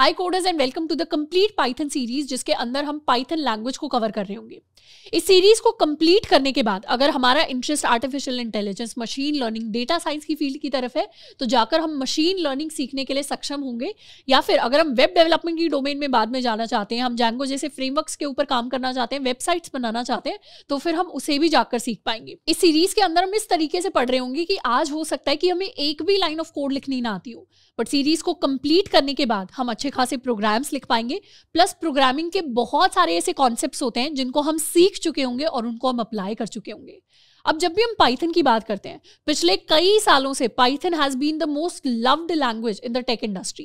high coders and welcome to the complete Python series जिसके अंदर हम पाइथन लैंग्वेज को कवर कर रहे होंगे इस सीरीज को कंप्लीट करने के बाद अगर हमारा interest artificial intelligence machine learning data science की फील्ड की तरफ है तो जाकर हम मशीन लर्निंग सीखने के लिए सक्षम होंगे या फिर अगर हम वेब डेवलपमेंट की डोमेन में बाद में जाना चाहते हैं हम जैंगो जैसे फ्रेमवर्क्स के ऊपर काम करना चाहते हैं वेबसाइट्स बनाना चाहते हैं तो फिर हम उसे भी जाकर सीख पाएंगे इस सीरीज के अंदर हम इस तरीके से पढ़ रहे होंगे कि आज हो सकता है कि हमें एक भी लाइन ऑफ कोड लिखनी ना आती हो बट सीरीज को कंप्लीट करने के बाद हम अच्छा अच्छे खासे प्रोग्राम्स लिख पाएंगे प्लस प्रोग्रामिंग के बहुत सारे ऐसे कॉन्सेप्ट्स होते हैं जिनको हम सीख चुके होंगे और उनको हम अप्लाई कर चुके होंगे अब जब भी हम पाइथन की बात करते हैं पिछले कई सालों से Python has been the most loved language in the tech industry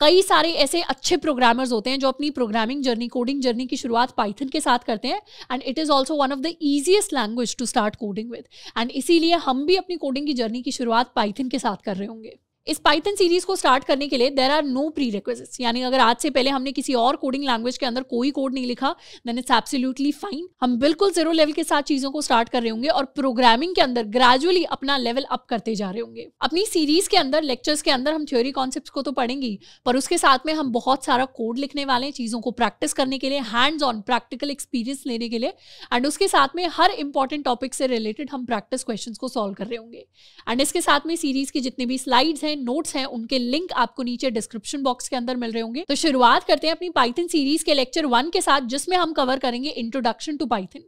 कई सारे ऐसे अच्छे प्रोग्रामर्स होते हैं जो अपनी प्रोग्रामिंग जर्नी कोडिंग जर्नी की शुरुआत पाइथन के साथ करते हैं and it is also one of the easiest language to start coding with and इसीलिए हम भी अपनी कोडिंग की जर्नी की शुरुआत पाइथन के साथ कर रहे होंगे इस पाइथन सीरीज को स्टार्ट करने के लिए there are no prerequisite यानी अगर आज से पहले हमने किसी और कोडिंग लैंग्वेज के अंदर कोई कोड नहीं लिखा देन इट्स एब्सोल्युटली फाइन हम बिल्कुल जीरो लेवल के साथ चीजों को स्टार्ट कर रहे होंगे और प्रोग्रामिंग के अंदर ग्रेजुअली अपना लेवल अप करते जा रहे होंगे अपनी सीरीज के अंदर लेक्चर्स के अंदर हम थ्योरी कॉन्सेप्ट को तो पढ़ेंगे पर उसके साथ में हम बहुत सारा कोड लिखने वाले हैं चीजों को प्रैक्टिस करने के लिए हैंड्स ऑन प्रैक्टिकल एक्सपीरियंस लेने के लिए एंड उसके साथ में हर इंपॉर्टेंट टॉपिक से रिलेटेड हम प्रैक्टिस क्वेश्चन को सॉल्व कर रहे होंगे एंड इसके साथ में सीरीज की जितनी भी स्लाइड्स हैं नोट्स हैं उनके लिंक आपको नीचे डिस्क्रिप्शन बॉक्स के अंदर मिल रहे होंगे तो शुरुआत करते हैं अपनी पाइथन सीरीज के लेक्चर वन के साथ जिसमें हम कवर करेंगे इंट्रोडक्शन टू पाइथन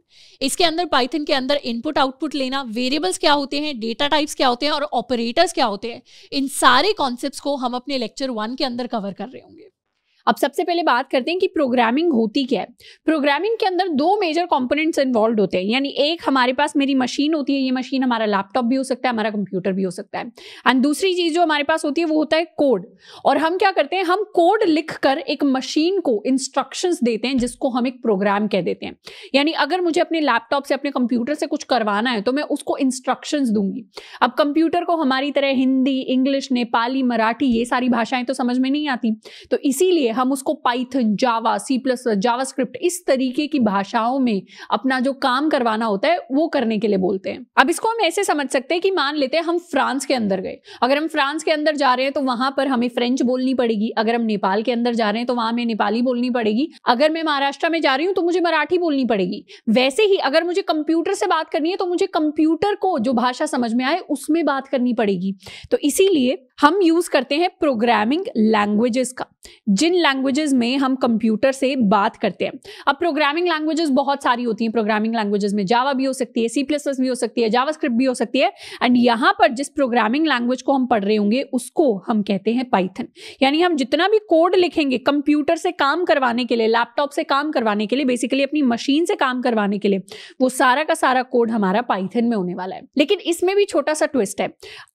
इसके अंदर पाइथन के अंदर इनपुट आउटपुट लेना वेरिएबल्स क्या होते हैं डेटा टाइप्स क्या होते हैं और ऑपरेटर्स क्या होते हैं इन सारे कॉन्सेप्ट को हम अपने लेक्चर वन के अंदर कवर कर रहे होंगे अब सबसे पहले बात करते हैं कि प्रोग्रामिंग होती क्या है प्रोग्रामिंग के अंदर दो मेजर कंपोनेंट्स इन्वॉल्व होते हैं यानी एक हमारे पास मेरी मशीन होती है ये मशीन हमारा लैपटॉप भी हो सकता है हमारा कंप्यूटर भी हो सकता है एंड दूसरी चीज जो हमारे पास होती है वो होता है कोड और हम क्या करते हैं हम कोड लिख कर एक मशीन को इंस्ट्रक्शन देते हैं जिसको हम एक प्रोग्राम कह देते हैं यानी अगर मुझे अपने लैपटॉप से अपने कंप्यूटर से कुछ करवाना है तो मैं उसको इंस्ट्रक्शन दूंगी अब कंप्यूटर को हमारी तरह हिंदी इंग्लिश नेपाली मराठी ये सारी भाषाएं तो समझ में नहीं आती तो इसीलिए हम उसको Python Java C plus JavaScript इस तरीके की भाषाओं में अपना जो काम करवाना होता है वो करने के लिए बोलते हैं अब इसको हम ऐसे समझ सकते हैं कि मान लेते हैं हम फ्रांस के अंदर गए अगर हम फ्रांस के अंदर जा रहे हैं तो वहां पर हमें फ्रेंच बोलनी पड़ेगी अगर हम नेपाल के अंदर जा रहे हैं तो वहां हमें नेपाली बोलनी पड़ेगी अगर मैं महाराष्ट्र में जा रही हूँ तो मुझे मराठी बोलनी पड़ेगी वैसे ही अगर मुझे कंप्यूटर से बात करनी है तो मुझे कंप्यूटर को जो भाषा समझ में आए उसमें बात करनी पड़ेगी तो इसीलिए हम यूज करते हैं प्रोग्रामिंग लैंग्वेजेस का जिन लैंग्वेजेस में हम कंप्यूटर से बात करते हैं अब प्रोग्रामिंग लैंग्वेजेस बहुत सारी होती हैं प्रोग्रामिंग लैंग्वेजेस में जावा भी हो सकती है सी प्लस भी हो सकती है जावास्क्रिप्ट भी हो सकती है एंड यहाँ पर जिस प्रोग्रामिंग लैंग्वेज को हम पढ़ रहे होंगे उसको हम कहते हैं पाइथन यानी हम जितना भी कोड लिखेंगे कंप्यूटर से काम करवाने के लिए लैपटॉप से काम करवाने के लिए बेसिकली अपनी मशीन से काम करवाने के लिए वो सारा का सारा कोड हमारा पाइथन में होने वाला है लेकिन इसमें भी छोटा सा ट्विस्ट है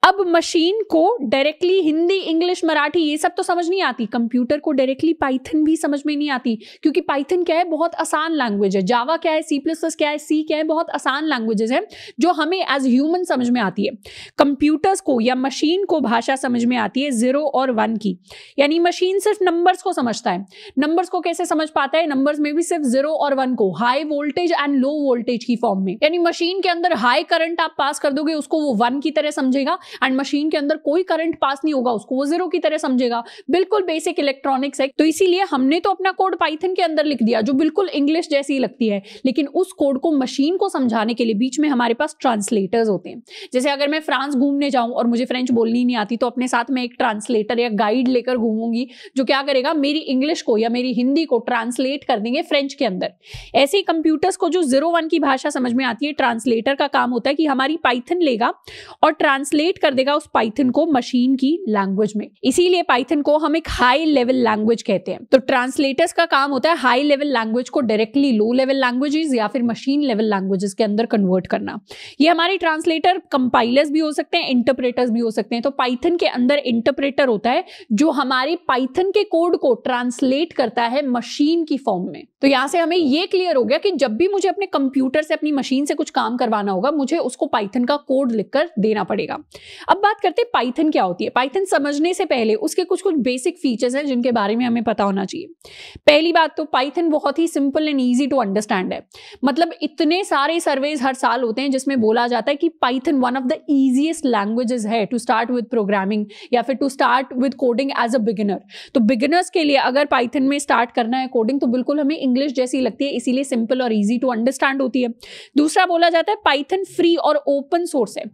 अब मशीन को direct directly Hindi English Marathi ये सब तो समझ नहीं आती कंप्यूटर को डायरेक्टली पाइथन भी समझ में नहीं आती क्योंकि पाइथन क्या है बहुत आसान लैंग्वेज है जावा क्या है सी प्लस प्लस क्या है सी क्या है बहुत आसान लैंग्वेजेस हैं जो हमें एज ह्यूमन समझ में आती है कंप्यूटर्स को या मशीन को भाषा समझ में आती है जीरो और वन की यानी मशीन सिर्फ नंबर्स को समझता है नंबर्स को कैसे समझ पाता है नंबर्स में भी सिर्फ जीरो और वन को high voltage and low voltage की फॉर्म में यानी मशीन के अंदर हाई करंट आप पास कर दोगे उसको वो वन की तरह समझेगा एंड मशीन के अंदर कोई करंट पास नहीं होगा उसको वो जीरो की तरह समझेगा बिल्कुल बेसिक इलेक्ट्रॉनिक्स है तो इसीलिए हमने तो अपना कोड पाइथन के अंदर लिख दिया जो बिल्कुल इंग्लिश जैसी लगती है लेकिन उस कोड को मशीन को समझाने के लिए बीच में हमारे पास ट्रांसलेटर्स होते हैं जैसे अगर मैं फ्रांस घूमने जाऊं और मुझे फ्रेंच बोलनी नहीं आती तो अपने साथ में एक ट्रांसलेटर या गाइड लेकर घूमूंगी जो क्या करेगा मेरी इंग्लिश को या मेरी हिंदी को ट्रांसलेट कर देंगे फ्रेंच के अंदर ऐसे ही कंप्यूटर्स को जो जीरो वन की भाषा समझ में आती है ट्रांसलेटर का काम होता है कि हमारी पाइथन लेगा और ट्रांसलेट कर देगा उस पाइथन को मशीन मशीन की लैंग्वेज में इसीलिए पाइथन को हम एक हाई लेवल लैंग्वेज कहते हैं तो ट्रांसलेटर्स का काम होता है हाई लेवल लैंग्वेज को डायरेक्टली लो लेवल लैंग्वेजेस या फिर मशीन लेवल लैंग्वेजेस के अंदर कन्वर्ट करना ये हमारे ट्रांसलेटर कंपाइलर्स भी हो सकते हैं इंटरप्रेटर्स भी हो सकते हैं तो पाइथन के अंदर इंटरप्रेटर होता है जो हमारे पाइथन के कोड को ट्रांसलेट करता है मशीन की फॉर्म में तो यहाँ से हमें ये क्लियर हो गया कि जब भी मुझे अपने कंप्यूटर से अपनी मशीन से कुछ काम करवाना होगा मुझे उसको पाइथन का कोड लिखकर देना पड़ेगा अब बात करते हैं पाइथन क्या होती है पाइथन समझने से पहले उसके कुछ कुछ बेसिक फीचर्स हैं जिनके बारे में हमें पता होना चाहिए पहली बात तो पाइथन बहुत ही simple and easy to understand है मतलब इतने सारे सर्वेज हर साल होते हैं जिसमें बोला जाता है कि Python one of the easiest languages है टू स्टार्ट विद प्रोग्रामिंग या फिर to start with coding as a beginner तो बिगिनर्स के लिए अगर पाइथन में स्टार्ट करना है कोडिंग तो बिल्कुल हमें इंग्लिश जैसी लगती है इसीलिए सिंपल और इजी टू अंडरस्टैंड होती है दूसरा बोला जाता है पाइथन फ्री और ओपन सोर्स है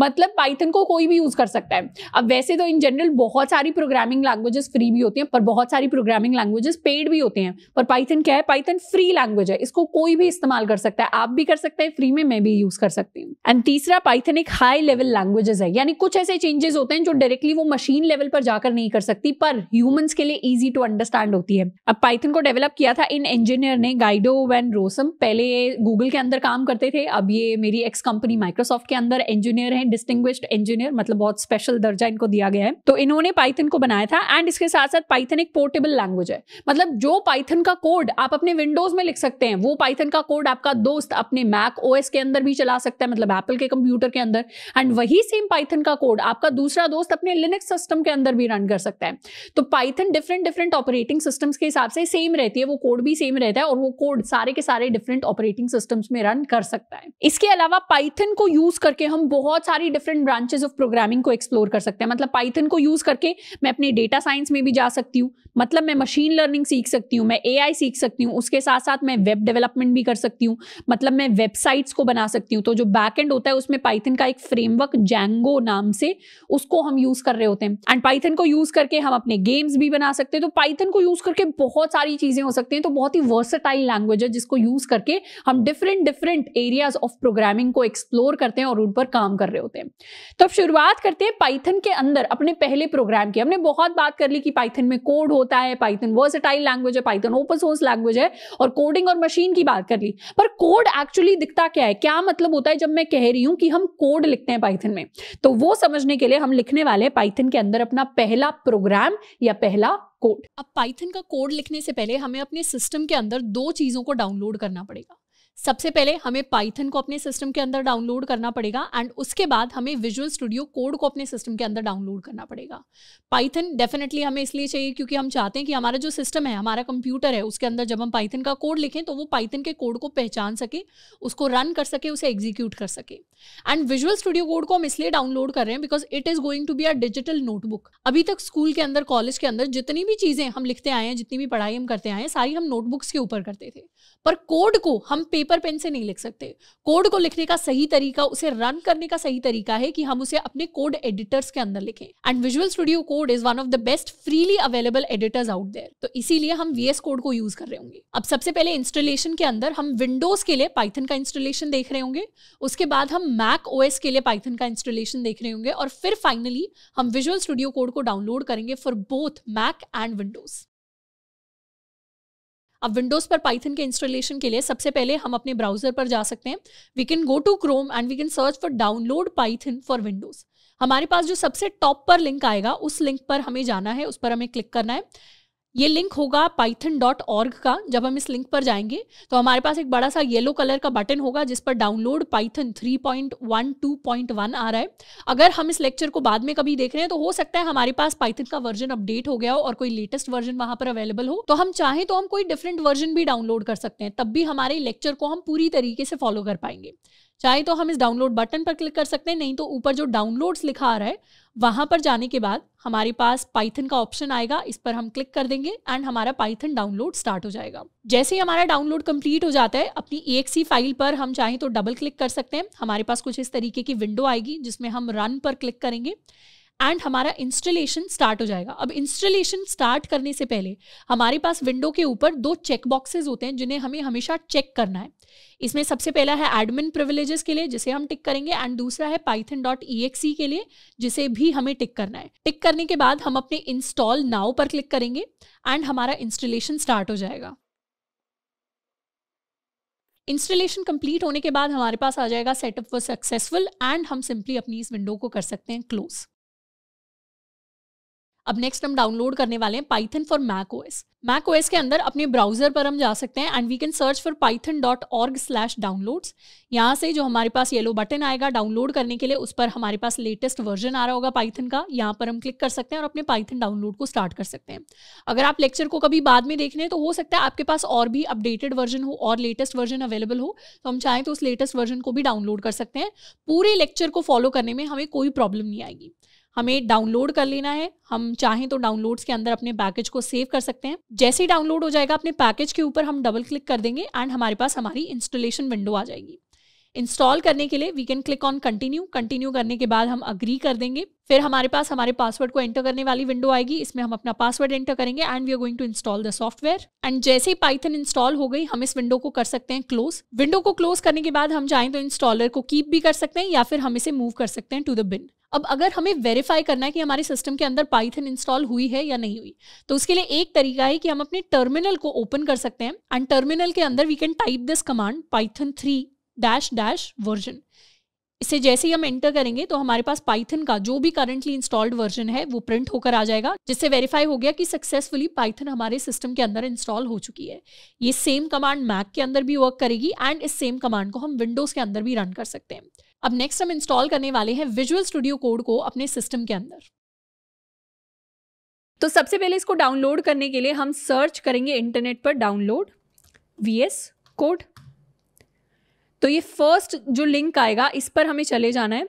मतलब पाइथन को कोई भी यूज कर सकता है अब वैसे तो इन जनरल बहुत सारी प्रोग्रामिंग लैंग्वेजेस फ्री भी होती हैं पर बहुत सारी प्रोग्रामिंग लैंग्वेजेस पेड भी होते हैं पर पाइथन क्या है पाइथन फ्री लैंग्वेज है इसको कोई भी इस्तेमाल कर सकता है आप भी कर सकते हैं फ्री में मैं भी यूज कर सकती हूँ एंड तीसरा पाइथन एक हाई लेवल लैंग्वेजेस है यानी कुछ ऐसे चेंजेस होते हैं जो डायरेक्टली वो मशीन लेवल पर जाकर नहीं कर सकती पर ह्यूमंस के लिए ईजी टू अंडरस्टैंड होती है अब पाइथन को डेवलप किया था इन इंजीनियर ने गाइडो वैन रोसम पहले गूगल के अंदर काम करते थे अब ये मेरी एक्स कंपनी माइक्रोसॉफ्ट के अंदर इंजीनियर हैं डिस्टिंग्विश्ड इंजीनियर मतलब बहुत स्पेशल दर्जा इनको दिया गया है तो इन्होंने पाइथन को बनाया था एंड इसके साथ साथ पाइथन एक पोर्टेबल लैंग्वेज है मतलब जो पाइथन का कोड आप अपने विंडोज में लिख सकते हैं वो पाइथन का कोड आपका दोस्त अपने मैक ओ के अंदर भी चला सकता है मतलब एप्पल के कंप्यूटर के अंदर एंड वही सेम पाइथन का कोड आपका दूसरा दोस्त अपने लिनक्स सिस्टम के अंदर भी रन कर सकता है तो Python different different operating systems के हिसाब से सेम रहती है वो कोड भी सेम सेम रहता है और वो कोड सारे के सारे डिफरेंट ऑपरेटिंग सिस्टम्स में रन कर सकता है इसके अलावा पाइथन को यूज करके हम बहुत सारी डिफरेंट ब्रांचेस ऑफ प्रोग्रामिंग को एक्सप्लोर कर सकते हैं मतलब पाइथन को यूज करके मैं अपने डेटा साइंस में भी जा सकती हूँ मतलब मैं मशीन लर्निंग सीख सकती हूँ मैं ए सीख सकती हूँ उसके साथ साथ मैं वेब डेवलपमेंट भी कर सकती हूँ मतलब मैं वेबसाइट्स को बना सकती हूँ तो जो बैक एंड होता है उसमें पाइथन का एक फ्रेमवर्क जैंगो नाम से उसको हम यूज कर रहे होते हैं एंड पाइथन को यूज करके हम अपने गेम्स भी बना सकते हैं तो पाइथन को यूज करके बहुत सारी चीजें हो सकती हैं तो बहुत ही वर्सेटाइल लैंग्वेज है जिसको यूज करके हम different different areas of programming को एक्सप्लोर करते हैं और उन पर काम कर रहे होते हैं तो अब शुरुआत करते हैं पाइथन के अंदर अपने पहले प्रोग्राम की हमने बहुत बात कर ली कि पाइथन में कोड होता है पाइथन वर्सेटाइल लैंग्वेज है पाइथन ओपन सोर्स लैंग्वेज है और कोडिंग और मशीन की बात कर ली पर कोड एक्चुअली दिखता क्या है क्या मतलब होता है जब मैं कह रही हूं कि हम कोड लिखते हैं पाइथन में तो वो समझने के लिए हम लिखने वाले हैं पाइथन के अंदर अपना पहला प्रोग्राम या पहला कोड अब पाइथन का कोड लिखने से पहले हमें अपने सिस्टम के अंदर दो चीज़ों को डाउनलोड करना पड़ेगा सबसे पहले हमें पाइथन को अपने सिस्टम के अंदर डाउनलोड करना पड़ेगा एंड उसके बाद हमें विजुअल स्टूडियो कोड को अपने सिस्टम के अंदर डाउनलोड करना पड़ेगा पाइथन डेफिनेटली हमें इसलिए चाहिए क्योंकि हम चाहते हैं कि हमारा जो सिस्टम है हमारा कंप्यूटर है उसके अंदर जब हम पाइथन का कोड लिखें तो वो पाइथन के कोड को पहचान सके उसको रन कर सके उसे एग्जीक्यूट कर सके एंड विजुअल स्टूडियो कोड को हम इसलिए डाउनलोड कर रहे हैं because it is going to be a digital notebook अभी तक स्कूल के अंदर कॉलेज के अंदर जितनी भी चीज़ें हम लिखते आए हैं जितनी भी पढ़ाई हम करते आए हैं सारी हम नोटबुक्स के ऊपर करते थे पर कोड को हम पेपर पेपर पेन से नहीं लिख सकते कोड को लिखने का सही तरीका उसे रन करने का सही तरीका है कि हम उसे अपने कोड एडिटर्स के अंदर लिखें and visual studio code is one of the best freely available editors out there तो इसीलिए हम वीएस कोड को यूज कर रहे होंगे अब सबसे पहले इंस्टॉलेशन के अंदर हम विंडोज के लिए पाइथन का इंस्टॉलेशन देख रहे होंगे उसके बाद हम मैक ओएस के लिए पाइथन का इंस्टॉलेशन देख रहे होंगे और फिर फाइनली हम विजुअल स्टूडियो कोड को डाउनलोड करेंगे for both Mac and Windows अब विंडोज पर पाइथन के इंस्टॉलेशन के लिए सबसे पहले हम अपने ब्राउजर पर जा सकते हैं we can go to Chrome and we can search for download Python for Windows हमारे पास जो सबसे टॉप पर लिंक आएगा उस लिंक पर हमें जाना है उस पर हमें क्लिक करना है ये लिंक होगा पाइथन डॉट ऑर्ग का जब हम इस लिंक पर जाएंगे तो हमारे पास एक बड़ा सा येलो कलर का बटन होगा जिस पर डाउनलोड पाइथन 3.1.2.1 आ रहा है अगर हम इस लेक्चर को बाद में कभी देख रहे हैं तो हो सकता है हमारे पास पाइथन का वर्जन अपडेट हो गया हो और कोई लेटेस्ट वर्जन वहां पर अवेलेबल हो तो हम चाहें तो हम कोई डिफरेंट वर्जन भी डाउनलोड कर सकते हैं तब भी हमारे लेक्चर को हम पूरी तरीके से फॉलो कर पाएंगे चाहे तो हम इस डाउनलोड बटन पर क्लिक कर सकते हैं नहीं तो ऊपर जो डाउनलोड्स लिखा आ रहा है वहां पर जाने के बाद हमारे पास पाइथन का ऑप्शन आएगा इस पर हम क्लिक कर देंगे एंड हमारा पाइथन डाउनलोड स्टार्ट हो जाएगा जैसे ही हमारा डाउनलोड कंप्लीट हो जाता है अपनी एक सी फाइल पर हम चाहें तो डबल क्लिक कर सकते हैं हमारे पास कुछ इस तरीके की विंडो आएगी जिसमें हम रन पर क्लिक करेंगे एंड हमारा इंस्टॉलेशन स्टार्ट हो जाएगा अब इंस्टॉलेशन स्टार्ट करने से पहले हमारे पास विंडो के ऊपर दो चेक बॉक्सेस होते हैं जिन्हें हमें हमेशा चेक करना है इसमें सबसे पहला है एडमिन प्रिविलेजेस के लिए जिसे हम टिक करेंगे एंड दूसरा है पाइथन डॉट ई के लिए जिसे भी हमें टिक करना है टिक करने के बाद हम अपने इंस्टॉल नाव पर क्लिक करेंगे एंड हमारा इंस्टॉलेशन स्टार्ट हो जाएगा इंस्टॉलेशन कंप्लीट होने के बाद हमारे पास आ जाएगा सेटअप फॉर सक्सेसफुल एंड हम सिंपली अपनी इस विंडो को कर सकते हैं क्लोज अब नेक्स्ट हम डाउनलोड करने वाले हैं Python for Mac OS Mac OS के अंदर अपने ब्राउजर पर हम जा सकते हैं and we can search for Python dot org slash download यहाँ से जो हमारे पास येलो बटन आएगा डाउनलोड करने के लिए उस पर हमारे पास लेटेस्ट वर्जन आ रहा होगा पाइथन का यहाँ पर हम क्लिक कर सकते हैं और अपने पाइथन डाउनलोड को स्टार्ट कर सकते हैं अगर आप लेक्चर को कभी बाद में देख रहे हैं तो हो सकता है आपके पास और भी अपडेटेड वर्जन हो और लेटेस्ट वर्जन अवेलेबल हो तो हम चाहें तो उस लेटेस्ट वर्जन को भी डाउनलोड कर सकते हैं पूरे लेक्चर को फॉलो करने में हमें कोई प्रॉब्लम नहीं आएगी हमें डाउनलोड कर लेना है हम चाहें तो डाउनलोड्स के अंदर अपने पैकेज को सेव कर सकते हैं जैसे ही डाउनलोड हो जाएगा अपने पैकेज के ऊपर हम डबल क्लिक कर देंगे एंड हमारे पास हमारी इंस्टॉलेशन विंडो आ जाएगी इंस्टॉल करने के लिए we can click on continue continue करने के बाद हम अग्री कर देंगे फिर हमारे पास हमारे पासवर्ड को एंटर करने वाली विंडो आएगी इसमें हम अपना पासवर्ड एंटर करेंगे and we are going to install the software and जैसे ही पाइथन इंस्टॉल हो गई हम इस विंडो को कर सकते हैं क्लोज विंडो को क्लोज करने के बाद हम चाहें तो इंस्टॉलर को कीप भी कर सकते हैं या फिर हम इसे मूव कर सकते हैं टू द बिन अब अगर हमें वेरीफाई करना है कि हमारे सिस्टम के अंदर पाइथन इंस्टॉल हुई है या नहीं हुई तो उसके लिए एक तरीका है कि हम अपने टर्मिनल को ओपन कर सकते हैं एंड टर्मिनल के अंदर we can type this command Python three dash dash version इसे जैसे ही हम एंटर करेंगे तो हमारे पास पाइथन का जो भी करंटली इंस्टॉल्ड वर्जन है वो प्रिंट होकर आ जाएगा जिससे वेरीफाई हो गया कि सक्सेसफुली पाइथन हमारे सिस्टम के अंदर इंस्टॉल हो चुकी है ये सेम कमांड मैक के अंदर भी वर्क करेगी एंड इस सेम कमांड को हम विंडोज के अंदर भी रन कर सकते हैं अब नेक्स्ट हम इंस्टॉल करने वाले हैं विजुअल स्टूडियो कोड को अपने सिस्टम के अंदर तो सबसे पहले इसको डाउनलोड करने के लिए हम सर्च करेंगे इंटरनेट पर डाउनलोड वी कोड तो ये फर्स्ट जो लिंक आएगा इस पर हमें चले जाना है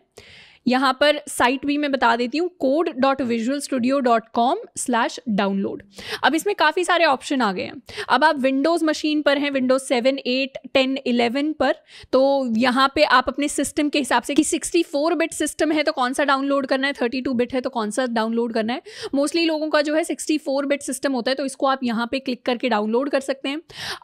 यहाँ पर साइट भी मैं बता देती हूँ code dot visual studio dot com slash download अब इसमें काफ़ी सारे ऑप्शन आ गए हैं अब आप विंडोज़ मशीन पर हैं Windows seven eight ten eleven पर तो यहाँ पे आप अपने सिस्टम के हिसाब से कि सिक्सटी फोर बिट सिस्टम है तो कौन सा डाउनलोड करना है थर्टी टू बिट है तो कौन सा डाउनलोड करना है मोस्टली लोगों का जो है सिक्सटी फोर बिट सिस्टम होता है तो इसको आप यहाँ पर क्लिक करके डाउनलोड कर सकते हैं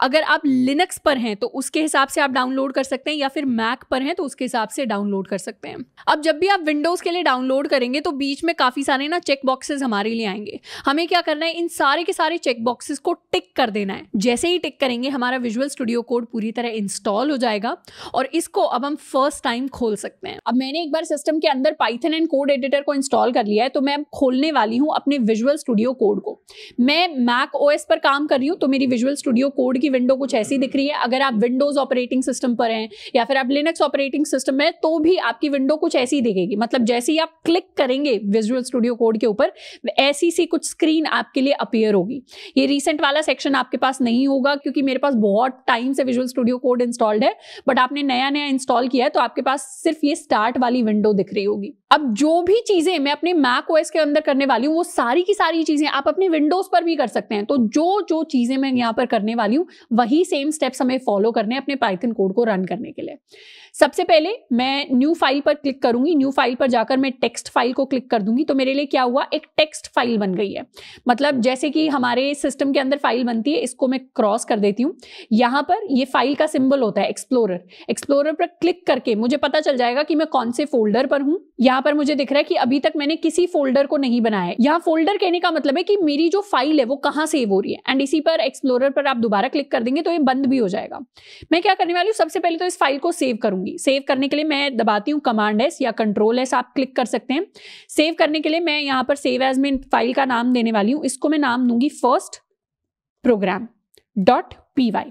अगर आप लिनक्स पर हैं तो उसके हिसाब से आप डाउनलोड कर सकते हैं या फिर मैक पर हैं तो उसके हिसाब से डाउनलोड कर सकते हैं अब जब भी भी आप विंडोज़ के लिए डाउनलोड करेंगे तो बीच में काफ़ी सारे ना चेक बॉक्सेस हमारे लिए आएंगे हमें क्या करना है इन सारे के सारे चेक बॉक्सेस को टिक कर देना है जैसे ही टिक करेंगे हमारा विजुअल स्टूडियो कोड पूरी तरह इंस्टॉल हो जाएगा और इसको अब हम फर्स्ट टाइम खोल सकते हैं अब मैंने एक बार सिस्टम के अंदर पाइथन एंड कोड एडिटर को इंस्टॉल कर लिया है तो मैं अब खोलने वाली हूँ अपने विजुअल स्टूडियो कोड को मैं मैक ओ पर काम कर रही हूँ तो मेरी विजुअल स्टूडियो कोड की विंडो कुछ ऐसी दिख रही है अगर आप विंडोज ऑपरेटिंग सिस्टम पर हैं या फिर आप लिनक्स ऑपरेटिंग सिस्टम है तो भी आपकी विंडो कुछ ऐसी दिख दिखेगी मतलब जैसे ही आप क्लिक करेंगे विजुअल स्टूडियो कोड के ऊपर ऐसी सी कुछ स्क्रीन आपके लिए अपीयर होगी ये रिसेंट वाला सेक्शन आपके पास नहीं होगा क्योंकि मेरे पास बहुत टाइम से विजुअल स्टूडियो कोड इंस्टॉल्ड है बट आपने नया नया इंस्टॉल किया है तो आपके पास सिर्फ ये स्टार्ट वाली विंडो दिख रही होगी अब जो भी चीजें मैं अपने मैक ओएस के अंदर करने वाली हूँ वो सारी की सारी चीजें आप अपने विंडोज पर भी कर सकते हैं तो जो जो चीजें मैं यहाँ पर करने वाली हूँ वही सेम स्टेप्स हमें फॉलो करने अपने पाइथन कोड को रन करने के लिए सबसे पहले मैं न्यू फाइल पर क्लिक करूंगी न्यू फाइल पर जाकर मैं टेक्स्ट फाइल को क्लिक कर दूंगी तो मेरे लिए क्या हुआ एक टेक्स्ट फाइल बन गई है मतलब जैसे कि हमारे सिस्टम के अंदर फाइल बनती है इसको मैं क्रॉस कर देती हूँ यहाँ पर ये फाइल का सिंबल होता है एक्सप्लोरर एक्सप्लोरर पर क्लिक करके मुझे पता चल जाएगा कि मैं कौन से फोल्डर पर हूँ यहाँ पर मुझे दिख रहा है कि अभी तक मैंने किसी फोल्डर को नहीं बनाया है यहाँ फोल्डर कहने का मतलब है कि मेरी जो फाइल है वो कहाँ सेव हो रही है एंड इसी पर एक्सप्लोरर पर आप दोबारा क्लिक कर देंगे तो ये बंद भी हो जाएगा मैं क्या करने वाली हूँ सबसे पहले तो इस फाइल को सेव करूंगी सेव करने के लिए मैं दबाती हूँ कमांड एस या कंट्रोल एस आप क्लिक कर सकते हैं सेव करने के लिए मैं यहाँ पर सेव एज में फाइल का नाम देने वाली हूँ इसको मैं नाम दूंगी first program dot P Y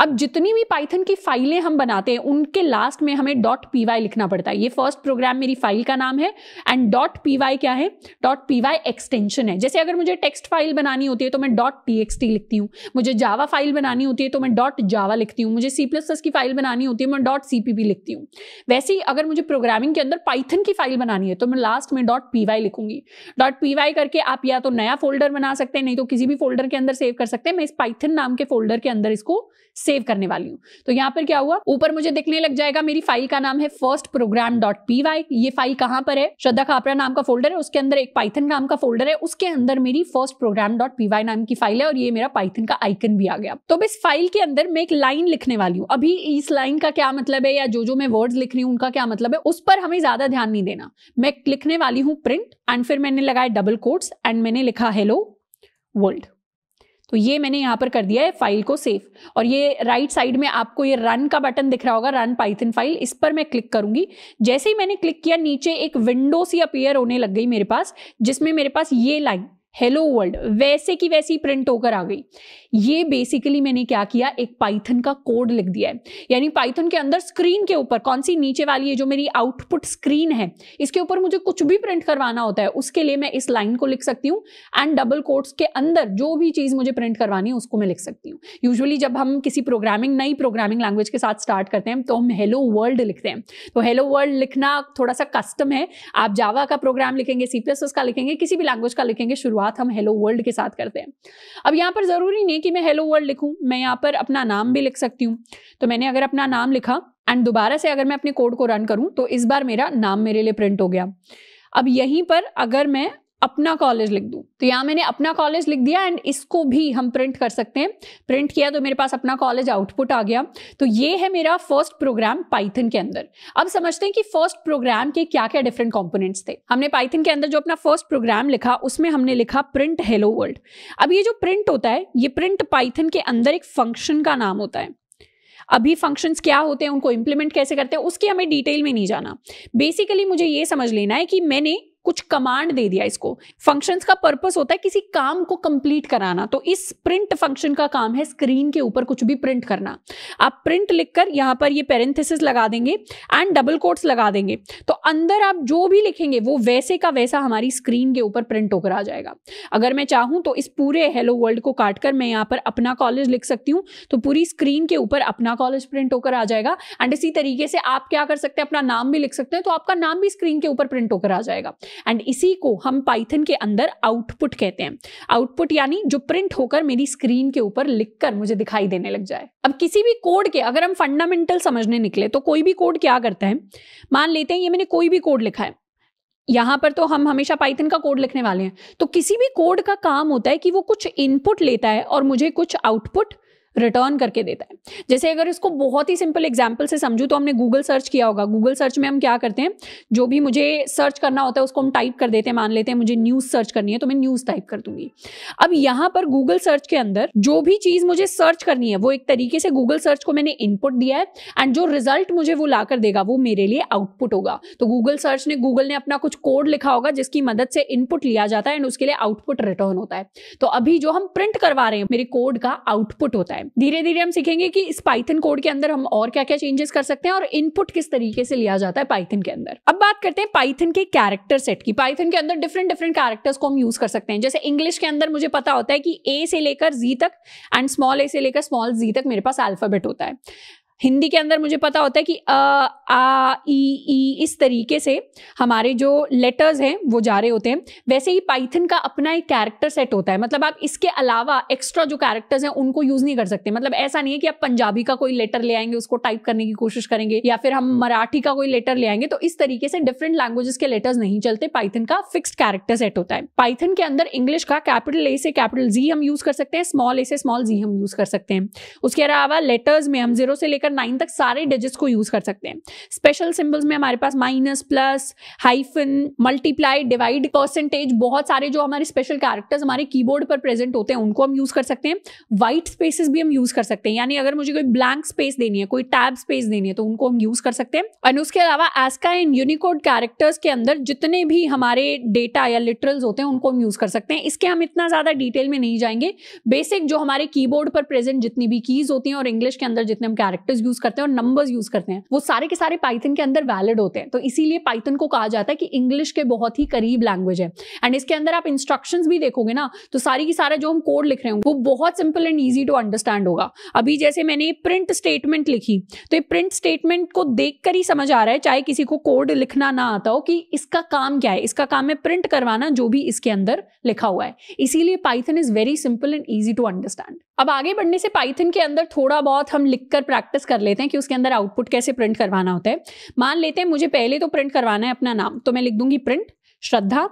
अब जितनी भी पाइथन की फाइलें हम बनाते हैं उनके लास्ट में हमें डॉट पी लिखना पड़ता है ये फर्स्ट प्रोग्राम मेरी फाइल का नाम है एंड डॉट पी क्या है डॉट पी एक्सटेंशन है जैसे अगर मुझे टेक्स्ट फाइल बनानी होती है तो मैं डॉट टी एक्स टी लिखती हूँ मुझे जावा फाइल बनानी होती है तो मैं डॉट जावा लिखती हूँ मुझे सी प्लस की फाइल बनानी होती है तो मैं डॉट सी पी पी लिखती हूँ वैसे ही अगर मुझे प्रोग्रामिंग के अंदर पाइथन की फाइल बनानी है तो मैं लास्ट में डॉट पी वाई लिखूंगी डॉट पी वाई करके आप या तो नया फोल्डर बना सकते हैं नहीं तो किसी भी फोल्डर के अंदर सेव कर सकते हैं मैं इस पाइथन नाम के फोल्डर के अंदर इसको सेव करने वाली हूँ तो यहाँ पर क्या हुआ ऊपर मुझे दिखने लग जाएगा मेरी फाइल का नाम है first program dot P Y ये फाइल कहाँ पर है श्रद्धा खापरा नाम का फोल्डर है उसके अंदर एक पाइथन नाम का फोल्डर है उसके अंदर मेरी first program dot P Y नाम की फाइल है और ये मेरा पाइथन का आइकन भी आ गया तो अब इस फाइल के अंदर मैं एक लाइन लिखने वाली हूँ अभी इस लाइन का क्या मतलब है या जो जो मैं वर्ड्स लिख रही हूँ उनका क्या मतलब है उस पर हमें ज्यादा ध्यान नहीं देना मैं लिखने वाली हूँ प्रिंट एंड फिर मैंने लगाया डबल कोट्स एंड मैंने लिखा हेलो वर्ल्ड तो ये मैंने यहाँ पर कर दिया है फाइल को सेव और ये राइट साइड में आपको ये रन का बटन दिख रहा होगा रन पाइथन फाइल इस पर मैं क्लिक करूंगी जैसे ही मैंने क्लिक किया नीचे एक विंडो सी अपेयर होने लग गई मेरे पास जिसमें मेरे पास ये लाइन हेलो वर्ल्ड वैसे की वैसी प्रिंट होकर आ गई ये बेसिकली मैंने क्या किया एक पाइथन का कोड लिख दिया है यानी पाइथन के अंदर स्क्रीन के ऊपर कौन सी नीचे वाली है जो मेरी आउटपुट स्क्रीन है इसके ऊपर मुझे कुछ भी प्रिंट करवाना होता है उसके लिए मैं इस लाइन को लिख सकती हूँ एंड डबल कोड्स के अंदर जो भी चीज़ मुझे प्रिंट करवानी है उसको मैं लिख सकती हूँ यूजली जब हम किसी प्रोग्रामिंग नई प्रोग्रामिंग लैंग्वेज के साथ स्टार्ट करते हैं तो हम हेलो वर्ल्ड लिखते हैं तो हेलो वर्ल्ड लिखना थोड़ा सा कस्टम है आप जावा का प्रोग्राम लिखेंगे सी का लिखेंगे किसी भी लैंग्वेज का लिखेंगे शुरू शुरुआत हम हेलो वर्ल्ड के साथ करते हैं अब यहाँ पर ज़रूरी नहीं कि मैं हेलो वर्ल्ड लिखूँ मैं यहाँ पर अपना नाम भी लिख सकती हूँ तो मैंने अगर अपना नाम लिखा एंड दोबारा से अगर मैं अपने कोड को रन करूँ तो इस बार मेरा नाम मेरे लिए प्रिंट हो गया अब यहीं पर अगर मैं अपना कॉलेज लिख दूं तो यहाँ मैंने अपना कॉलेज लिख दिया एंड इसको भी हम प्रिंट कर सकते हैं प्रिंट किया तो मेरे पास अपना कॉलेज आउटपुट आ गया तो ये है मेरा फर्स्ट प्रोग्राम पाइथन के अंदर अब समझते हैं कि फर्स्ट प्रोग्राम के क्या क्या डिफरेंट कॉम्पोनेंट्स थे हमने पाइथन के अंदर जो अपना फर्स्ट प्रोग्राम लिखा उसमें हमने लिखा प्रिंट हेलो वर्ल्ड अब ये जो प्रिंट होता है ये प्रिंट पाइथन के अंदर एक फंक्शन का नाम होता है अभी फंक्शंस क्या होते हैं उनको इम्प्लीमेंट कैसे करते हैं उसकी हमें डिटेल में नहीं जाना बेसिकली मुझे ये समझ लेना है कि मैंने कुछ कमांड दे दिया इसको फंक्शंस का पर्पस होता है किसी काम को कंप्लीट कराना तो इस प्रिंट फंक्शन का काम है स्क्रीन के ऊपर कुछ भी प्रिंट करना आप प्रिंट लिखकर यहाँ पर ये पेरेंथेसिस लगा देंगे एंड डबल कोट्स लगा देंगे तो अंदर आप जो भी लिखेंगे वो वैसे का वैसा हमारी स्क्रीन के ऊपर प्रिंट होकर आ जाएगा अगर मैं चाहूँ तो इस पूरे हेलो वर्ल्ड को काट कर मैं यहाँ पर अपना कॉलेज लिख सकती हूँ तो पूरी स्क्रीन के ऊपर अपना कॉलेज प्रिंट होकर आ जाएगा एंड इसी तरीके से आप क्या कर सकते हैं अपना नाम भी लिख सकते हैं तो आपका नाम भी स्क्रीन के ऊपर प्रिंट होकर आ जाएगा एंड इसी को हम पाइथन के अंदर आउटपुट कहते हैं आउटपुट यानी जो प्रिंट होकर मेरी स्क्रीन के ऊपर लिख कर मुझे दिखाई देने लग जाए अब किसी भी कोड के अगर हम फंडामेंटल समझने निकले तो कोई भी कोड क्या करता है मान लेते हैं ये मैंने कोई भी कोड लिखा है यहां पर तो हम हमेशा पाइथन का कोड लिखने वाले हैं तो किसी भी कोड का काम होता है कि वो कुछ इनपुट लेता है और मुझे कुछ आउटपुट रिटर्न करके देता है जैसे अगर इसको बहुत ही सिंपल एग्जाम्पल से समझू तो हमने गूगल सर्च किया होगा गूगल सर्च में हम क्या करते हैं जो भी मुझे सर्च करना होता है उसको हम टाइप कर देते हैं मान लेते हैं मुझे न्यूज़ सर्च करनी है तो मैं न्यूज़ टाइप कर दूंगी अब यहां पर गूगल सर्च के अंदर जो भी चीज़ मुझे सर्च करनी है वो एक तरीके से गूगल सर्च को मैंने इनपुट दिया है एंड जो रिजल्ट मुझे वो ला कर देगा वो मेरे लिए आउटपुट होगा तो गूगल सर्च ने गूगल ने अपना कुछ कोड लिखा होगा जिसकी मदद से इनपुट लिया जाता है एंड उसके लिए आउटपुट रिटर्न होता है तो अभी जो हम प्रिंट करवा रहे हैं मेरे कोड का आउटपुट होता है है धीरे धीरे हम सीखेंगे कि इस पाइथन कोड के अंदर हम और क्या क्या चेंजेस कर सकते हैं और इनपुट किस तरीके से लिया जाता है पाइथन के अंदर अब बात करते हैं पाइथन के कैरेक्टर सेट की पाइथन के अंदर डिफरेंट डिफरेंट कैरेक्टर्स को हम यूज कर सकते हैं जैसे इंग्लिश के अंदर मुझे पता होता है कि ए से लेकर जी तक एंड स्मॉल ए से लेकर स्मॉल जी तक मेरे पास अल्फाबेट होता है हिंदी के अंदर मुझे पता होता है कि अ आ ई ई इस तरीके से हमारे जो लेटर्स हैं वो जा रहे होते हैं वैसे ही पाइथन का अपना एक कैरेक्टर सेट होता है मतलब आप इसके अलावा एक्स्ट्रा जो कैरेक्टर्स हैं उनको यूज़ नहीं कर सकते मतलब ऐसा नहीं है कि आप पंजाबी का कोई लेटर ले आएंगे उसको टाइप करने की कोशिश करेंगे या फिर हम मराठी का कोई लेटर ले आएंगे तो इस तरीके से डिफरेंट लैंग्वेजेस के लेटर्स नहीं चलते पाइथन का फिक्स्ड कैरेक्टर सेट होता है पाइथन के अंदर इंग्लिश का कैपिटल ए से कैपिटल जी हम यूज़ कर सकते हैं स्मॉल ए से स्मॉल जी हम यूज़ कर सकते हैं उसके अलावा लेटर्स में हम जीरो से लेकर लेकर नाइन तक सारे डिजिट्स को यूज कर सकते हैं स्पेशल सिंबल्स में हमारे पास minus plus hyphen multiply divide percentage बहुत सारे जो हमारे स्पेशल कैरेक्टर्स हमारे कीबोर्ड पर प्रेजेंट होते हैं उनको हम यूज कर सकते हैं वाइट स्पेसेस भी हम यूज कर सकते हैं यानी अगर मुझे कोई ब्लैंक स्पेस देनी है कोई टैब स्पेस देनी है तो उनको हम यूज कर सकते हैं एंड उसके अलावा एस्का इन यूनिकोड कैरेक्टर्स के अंदर जितने भी हमारे डेटा या लिटरल्स होते हैं उनको हम यूज कर सकते हैं इसके हम इतना ज्यादा डिटेल में नहीं जाएंगे बेसिक जो हमारे कीबोर्ड पर प्रेजेंट जितनी भी कीज होती हैं और इंग्लिश के अंदर जितने हम कैरेक्टर्स लैंग्वेजेस यूज करते हैं और नंबर्स यूज करते हैं वो सारे के सारे पाइथन के अंदर वैलिड होते हैं तो इसीलिए पाइथन को कहा जाता है कि इंग्लिश के बहुत ही करीब लैंग्वेज है एंड इसके अंदर आप इंस्ट्रक्शन भी देखोगे ना तो सारी की सारा जो हम कोड लिख रहे हैं वो बहुत simple and easy to understand होगा अभी जैसे मैंने ये प्रिंट स्टेटमेंट लिखी तो ये प्रिंट स्टेटमेंट को देख ही समझ आ रहा है चाहे किसी को कोड लिखना ना आता हो कि इसका काम क्या है इसका काम है प्रिंट करवाना जो भी इसके अंदर लिखा हुआ है इसीलिए Python is very simple and easy to understand अब आगे बढ़ने से पाइथन के अंदर थोड़ा बहुत हम लिखकर प्रैक्टिस कर लेते हैं कि उसके अंदर आउटपुट कैसे प्रिंट करवाना होता है मान लेते हैं मुझे पहले तो प्रिंट करवाना है अपना नाम तो मैं लिख दूंगी print Shraddha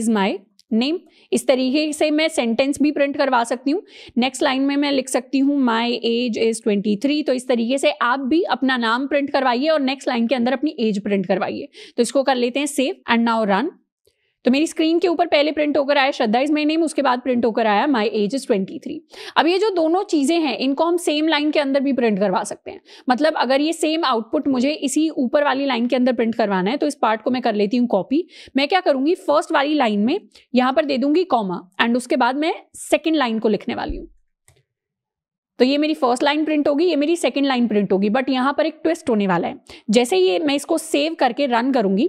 is my name इस तरीके से मैं सेंटेंस भी प्रिंट करवा सकती हूँ नेक्स्ट लाइन में मैं लिख सकती हूँ माय एज इज 23 तो इस तरीके से आप भी अपना नाम प्रिंट करवाइए और नेक्स्ट लाइन के अंदर अपनी एज प्रिंट करवाइए तो इसको कर लेते हैं सेव एंड नाउ रन तो मेरी स्क्रीन के ऊपर पहले प्रिंट होकर आया श्रद्धा इज माई नेम उसके बाद प्रिंट होकर आया my age is twenty three अब ये जो दोनों चीज़ें हैं इनको हम सेम लाइन के अंदर भी प्रिंट करवा सकते हैं मतलब अगर ये सेम आउटपुट मुझे इसी ऊपर वाली लाइन के अंदर प्रिंट करवाना है तो इस पार्ट को मैं कर लेती हूँ कॉपी मैं क्या करूंगी फर्स्ट वाली लाइन में यहां पर दे दूंगी कॉमा एंड उसके बाद मैं सेकेंड लाइन को लिखने वाली हूँ तो ये मेरी फर्स्ट लाइन प्रिंट होगी ये मेरी सेकंड लाइन प्रिंट होगी बट यहाँ पर एक ट्विस्ट होने वाला है जैसे ये मैं इसको सेव करके रन करूंगी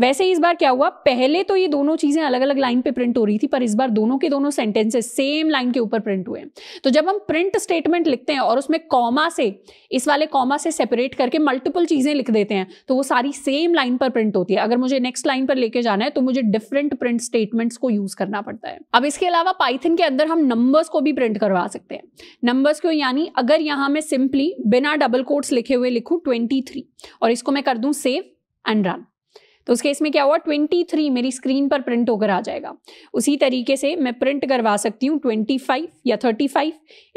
वैसे इस बार क्या हुआ पहले तो ये दोनों चीज़ें अलग अलग लाइन पे प्रिंट हो रही थी पर इस बार दोनों के दोनों सेंटेंसेस सेम लाइन के ऊपर प्रिंट हुए तो जब हम प्रिंट स्टेटमेंट लिखते हैं और उसमें कॉमा से इस वाले कॉमा से सेपरेट करके मल्टीपल चीज़ें लिख देते हैं तो वो सारी सेम लाइन पर प्रिंट होती है अगर मुझे नेक्स्ट लाइन पर लेके जाना है तो मुझे डिफरेंट प्रिंट स्टेटमेंट्स को यूज़ करना पड़ता है अब इसके अलावा पाइथन के अंदर हम नंबर्स को भी प्रिंट करवा सकते हैं नंबर्स क्यों यानी अगर यहां मैं सिंपली बिना डबल कोट्स लिखे हुए लिखू ट्वेंटी थ्री और इसको मैं कर दूं सेव एंड रन तो उस केस में क्या हुआ 23 मेरी स्क्रीन पर प्रिंट होकर आ जाएगा उसी तरीके से मैं प्रिंट करवा सकती ट्वेंटी 25 या 35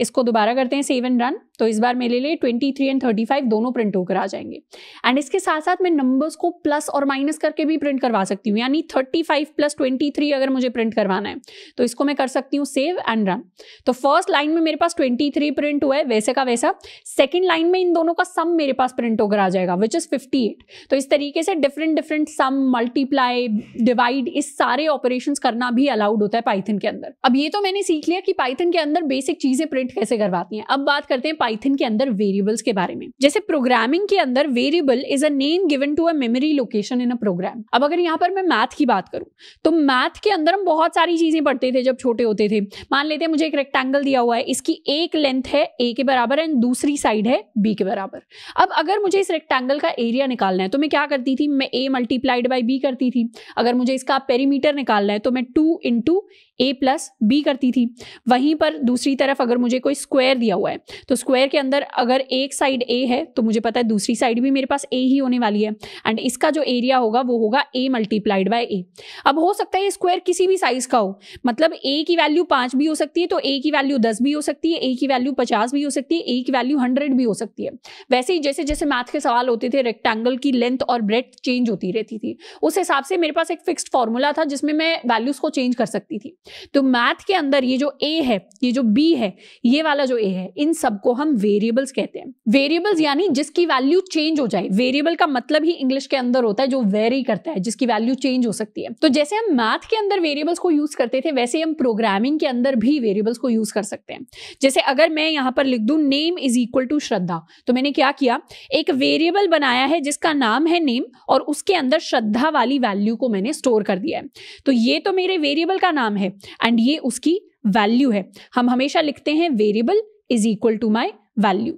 इसको दोबारा करते हैं सेव एंड रन तो इस बार मेरे लिए 23 एंड 35 दोनों प्रिंट होकर आ जाएंगे एंड इसके साथ साथ मैं नंबर्स को प्लस और माइनस करके भी प्रिंट करवा सकती हूँ यानी 35 प्लस 23 अगर मुझे प्रिंट करवाना है तो इसको मैं कर सकती हूँ सेव एंड रन तो फर्स्ट लाइन में मेरे पास 23 प्रिंट हुआ है वैसे का वैसा सेकेंड लाइन में इन दोनों का सम मेरे पास प्रिंट होकर आ जाएगा विच इज़ फिफ्टी तो इस तरीके से different different sum multiply divide इस सारे ऑपरेशन करना भी अलाउड होता है पाइथन के अंदर अब ये तो मैंने सीख लिया कि पाइथन के अंदर बेसिक चीज़ें प्रिंट कैसे करवाती हैं अब बात करते हैं पाइथन के अंदर वेरिएबल्स के बारे में जैसे प्रोग्रामिंग के अंदर variable is a name given to a memory location in a program अब अगर यहाँ पर मैं मैथ की बात करूँ तो मैथ के अंदर हम बहुत सारी चीजें पढ़ते थे जब छोटे होते थे मान लेते हैं मुझे एक रेक्टेंगल दिया हुआ है इसकी एक लेंथ है ए के बराबर एंड दूसरी साइड है बी के बराबर अब अगर मुझे इस रेक्टेंगल का एरिया निकालना है तो मैं क्या करती थी मैं ए मल्टीप्लाइड बाई बी करती थी अगर मुझे इसका पेरीमीटर निकालना है तो मैं two into A plus B करती थी वहीं पर दूसरी तरफ अगर मुझे कोई स्क्वायर दिया हुआ है तो स्क्वायर के अंदर अगर एक साइड ए है तो मुझे पता है दूसरी साइड भी मेरे पास ए ही होने वाली है एंड इसका जो एरिया होगा वो होगा ए मल्टीप्लाइड बाय ए अब हो सकता है स्क्वायर किसी भी साइज का हो मतलब ए की वैल्यू पाँच भी हो सकती है तो ए की वैल्यू दस भी हो सकती है ए की वैल्यू पचास भी हो सकती है ए की वैल्यू हंड्रेड भी हो सकती है वैसे ही जैसे जैसे मैथ के सवाल होते थे रेक्टेंगल की लेंथ और ब्रेथ चेंज होती रहती थी उस हिसाब से मेरे पास एक फिक्स्ड फॉर्मूला था जिसमें मैं वैल्यूज को चेंज कर सकती थी तो मैथ के अंदर ये जो ए है ये जो बी है ये वाला जो ए है इन सबको हम वेरिएबल्स कहते हैं वेरिएबल्स यानी जिसकी वैल्यू चेंज हो जाए वेरिएबल का मतलब ही इंग्लिश के अंदर होता है जो वेरी करता है जिसकी वैल्यू चेंज हो सकती है तो जैसे हम मैथ के अंदर वेरिएबल्स को यूज करते थे वैसे हम प्रोग्रामिंग के अंदर भी वेरिएबल्स को यूज कर सकते हैं जैसे अगर मैं यहाँ पर लिख दू name is equal to Shraddha तो मैंने क्या किया एक वेरिएबल बनाया है जिसका नाम है नेम और उसके अंदर श्रद्धा वाली वैल्यू को मैंने स्टोर कर दिया है तो ये तो मेरे वेरिएबल का नाम है एंड ये उसकी वैल्यू है हम हमेशा लिखते हैं variable is equal to my value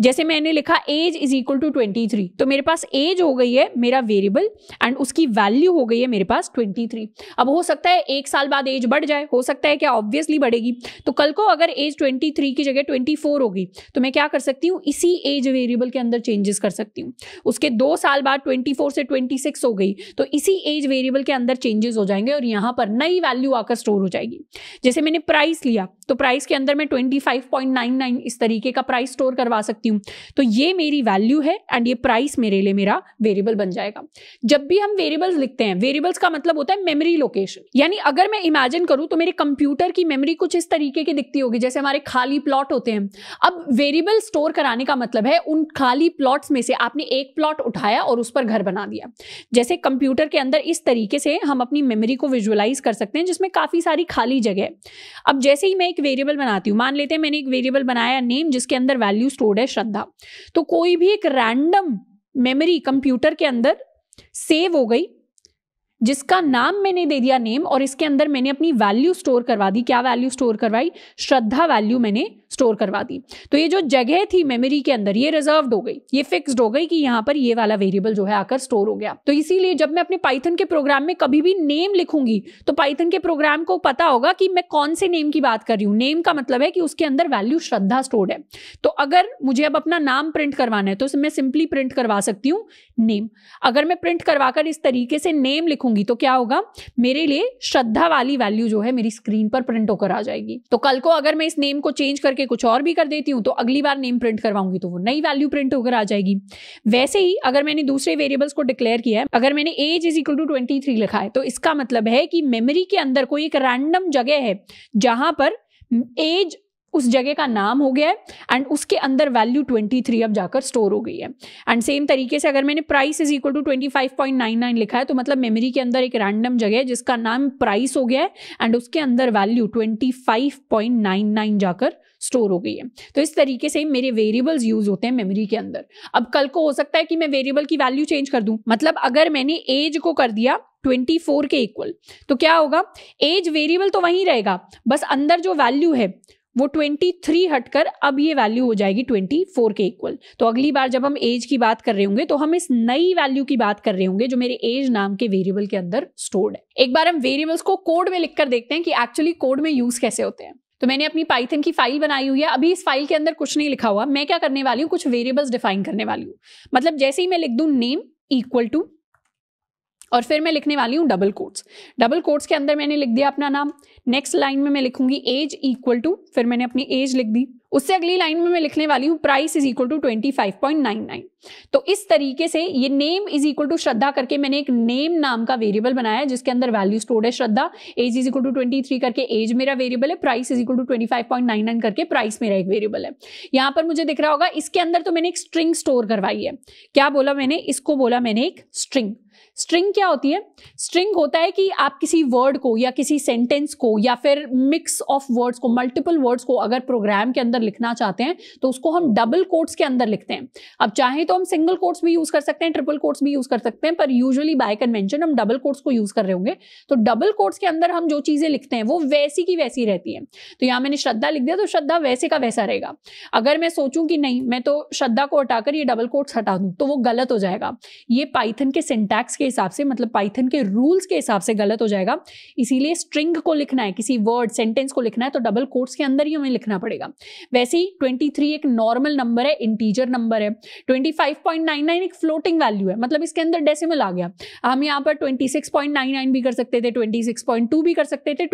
जैसे मैंने लिखा age is equal to twenty three तो मेरे पास एज हो गई है मेरा वेरिएबल एंड उसकी वैल्यू हो गई है मेरे पास ट्वेंटी थ्री अब हो सकता है एक साल बाद एज बढ़ जाए हो सकता है क्या ऑब्वियसली बढ़ेगी तो कल को अगर एज ट्वेंटी थ्री की जगह ट्वेंटी फोर होगी तो मैं क्या कर सकती हूँ इसी एज वेरिएबल के अंदर चेंजेस कर सकती हूँ उसके दो साल बाद ट्वेंटी फोर से ट्वेंटी सिक्स हो गई तो इसी एज वेरिएबल के अंदर चेंजेस हो जाएंगे और यहाँ पर नई वैल्यू आकर स्टोर हो जाएगी जैसे मैंने प्राइस लिया तो प्राइस के अंदर मैं twenty five point nine nine इस तरीके का प्राइस स्टोर करवा सकती सकती हूँ तो ये मेरी वैल्यू है एंड ये प्राइस मेरे लिए मेरा वेरिएबल बन जाएगा जब भी हम वेरिएबल्स लिखते हैं वेरिएबल्स का मतलब होता है मेमरी लोकेशन यानी अगर मैं इमेजिन करूँ तो मेरे कंप्यूटर की मेमरी कुछ इस तरीके की दिखती होगी जैसे हमारे खाली प्लॉट होते हैं अब वेरिएबल स्टोर कराने का मतलब है उन खाली प्लॉट्स में से आपने एक प्लॉट उठाया और उस पर घर बना दिया जैसे कंप्यूटर के अंदर इस तरीके से हम अपनी मेमोरी को विजुअलाइज कर सकते हैं जिसमें काफ़ी सारी खाली जगह है अब जैसे ही मैं एक वेरिएबल बनाती हूँ मान लेते हैं मैंने एक वेरिएबल बनाया नेम जिसके अंदर वैल्यू स्टोर्ड है श्रद्धा तो कोई भी एक रैंडम मेमोरी कंप्यूटर के अंदर सेव हो गई जिसका नाम मैंने दे दिया नेम और इसके अंदर मैंने अपनी वैल्यू स्टोर करवा दी क्या वैल्यू स्टोर करवाई श्रद्धा वैल्यू मैंने स्टोर करवा दी तो ये जो जगह थी मेमोरी के अंदर ये रिजर्व हो गई ये फिक्स्ड हो गई कि यहाँ पर ये वाला वेरिएबल जो है आकर स्टोर हो गया तो इसीलिए जब मैं अपने पाइथन के प्रोग्राम में कभी भी नेम लिखूंगी तो पाइथन के प्रोग्राम को पता होगा कि मैं कौन से नेम की बात कर रही हूँ नेम का मतलब है कि उसके अंदर वैल्यू श्रद्धा स्टोर है तो अगर मुझे अब अपना नाम प्रिंट करवाना है तो मैं सिंपली प्रिंट करवा सकती हूँ नेम अगर मैं प्रिंट करवाकर इस तरीके से नेम लिखूंगी तो क्या होगा मेरे लिए श्रद्धा वाली वैल्यू जो है मेरी स्क्रीन पर प्रिंट होकर आ जाएगी तो कल को अगर मैं इस नेम को चेंज करके करके कुछ और भी कर देती हूँ तो अगली बार नेम प्रिंट करवाऊंगी तो वो नई वैल्यू प्रिंट होकर आ जाएगी वैसे ही अगर मैंने दूसरे वेरिएबल्स को डिक्लेयर किया है अगर मैंने age is equal to twenty three लिखा है तो इसका मतलब है कि मेमरी के अंदर कोई एक रैंडम जगह है जहां पर एज उस जगह का नाम हो गया है एंड उसके अंदर वैल्यू 23 अब जाकर स्टोर हो गई है एंड सेम तरीके से अगर मैंने प्राइस इज इक्वल टू 25.99 लिखा है तो मतलब मेमोरी के अंदर एक रैंडम जगह है जिसका नाम प्राइस हो गया है एंड उसके अंदर वैल्यू 25.99 जाकर स्टोर हो गई है तो इस तरीके से मेरे वेरिएबल्स यूज होते हैं मेमोरी के अंदर अब कल को हो सकता है कि मैं वेरिएबल की वैल्यू चेंज कर दूं मतलब अगर मैंने एज को कर दिया 24 के इक्वल तो क्या होगा एज वेरिएबल तो वहीं रहेगा बस अंदर जो वैल्यू है वो 23 हटकर अब ये वैल्यू हो जाएगी 24 के इक्वल तो अगली बार जब हम एज की बात कर रहे होंगे तो हम इस नई वैल्यू की बात कर रहे होंगे जो मेरे एज नाम के वेरिएबल के अंदर स्टोर्ड है एक बार हम वेरिएबल्स को कोड में लिखकर देखते हैं कि एक्चुअली कोड में यूज कैसे होते हैं तो मैंने अपनी पाइथन की फाइल बनाई हुई है अभी इस फाइल के अंदर कुछ नहीं लिखा हुआ मैं क्या करने वाली हूँ कुछ वेरिएबल्स डिफाइन करने वाली हूँ मतलब जैसे ही मैं लिख दूँ नेम इक्वल टू और फिर मैं लिखने वाली हूँ डबल कोट्स डबल कोट्स के अंदर मैंने लिख दिया अपना नाम नेक्स्ट लाइन में मैं लिखूंगी एज इक्वल टू फिर मैंने अपनी एज लिख दी उससे अगली लाइन में मैं लिखने वाली हूँ price is equal to twenty five point nine nine तो इस तरीके से ये name is equal to Shraddha करके मैंने एक नेम नाम का वेरिएबल बनाया है जिसके अंदर वैल्यू स्टोर्ड है Shraddha age is equal to twenty three करके एज मेरा वेरिएबल है price is equal to twenty five point nine nine करके प्राइस मेरा एक वेरिएबल है यहाँ पर मुझे दिख रहा होगा इसके अंदर तो मैंने एक स्ट्रिंग स्टोर करवाई है क्या बोला मैंने इसको बोला मैंने एक स्ट्रिंग स्ट्रिंग क्या होती है स्ट्रिंग होता है कि आप किसी वर्ड को या किसी सेंटेंस को या फिर मिक्स ऑफ वर्ड्स को मल्टीपल वर्ड्स को अगर प्रोग्राम के अंदर लिखना चाहते हैं तो उसको हम डबल कोट्स के अंदर लिखते हैं अब चाहे तो हम सिंगल कोट्स भी यूज कर सकते हैं ट्रिपल कोट्स भी यूज कर सकते हैं पर यूजली बाय कन्वेंशन हम डबल कोट्स को यूज कर रहे होंगे तो डबल कोट्स के अंदर हम जो चीजें लिखते हैं वो वैसी की वैसी रहती है तो यहां मैंने श्रद्धा लिख दिया तो श्रद्धा वैसे का वैसा रहेगा अगर मैं सोचूं कि नहीं मैं तो श्रद्धा को हटाकर ये डबल कोट्स हटा दूं तो वो गलत हो जाएगा ये पाइथन के सिंटैक्स के के हिसाब से मतलब पाइथन के रूल्स के हिसाब से गलत हो जाएगा इसीलिए स्ट्रिंग को लिखना है किसी वर्ड सेंटेंस को लिखना है तो डबल कोर्ट्स के अंदर ही हमें लिखना पड़ेगा वैसे ही ट्वेंटी एक नॉर्मल नंबर है इंटीजर नंबर है ट्वेंटी एक फ्लोटिंग वैल्यू है मतलब इसके अंदर डेसिमल आ गया हम यहाँ पर ट्वेंटी भी कर सकते थे ट्वेंटी भी कर सकते थे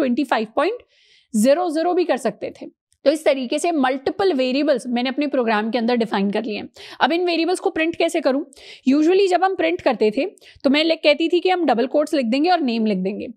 जीरो भी कर सकते थे तो इस तरीके से मल्टीपल वेरिएबल्स मैंने अपने प्रोग्राम के अंदर डिफाइन कर लिए अब इन वेरिएबल्स को प्रिंट कैसे करूँ यूजुअली जब हम प्रिंट करते थे तो मैं कहती थी कि हम डबल कोड्स लिख देंगे और नेम लिख देंगे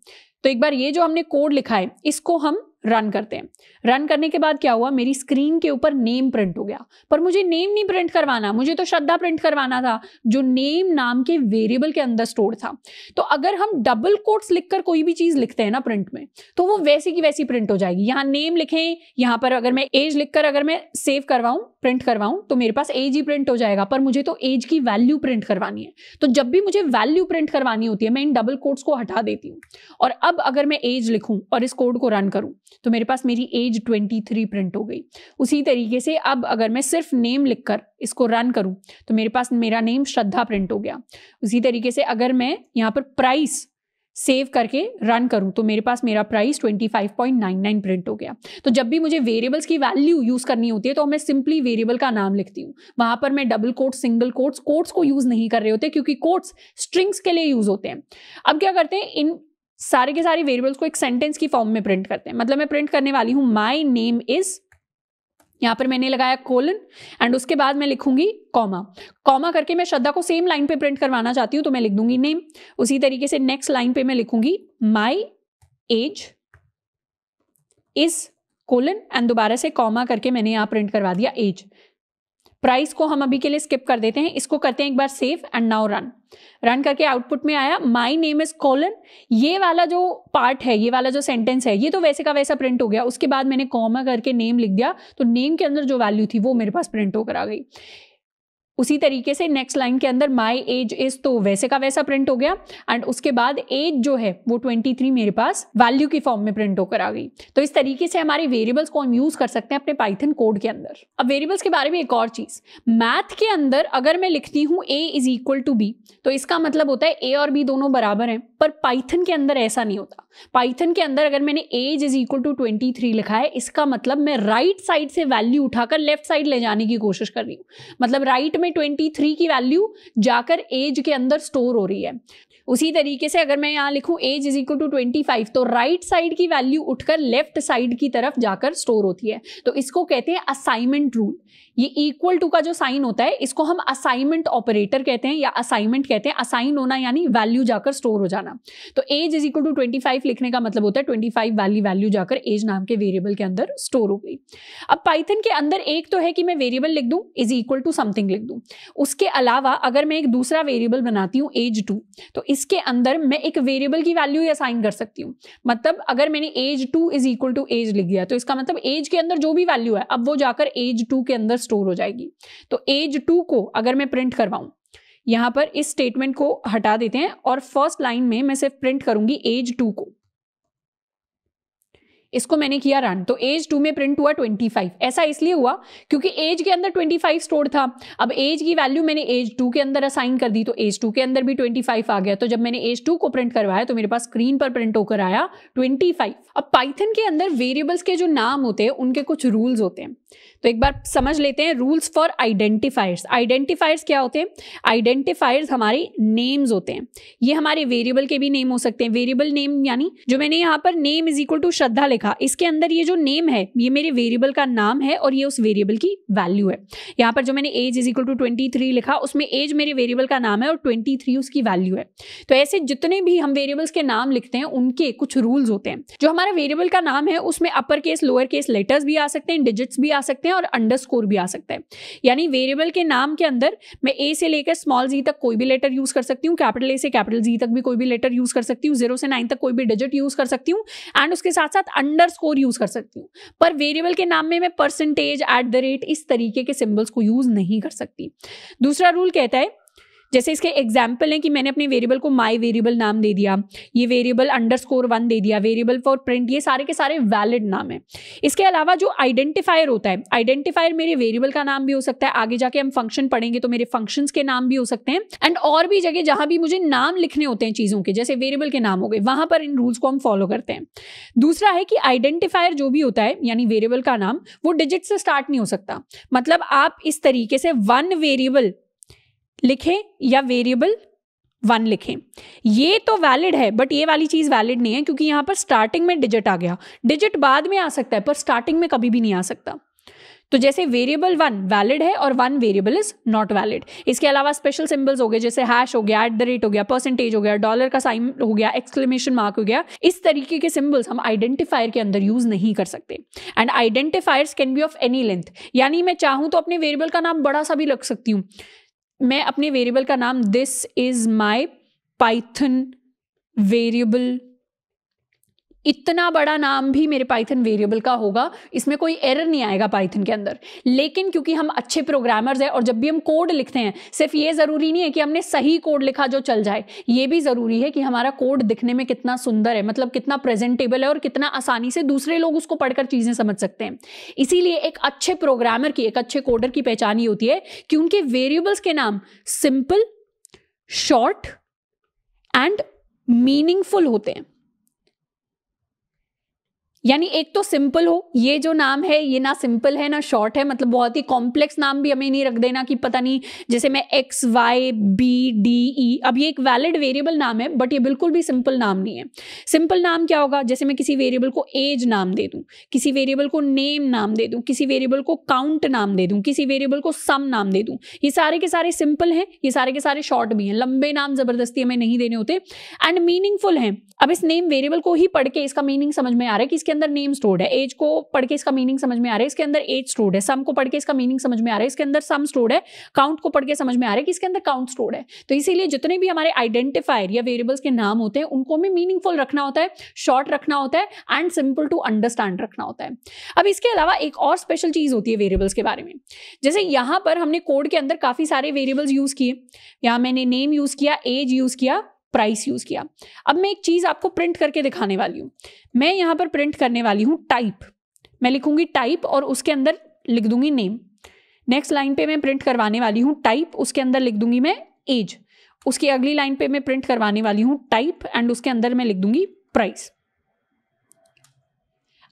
तो एक बार ये जो हमने कोड लिखा है इसको हम रन करते हैं रन करने के बाद क्या हुआ मेरी स्क्रीन के ऊपर नेम प्रिंट हो गया पर मुझे नेम नहीं प्रिंट करवाना मुझे तो श्रद्धा प्रिंट करवाना था जो नेम नाम के वेरिएबल के अंदर स्टोर था तो अगर हम डबल कोट्स लिखकर कोई भी चीज लिखते हैं ना प्रिंट में तो वो वैसी की वैसी प्रिंट हो जाएगी यहाँ नेम लिखें यहाँ पर अगर मैं एज लिखकर अगर मैं सेव करवाऊँ प्रिंट करवाऊं तो मेरे पास एज ही प्रिंट हो जाएगा पर मुझे तो एज की वैल्यू प्रिंट करवानी है तो जब भी मुझे वैल्यू प्रिंट करवानी होती है मैं इन डबल कोट्स को हटा देती हूँ और अब अगर मैं एज लिखूँ और इस कोड को रन करूँ तो मेरे पास मेरी एज 23 प्रिंट हो गई उसी तरीके से अब अगर मैं सिर्फ नेम लिखकर इसको रन करूं तो मेरे पास मेरा नेम श्रद्धा प्रिंट हो गया उसी तरीके से अगर मैं यहाँ पर प्राइस सेव करके रन करूं तो मेरे पास मेरा प्राइस 25.99 प्रिंट हो गया तो जब भी मुझे वेरिएबल्स की वैल्यू यूज़ करनी होती है तो मैं सिंपली वेरिएबल का नाम लिखती हूं वहां पर मैं double quotes single quotes quotes को यूज़ नहीं कर रहे होते क्योंकि कोट्स स्ट्रिंग्स के लिए यूज़ होते हैं अब क्या करते हैं इन सारे के सारे वेरिएबल्स को एक सेंटेंस की फॉर्म में प्रिंट करते हैं मतलब मैं प्रिंट करने वाली हूँ माई नेम इज यहाँ पर मैंने लगाया कोलन एंड उसके बाद मैं लिखूंगी कॉमा कॉमा करके मैं श्रद्धा को सेम लाइन पे प्रिंट करवाना चाहती हूँ तो मैं लिख दूंगी नेम उसी तरीके से नेक्स्ट लाइन पे मैं लिखूंगी my age is colon and दोबारा से कॉमा करके मैंने यहाँ प्रिंट करवा दिया एज प्राइस को हम अभी के लिए स्किप कर देते हैं इसको करते हैं एक बार save and now run run करके आउटपुट में आया माई नेम इज कॉलन ये वाला जो पार्ट है ये वाला जो सेंटेंस है ये तो वैसे का वैसा प्रिंट हो गया उसके बाद मैंने कॉमा करके नेम लिख दिया तो नेम के अंदर जो वैल्यू थी वो मेरे पास प्रिंट होकर आ गई उसी तरीके से नेक्स्ट लाइन के अंदर माई एज इज तो वैसे का वैसा प्रिंट हो गया एंड उसके बाद एज जो है वो 23 मेरे पास वैल्यू की फॉर्म में प्रिंट होकर आ गई तो इस तरीके से हमारे वेरिएबल्स को हम यूज कर सकते हैं अपने पाइथन कोड के अंदर अब वेरिएबल्स के बारे में एक और चीज मैथ के अंदर अगर मैं लिखती हूँ A is equal to B तो इसका मतलब होता है ए और बी दोनों बराबर हैं पर पाइथन के अंदर ऐसा नहीं होता पाइथन के अंदर अगर मैंने age is equal to twenty three लिखा है इसका मतलब मैं राइट right साइड से वैल्यू उठाकर लेफ्ट साइड ले जाने की कोशिश कर रही हूँ मतलब राइट right में ट्वेंटी थ्री की वैल्यू जाकर एज के अंदर स्टोर हो रही है उसी तरीके से अगर मैं यहाँ लिखूँ age is equal to twenty five तो राइट right साइड की वैल्यू उठकर लेफ्ट साइड की तरफ जाकर स्टोर होती है तो इसको कहते हैं असाइनमेंट रूल ये इक्वल टू का जो साइन होता है इसको हम असाइनमेंट ऑपरेटर कहते हैं या असाइनमेंट कहते हैं असाइन होना यानी वैल्यू जाकर स्टोर हो जाना तो age is equal to twenty लिखने का मतलब होता है ट्वेंटी फाइव वाली वैल्यू जाकर एज नाम के वेरिएबल के अंदर स्टोर हो गई अब पाइथन के अंदर एक तो है कि मैं वेरिएबल लिख दूँ इज इक्वल टू समथिंग लिख दूँ उसके अलावा अगर मैं एक दूसरा वेरिएबल बनाती हूँ एज टू तो इसके अंदर मैं एक वेरिएबल की वैल्यू असाइन कर सकती हूँ मतलब अगर मैंने age two is equal to age लिख दिया तो इसका मतलब एज के अंदर जो भी वैल्यू है अब वो जाकर एज टू के अंदर स्टोर हो जाएगी तो एज टू को अगर मैं प्रिंट करवाऊं यहाँ पर इस स्टेटमेंट को हटा देते हैं और फर्स्ट लाइन में मैं सिर्फ प्रिंट करूंगी एज टू को इसको मैंने किया रन तो एज टू में प्रिंट हुआ 25 ऐसा इसलिए हुआ क्योंकि एज के अंदर 25 स्टोर था अब एज की वैल्यू मैंने एज टू के अंदर असाइन कर दी तो एज टू के अंदर भी 25 आ गया तो जब मैंने एज टू को प्रिंट करवाया तो मेरे पास स्क्रीन पर प्रिंट होकर आया 25 अब पाइथन के अंदर वेरिएबल्स के जो नाम होते हैं उनके कुछ रूल्स होते हैं तो एक बार समझ लेते हैं रूल्स फॉर आइडेंटिफायर्स आइडेंटिफायर्स क्या होते हैं आइडेंटिफायर्स हमारे नेम्स होते हैं ये हमारे वेरिएबल के भी नेम हो सकते हैं वेरिएबल नेम यानी जो मैंने यहाँ पर name is equal to Shraddha लिखा इसके अंदर ये जो नेम है ये मेरे वेरिएबल का नाम है और ये उस वेरिएबल की वैल्यू है यहाँ पर जो मैंने age is equal to twenty लिखा उसमें एज मेरे वेरिएबल का नाम है और ट्वेंटी उसकी वैल्यू है तो ऐसे जितने भी हम वेरिएबल्स के नाम लिखते हैं उनके कुछ रूल्स होते हैं जो हमारा वेरिएबल का नाम है उसमें upper case lower case letters भी आ सकते हैं डिजिट्स भी आ सकते हैं हैं और अंडरस्कोर भी आ सकता है यानी वेरिएबल के नाम के अंदर मैं ए से लेकर स्मॉल जी तक कोई भी लेटर यूज कर सकती हूँ कैपिटल ए से कैपिटल जी तक भी कोई भी लेटर यूज कर सकती हूँ जीरो से नाइन तक कोई भी डिजिट यूज कर सकती हूँ एंड उसके साथ साथ अंडर यूज कर सकती हूँ पर वेरिएबल के नाम में मैं परसेंटेज एट द रेट इस तरीके के सिम्बल्स को यूज नहीं कर सकती दूसरा रूल कहता है जैसे इसके एग्जाम्पल हैं कि मैंने अपने वेरिएबल को माई वेरिएबल नाम दे दिया ये वेरिएबल अंडर स्कोर वन दे दिया वेरिएबल फॉर प्रिंट ये सारे के सारे वैलिड नाम है इसके अलावा जो आइडेंटिफायर होता है आइडेंटिफायर मेरे वेरिएबल का नाम भी हो सकता है आगे जाके हम फंक्शन पढ़ेंगे तो मेरे फंक्शन के नाम भी हो सकते हैं एंड और भी जगह जहां भी मुझे नाम लिखने होते हैं चीज़ों के जैसे वेरिएबल के नाम हो गए वहां पर इन रूल्स को हम फॉलो करते हैं दूसरा है कि आइडेंटिफायर जो भी होता है यानी वेरिएबल का नाम वो डिजिट से स्टार्ट नहीं हो सकता मतलब आप इस तरीके से वन वेरिएबल लिखें या वेरिएबल वन लिखें ये तो वैलिड है बट ये वाली चीज़ वैलिड नहीं है क्योंकि यहाँ पर स्टार्टिंग में डिजिट आ गया डिजिट बाद में आ सकता है पर स्टार्टिंग में कभी भी नहीं आ सकता तो जैसे वेरिएबल वन वैलिड है और one variable is not valid इसके अलावा स्पेशल सिंबल्स हो गए जैसे हैश हो गया एट द रेट हो गया परसेंटेज हो गया डॉलर का साइन हो गया एक्सक्लेमेशन मार्क हो गया इस तरीके के सिंबल्स हम आइडेंटिफायर के अंदर यूज नहीं कर सकते and identifiers can be of any length यानी मैं चाहूँ तो अपने वेरिएबल का नाम बड़ा सा भी रख सकती हूँ मैं अपने वेरिएबल का नाम this is my Python variable इतना बड़ा नाम भी मेरे पाइथन वेरिएबल का होगा इसमें कोई एरर नहीं आएगा पाइथन के अंदर लेकिन क्योंकि हम अच्छे प्रोग्रामर्स हैं और जब भी हम कोड लिखते हैं सिर्फ ये ज़रूरी नहीं है कि हमने सही कोड लिखा जो चल जाए ये भी ज़रूरी है कि हमारा कोड दिखने में कितना सुंदर है मतलब कितना प्रेजेंटेबल है और कितना आसानी से दूसरे लोग उसको पढ़कर चीज़ें समझ सकते हैं इसीलिए एक अच्छे प्रोग्रामर की एक अच्छे कोडर की पहचान ही होती है कि उनके वेरिएबल्स के नाम सिंपल शॉर्ट एंड मीनिंगफुल होते हैं यानी एक तो सिंपल हो ये जो नाम है ये ना सिंपल है ना शॉर्ट है मतलब बहुत ही कॉम्प्लेक्स नाम भी हमें नहीं रख देना कि पता नहीं जैसे मैं X Y B D E अब ये एक वैलिड वेरिएबल नाम है बट ये बिल्कुल भी सिंपल नाम नहीं है सिंपल नाम क्या होगा जैसे मैं किसी वेरिएबल को एज नाम दे दूँ किसी वेरिएबल को नेम नाम दे दूँ किसी वेरिएबल को काउंट नाम दे दूँ किसी वेरिएबल को सम नाम दे दूँ ये सारे के सारे सिंपल हैं ये सारे के सारे शॉर्ट भी हैं लंबे नाम ज़बरदस्ती हमें नहीं देने होते एंड मीनिंगफुल हैं अब इस नेम वेरिएबल को ही पढ़ के इसका मीनिंग समझ में आ रहा है कि इसके इसके अंदर नेम स्टोर्ड है एज को पढ़ के इसका मीनिंग समझ में आ रहा है इसके अंदर एज स्टोर्ड है सम को पढ़ के इसका मीनिंग समझ में आ रहा है इसके अंदर सम स्टोर्ड है काउंट को पढ़ के समझ में आ रहा है कि इसके अंदर काउंट स्टोर्ड है तो इसीलिए जितने भी हमारे आइडेंटिफायर या वेरिएबल्स के नाम होते हैं उनको हमें मीनिंगफुल रखना होता है शॉर्ट रखना होता है एंड सिंपल टू अंडरस्टैंड रखना होता है अब इसके अलावा एक और स्पेशल चीज होती है वेरिएबल्स के बारे में जैसे यहां पर हमने कोड के अंदर काफी सारे वेरिएबल्स यूज किए यहां मैंने नेम यूज किया एज यूज किया प्राइस यूज़ किया अब मैं एक चीज़ आपको प्रिंट करके दिखाने वाली हूँ मैं यहाँ पर प्रिंट करने वाली हूँ टाइप मैं लिखूंगी टाइप और उसके अंदर लिख दूंगी नेम नेक्स्ट लाइन पे मैं प्रिंट करवाने वाली हूँ टाइप उसके अंदर लिख दूंगी मैं एज उसकी अगली लाइन पे मैं प्रिंट करवाने वाली हूँ टाइप एंड उसके अंदर मैं लिख दूंगी प्राइस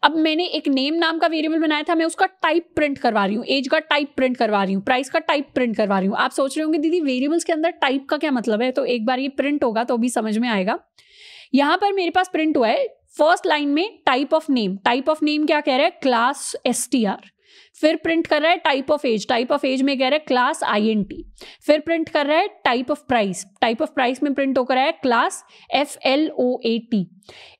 अब मैंने एक नेम नाम का वेरिएबल बनाया था मैं उसका टाइप प्रिंट करवा रही हूँ एज का टाइप प्रिंट करवा रही हूँ प्राइस का टाइप प्रिंट करवा रही हूँ आप सोच रहे होंगे दीदी वेरिएबल्स के अंदर टाइप का क्या मतलब है तो एक बार ये प्रिंट होगा तो भी समझ में आएगा यहाँ पर मेरे पास प्रिंट हुआ है फर्स्ट लाइन में type of name type of name क्या कह रहा है क्लास एस टी आर फिर प्रिंट कर रहा है type of age type of age में कह रहा है क्लास आई फिर प्रिंट कर रहा है type of price type of price में प्रिंट होकर आया class F L O A T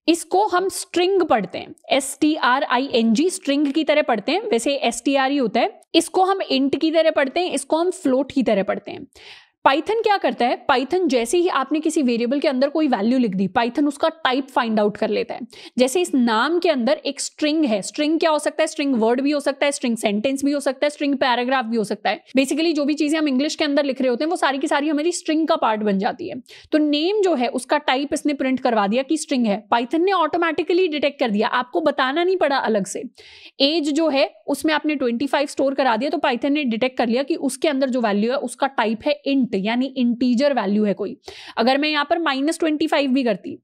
इसको हम स्ट्रिंग पढ़ते हैं S T R I N G string की तरह पढ़ते हैं वैसे एस टी आर ही होता है इसको हम इंट की तरह पढ़ते हैं इसको हम फ्लोट की तरह पढ़ते हैं पाइथन क्या करता है पाइथन जैसे ही आपने किसी वेरिएबल के अंदर कोई वैल्यू लिख दी पाइथन उसका टाइप फाइंड आउट कर लेता है जैसे इस नाम के अंदर एक स्ट्रिंग है स्ट्रिंग क्या हो सकता है स्ट्रिंग वर्ड भी हो सकता है स्ट्रिंग सेंटेंस भी हो सकता है स्ट्रिंग पैराग्राफ भी हो सकता है बेसिकली जो भी चीजें हम इंग्लिश के अंदर लिख रहे होते हैं वो सारी की सारी हमारी स्ट्रिंग का पार्ट बन जाती है तो नेम जो है उसका टाइप इसने प्रिंट करवा दिया कि स्ट्रिंग है पाइथन ने ऑटोमेटिकली डिटेक्ट कर दिया आपको बताना नहीं पड़ा अलग से एज जो है उसमें आपने ट्वेंटी स्टोर करा दिया तो पाइथन ने डिटेक्ट कर लिया कि उसके अंदर जो वैल्यू है उसका टाइप है इंट इंट यानी इंटीजर वैल्यू है कोई अगर मैं यहाँ पर माइनस ट्वेंटी फाइव भी करती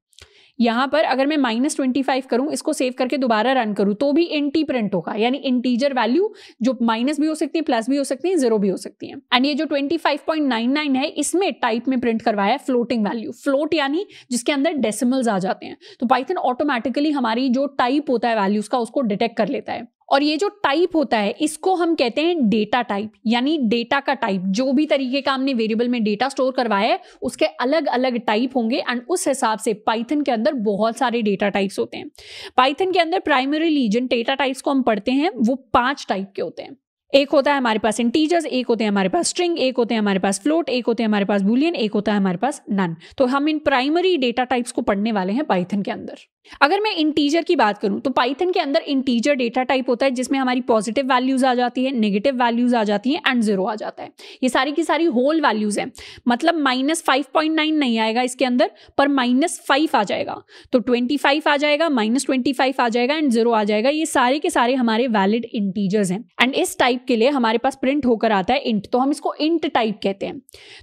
यहाँ पर अगर मैं माइनस ट्वेंटी फाइव करूँ इसको सेव करके दोबारा रन करूँ तो भी इंटी प्रिंट होगा यानी इंटीजर वैल्यू जो माइनस भी हो सकती है प्लस भी हो सकती है जीरो भी हो सकती है एंड ये जो twenty five point nine nine है इसमें टाइप में प्रिंट करवाया है फ्लोटिंग वैल्यू फ्लोट यानी जिसके अंदर डेसिमल्स आ जाते हैं तो पाइथन ऑटोमेटिकली हमारी जो टाइप होता है वैल्यूज का उसको डिटेक्ट कर लेता है और ये जो टाइप होता है इसको हम कहते हैं डेटा टाइप यानी डेटा का टाइप जो भी तरीके का हमने वेरिएबल में डेटा स्टोर करवाया है उसके अलग अलग टाइप होंगे एंड उस हिसाब से पाइथन के अंदर बहुत सारे डेटा टाइप्स होते हैं पाइथन के अंदर प्राइमरीली जिन डेटा टाइप्स को हम पढ़ते हैं वो पांच टाइप के होते हैं एक होता है हमारे पास इंटीजर्स एक होते हैं हमारे पास स्ट्रिंग एक होते हैं हमारे पास फ्लोट एक होते हैं हमारे पास बुलियन एक होता है हमारे पास नन तो हम इन प्राइमरी डेटा टाइप्स को पढ़ने वाले हैं पाइथन के अंदर अगर मैं इंटीजर की बात करूं तो पाइथन के अंदर इंटीजर डेटा टाइप होता है जिसमें हमारी पॉजिटिव वैल्यूज आ जाती है नेगेटिव वैल्यूज आ जाती है एंड जीरो आ जाता है ये सारी की सारी होल वैल्यूज हैं मतलब माइनस फाइव पॉइंट नाइन नहीं आएगा इसके अंदर पर माइनस फाइव आ जाएगा तो ट्वेंटी फाइव आ जाएगा माइनस ट्वेंटी फाइव आ जाएगा एंड जीरो आ जाएगा ये सारे के सारे हमारे वैलिड इंटीजर्स हैं एंड इस टाइप के लिए हमारे पास प्रिंट होकर आता है इंट तो हम इसको इंट टाइप कहते हैं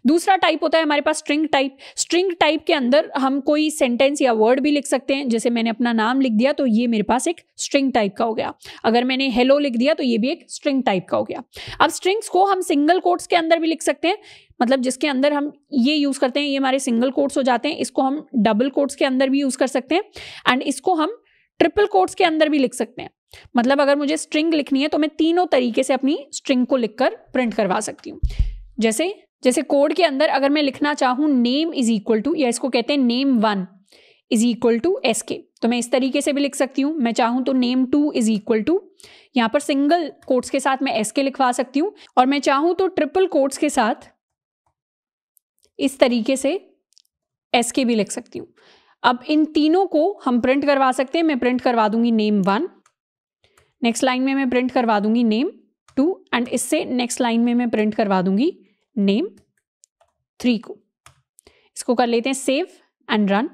दूसरा टाइप होता है हमारे पास स्ट्रिंग टाइप स्ट्रिंग टाइप के अंदर हम कोई सेंटेंस या वर्ड भी लिख सकते हैं जैसे जैसे मैंने अपना नाम लिख दिया तो ये मेरे पास एक स्ट्रिंग टाइप का हो गया अगर मैंने हेलो लिख दिया तो ये भी एक स्ट्रिंग टाइप का हो गया अब स्ट्रिंग्स को हम सिंगल कोट्स के अंदर भी लिख सकते हैं मतलब जिसके अंदर हम ये यूज़ करते हैं ये हमारे सिंगल कोट्स हो जाते हैं इसको हम डबल कोट्स के अंदर भी यूज़ कर सकते हैं एंड इसको हम ट्रिपल कोट्स के अंदर भी लिख सकते हैं मतलब अगर मुझे स्ट्रिंग लिखनी है तो मैं तीनों तरीके से अपनी स्ट्रिंग को लिखकर प्रिंट करवा सकती हूँ जैसे जैसे कोड के अंदर अगर मैं लिखना चाहूँ नेम इज इक्वल टू या इसको कहते हैं name one is equal to S K तो मैं इस तरीके से भी लिख सकती हूँ मैं चाहूँ तो name two is equal to यहाँ पर सिंगल कोट्स के साथ मैं एस के लिखवा सकती हूँ और मैं चाहूँ तो ट्रिपल कोट्स के साथ इस तरीके से एस के भी लिख सकती हूँ अब इन तीनों को हम प्रिंट करवा सकते हैं मैं प्रिंट करवा दूंगी नेम वन नेक्स्ट लाइन में मैं प्रिंट करवा दूंगी नेम टू एंड इससे नेक्स्ट लाइन में मैं प्रिंट करवा दूंगी नेम थ्री को इसको कर लेते हैं सेव एंड रन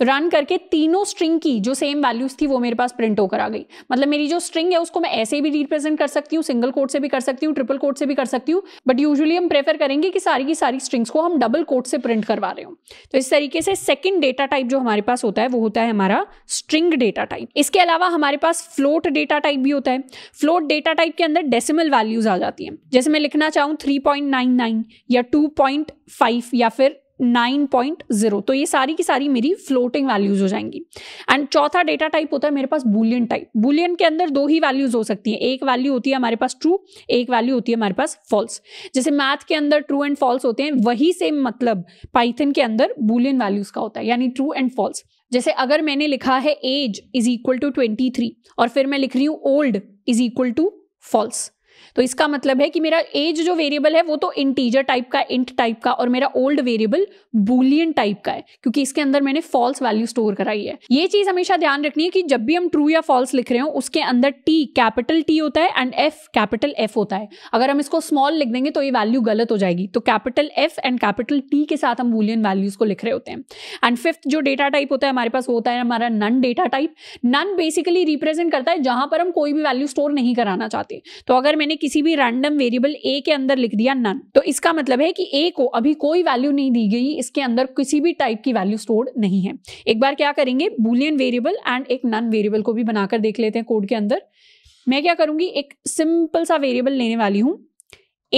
तो रन करके तीनों स्ट्रिंग की जो सेम वैल्यूज थी वो मेरे पास प्रिंट होकर आ गई मतलब मेरी जो स्ट्रिंग है उसको मैं ऐसे भी रिप्रेजेंट कर सकती हूँ सिंगल कोट से भी कर सकती हूँ ट्रिपल कोट से भी कर सकती हूँ बट यूजली हम प्रेफर करेंगे कि सारी की सारी स्ट्रिंग्स को हम डबल कोट से प्रिंट करवा रहे हो तो इस तरीके से सेकेंड डेटा टाइप जो हमारे पास होता है वो होता है हमारा स्ट्रिंग डेटा टाइप इसके अलावा हमारे पास फ्लोट डेटा टाइप भी होता है फ्लोट डेटा टाइप के अंदर डेसिमल वैल्यूज आ जाती हैं जैसे मैं लिखना चाहूँ थ्री या टू या फिर 9.0 तो ये सारी की सारी मेरी फ्लोटिंग वैल्यूज हो जाएंगी एंड चौथा डेटा टाइप होता है मेरे पास बुलियन टाइप बुलियन के अंदर दो ही वैल्यूज हो सकती है एक वैल्यू होती है हमारे पास ट्रू एक वैल्यू होती है हमारे पास फॉल्स जैसे मैथ के अंदर ट्रू एंड फॉल्स होते हैं वही सेम मतलब पाइथन के अंदर बुलियन वैल्यूज का होता है यानी ट्रू एंड फॉल्स जैसे अगर मैंने लिखा है age is equal to twenty three और फिर मैं लिख रही हूँ old is equal to false तो इसका मतलब है कि मेरा एज जो वेरिएबल है वो तो इंटीजर टाइप का इंट टाइप का और मेरा ओल्ड वेरिएबल बुलियन टाइप का है क्योंकि इसके अंदर मैंने फॉल्स वैल्यू स्टोर कराई है ये चीज हमेशा ध्यान रखनी है कि जब भी हम ट्रू या फॉल्स लिख रहे हो उसके अंदर टी कैपिटल टी होता है एंड एफ कैपिटल एफ होता है अगर हम इसको स्मॉल लिख देंगे तो ये वैल्यू गलत हो जाएगी तो capital F and capital T के साथ हम बुलियन वैल्यूज को लिख रहे होते हैं एंड फिफ्थ जो डेटा टाइप होता है हमारे पास होता है हमारा none data type none basically represent करता है जहां पर हम कोई भी वैल्यू स्टोर नहीं कराना चाहते तो अगर मैंने किसी भी रैंडम वेरिएबल ए के अंदर लिख दिया नन तो इसका मतलब है कि ए को अभी कोई वैल्यू नहीं दी गई इसके अंदर किसी भी टाइप की वैल्यू स्टोर नहीं है एक बार क्या करेंगे बुलियन वेरिएबल एंड एक नन वेरिएबल को भी बनाकर देख लेते हैं कोड के अंदर मैं क्या करूंगी एक सिंपल सा वेरिएबल लेने वाली हूँ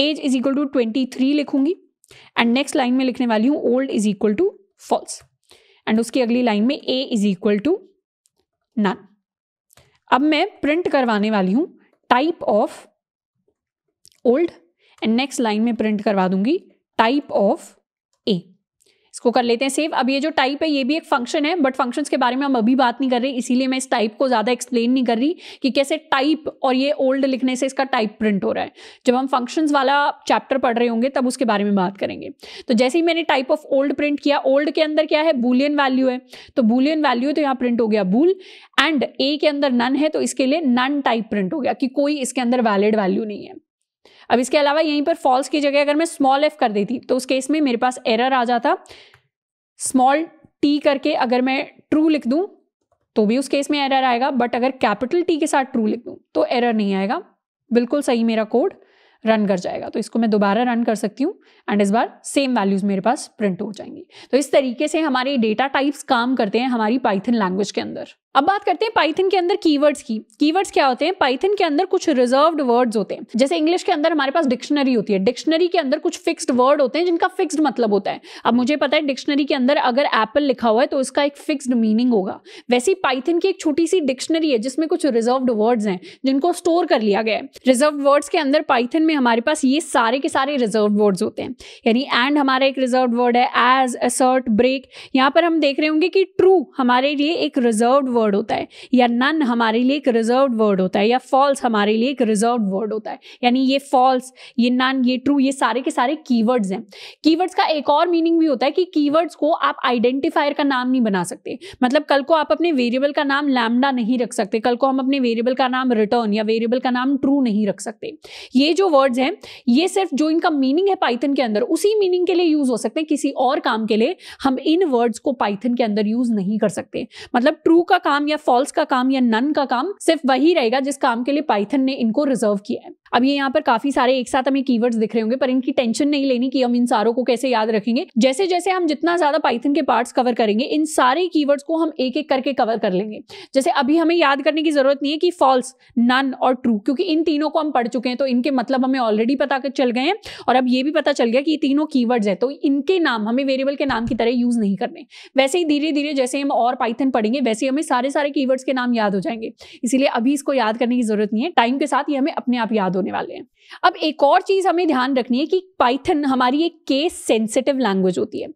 age is equal to twenty three लिखूंगी एंड नेक्स्ट लाइन में लिखने वाली हूँ old is equal to false and उसकी अगली लाइन में ए इज इक्वल टू नन अब मैं प्रिंट करवाने वाली हूँ type of old and next line में प्रिंट करवा दूंगी टाइप ऑफ ए इसको कर लेते हैं सेव अब ये जो टाइप है ये भी एक फंक्शन है बट फंक्शंस के बारे में हम अभी बात नहीं कर रहे इसीलिए मैं इस टाइप को ज़्यादा एक्सप्लेन नहीं कर रही कि कैसे टाइप और ये ओल्ड लिखने से इसका टाइप प्रिंट हो रहा है जब हम फंक्शंस वाला चैप्टर पढ़ रहे होंगे तब उसके बारे में बात करेंगे तो जैसे ही मैंने टाइप ऑफ ओल्ड प्रिंट किया ओल्ड के अंदर क्या है बुलियन वैल्यू है तो बुलियन वैल्यू तो यहाँ प्रिंट हो गया बुल एंड ए के अंदर नन है तो इसके लिए नन टाइप प्रिंट हो गया कि कोई इसके अंदर वैलिड वैल्यू नहीं है अब इसके अलावा यहीं पर फॉल्स की जगह अगर मैं स्मॉल एफ कर देती तो उस केस में मेरे पास एरर आ जाता स्मॉल टी करके अगर मैं ट्रू लिख दूं तो भी उस केस में एरर आएगा बट अगर कैपिटल टी के साथ ट्रू लिख दूं तो एरर नहीं आएगा बिल्कुल सही मेरा कोड रन कर जाएगा तो इसको मैं दोबारा रन कर सकती हूँ एंड इस बार सेम वैल्यूज़ मेरे पास प्रिंट हो जाएंगी तो इस तरीके से हमारे डेटा टाइप्स काम करते हैं हमारी पाइथन लैंग्वेज के अंदर अब बात करते हैं पाइथन के अंदर कीवर्ड्स की कीवर्ड्स क्या होते हैं पाइथन के अंदर कुछ रिजर्व्ड वर्ड्स होते हैं जैसे इंग्लिश के अंदर हमारे पास डिक्शनरी होती है डिक्शनरी के अंदर कुछ फिक्स्ड वर्ड होते हैं जिनका फिक्स्ड मतलब होता है अब मुझे पता है डिक्शनरी के अंदर अगर एप्पल लिखा हुआ है तो उसका एक फिक्सड मीनिंग होगा वैसे ही पाइथन की एक छोटी सी डिक्शनरी है जिसमें कुछ रिजर्व वर्ड्स हैं जिनको स्टोर कर लिया गया है रिजर्व वर्ड्स के अंदर पाइथन में हमारे पास ये सारे के सारे रिजर्व वर्ड्स होते हैं यानी एंड हमारा एक रिजर्व वर्ड है एज असर्ट ब्रेक यहाँ पर हम देख रहे होंगे कि ट्रू हमारे लिए एक रिजर्व वर्ड वर्ड होता है या नन हमारे लिए एक रिजर्व वर्ड होता है या फॉल्स हमारे लिए एक रिजर्व वर्ड होता है यानी ये फॉल्स ये नन ये ट्रू ये सारे के सारे कीवर्ड्स हैं कीवर्ड्स का एक और मीनिंग भी होता है कि कीवर्ड्स को आप आइडेंटिफायर का नाम नहीं बना सकते मतलब कल को आप अपने वेरिएबल का नाम लैमडा नहीं रख सकते कल को हम अपने वेरिएबल का नाम रिटर्न या वेरिएबल का नाम ट्रू नहीं रख सकते ये जो वर्ड्स हैं ये सिर्फ जो इनका मीनिंग है पाइथन के अंदर उसी मीनिंग के लिए यूज हो सकते हैं किसी और काम के लिए हम इन वर्ड्स को पाइथन के अंदर यूज नहीं कर सकते मतलब ट्रू का काम काम या फॉल्स का काम या नन का काम सिर्फ वही रहेगा जिस काम के लिए पाइथन ने इनको रिजर्व किया है अब ये यहाँ पर काफी सारे एक साथ हमें कीवर्ड्स दिख रहे होंगे पर इनकी टेंशन नहीं लेनी कि हम इन सारों को कैसे याद रखेंगे जैसे जैसे हम जितना ज्यादा पाइथन के पार्ट्स कवर करेंगे इन सारे कीवर्ड्स को हम एक एक करके कवर कर लेंगे जैसे अभी हमें याद करने की जरूरत नहीं है कि फॉल्स नन और ट्रू क्योंकि इन तीनों को हम पढ़ चुके हैं तो इनके मतलब हमें ऑलरेडी पता चल गए हैं और अब ये भी पता चल गया कि ये तीनों की हैं तो इनके नाम हमें वेरिएबल के नाम की तरह यूज नहीं करने वैसे ही धीरे धीरे जैसे हम और पाइथन पढ़ेंगे वैसे हमें सारे सारे सारे कीवर्ड्स के नाम याद हो जाएंगे इसीलिए अभी इसको याद करने की जरूरत नहीं है टाइम के साथ ये हमें अपने आप याद होने वाले हैं अब एक और चीज़ हमें ध्यान रखनी है कि पाइथन हमारी एक केस सेंसिटिव लैंग्वेज होती है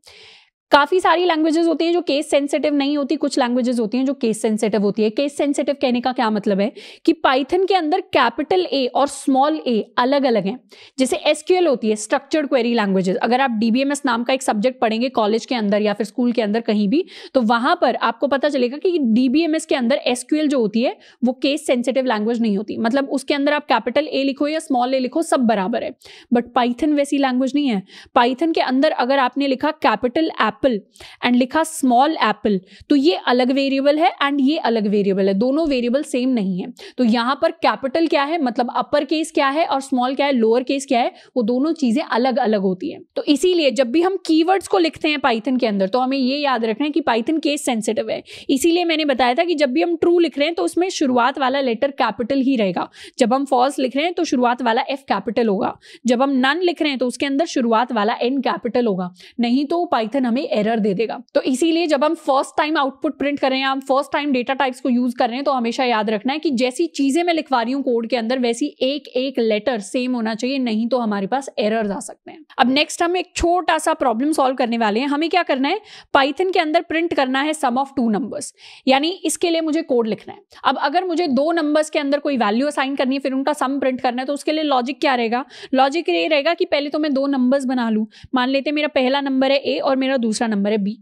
काफ़ी सारी लैंग्वेजेस होती हैं जो केस सेंसिटिव नहीं होती कुछ लैंग्वेजेस होती हैं जो केस सेंसिटिव होती है केस सेंसिटिव कहने का क्या मतलब है कि पाइथन के अंदर कैपिटल ए और स्मॉल ए अलग अलग हैं जैसे एसक्यूएल होती है स्ट्रक्चर्ड क्वेरी लैंग्वेजेस अगर आप डीबीएमएस नाम का एक सब्जेक्ट पढ़ेंगे कॉलेज के अंदर या फिर स्कूल के अंदर कहीं भी तो वहां पर आपको पता चलेगा कि डीबीएमएस के अंदर एसक्यूएल जो होती है वो केस सेंसिटिव लैंग्वेज नहीं होती मतलब उसके अंदर आप कैपिटल ए लिखो या स्मॉल ए लिखो सब बराबर है बट पाइथन वैसी लैंग्वेज नहीं है पाइथन के अंदर अगर आपने लिखा कैपिटल एप एप्पल एंड लिखा स्मॉल एप्पल तो ये अलग वेरिएबल है एंड ये अलग वेरिएबल है दोनों वेरिएबल सेम नहीं है तो यहां पर कैपिटल क्या है मतलब अपर केस क्या है और स्मॉल क्या है लोअर केस क्या है वो दोनों चीजें अलग अलग होती है तो इसीलिए जब भी हम कीवर्ड्स को लिखते हैं पाइथन के अंदर तो हमें ये याद रखना है कि पाइथन केस सेंसिटिव है इसीलिए मैंने बताया था कि जब भी हम ट्रू लिख रहे हैं तो उसमें शुरुआत वाला लेटर कैपिटल ही रहेगा जब हम फॉल्स लिख रहे हैं तो शुरुआत वाला एफ कैपिटल होगा जब हम नन लिख रहे हैं तो उसके अंदर शुरुआत वाला एन कैपिटल होगा नहीं तो पाइथन हमें एरर दे देगा तो इसीलिए जब हम फर्स्ट टाइम आउटपुट प्रिंट कर रहे हैं हम फर्स्ट टाइम डेटा टाइप्स को यूज कर रहे हैं तो हमेशा याद रखना है कि जैसी चीजें मैं लिखवा रही हूँ कोड के अंदर वैसी एक एक लेटर सेम होना चाहिए नहीं तो हमारे पास एरर आ सकते हैं अब नेक्स्ट हम एक छोटा सा प्रॉब्लम सॉल्व करने वाले हैं हमें क्या करना है पाइथन के अंदर प्रिंट करना है सम ऑफ टू नंबर्स यानी इसके लिए मुझे कोड लिखना है अब अगर मुझे दो नंबर्स के अंदर कोई वैल्यू असाइन करनी है फिर उनका सम प्रिंट करना है तो उसके लिए लॉजिक क्या रहेगा लॉजिक ये रहेगा कि पहले तो मैं दो नंबर्स बना लूं मान लेते मेरा पहला नंबर है ए और मेरा दूसरा दूसरा नंबर है बी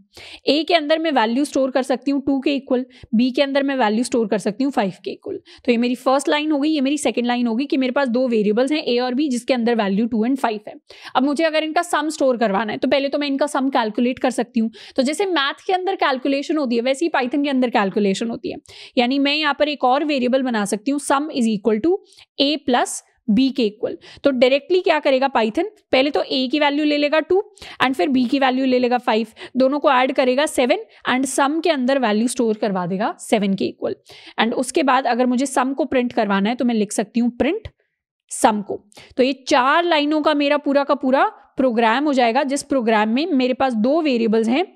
ए के अंदर मैं वैल्यू स्टोर कर सकती हूँ टू के इक्वल बी के अंदर मैं वैल्यू स्टोर कर सकती हूँ फाइव के इक्वल तो ये मेरी फर्स्ट लाइन होगी ये मेरी सेकंड लाइन होगी कि मेरे पास दो वेरिएबल्स हैं ए और बी जिसके अंदर वैल्यू टू एंड फाइव है अब मुझे अगर इनका सम स्टोर करवाना है तो पहले तो मैं इनका सम कैलकुलेट कर सकती हूँ तो जैसे मैथ के अंदर कैलकुलेशन होती है वैसे ही पाइथन के अंदर कैलकुलेशन होती है यानी मैं यहाँ पर एक और वेरिएबल बना सकती हूँ sum is equal to A plus B के इक्वल तो डायरेक्टली क्या करेगा पाइथन पहले तो ए की वैल्यू ले लेगा टू एंड फिर बी की वैल्यू ले लेगा फाइव दोनों को ऐड करेगा सेवन एंड सम के अंदर वैल्यू स्टोर करवा देगा सेवन के इक्वल एंड उसके बाद अगर मुझे सम को प्रिंट करवाना है तो मैं लिख सकती हूँ प्रिंट सम को तो ये चार लाइनों का मेरा पूरा का पूरा प्रोग्राम हो जाएगा जिस प्रोग्राम में मेरे पास दो वेरिएबल्स हैं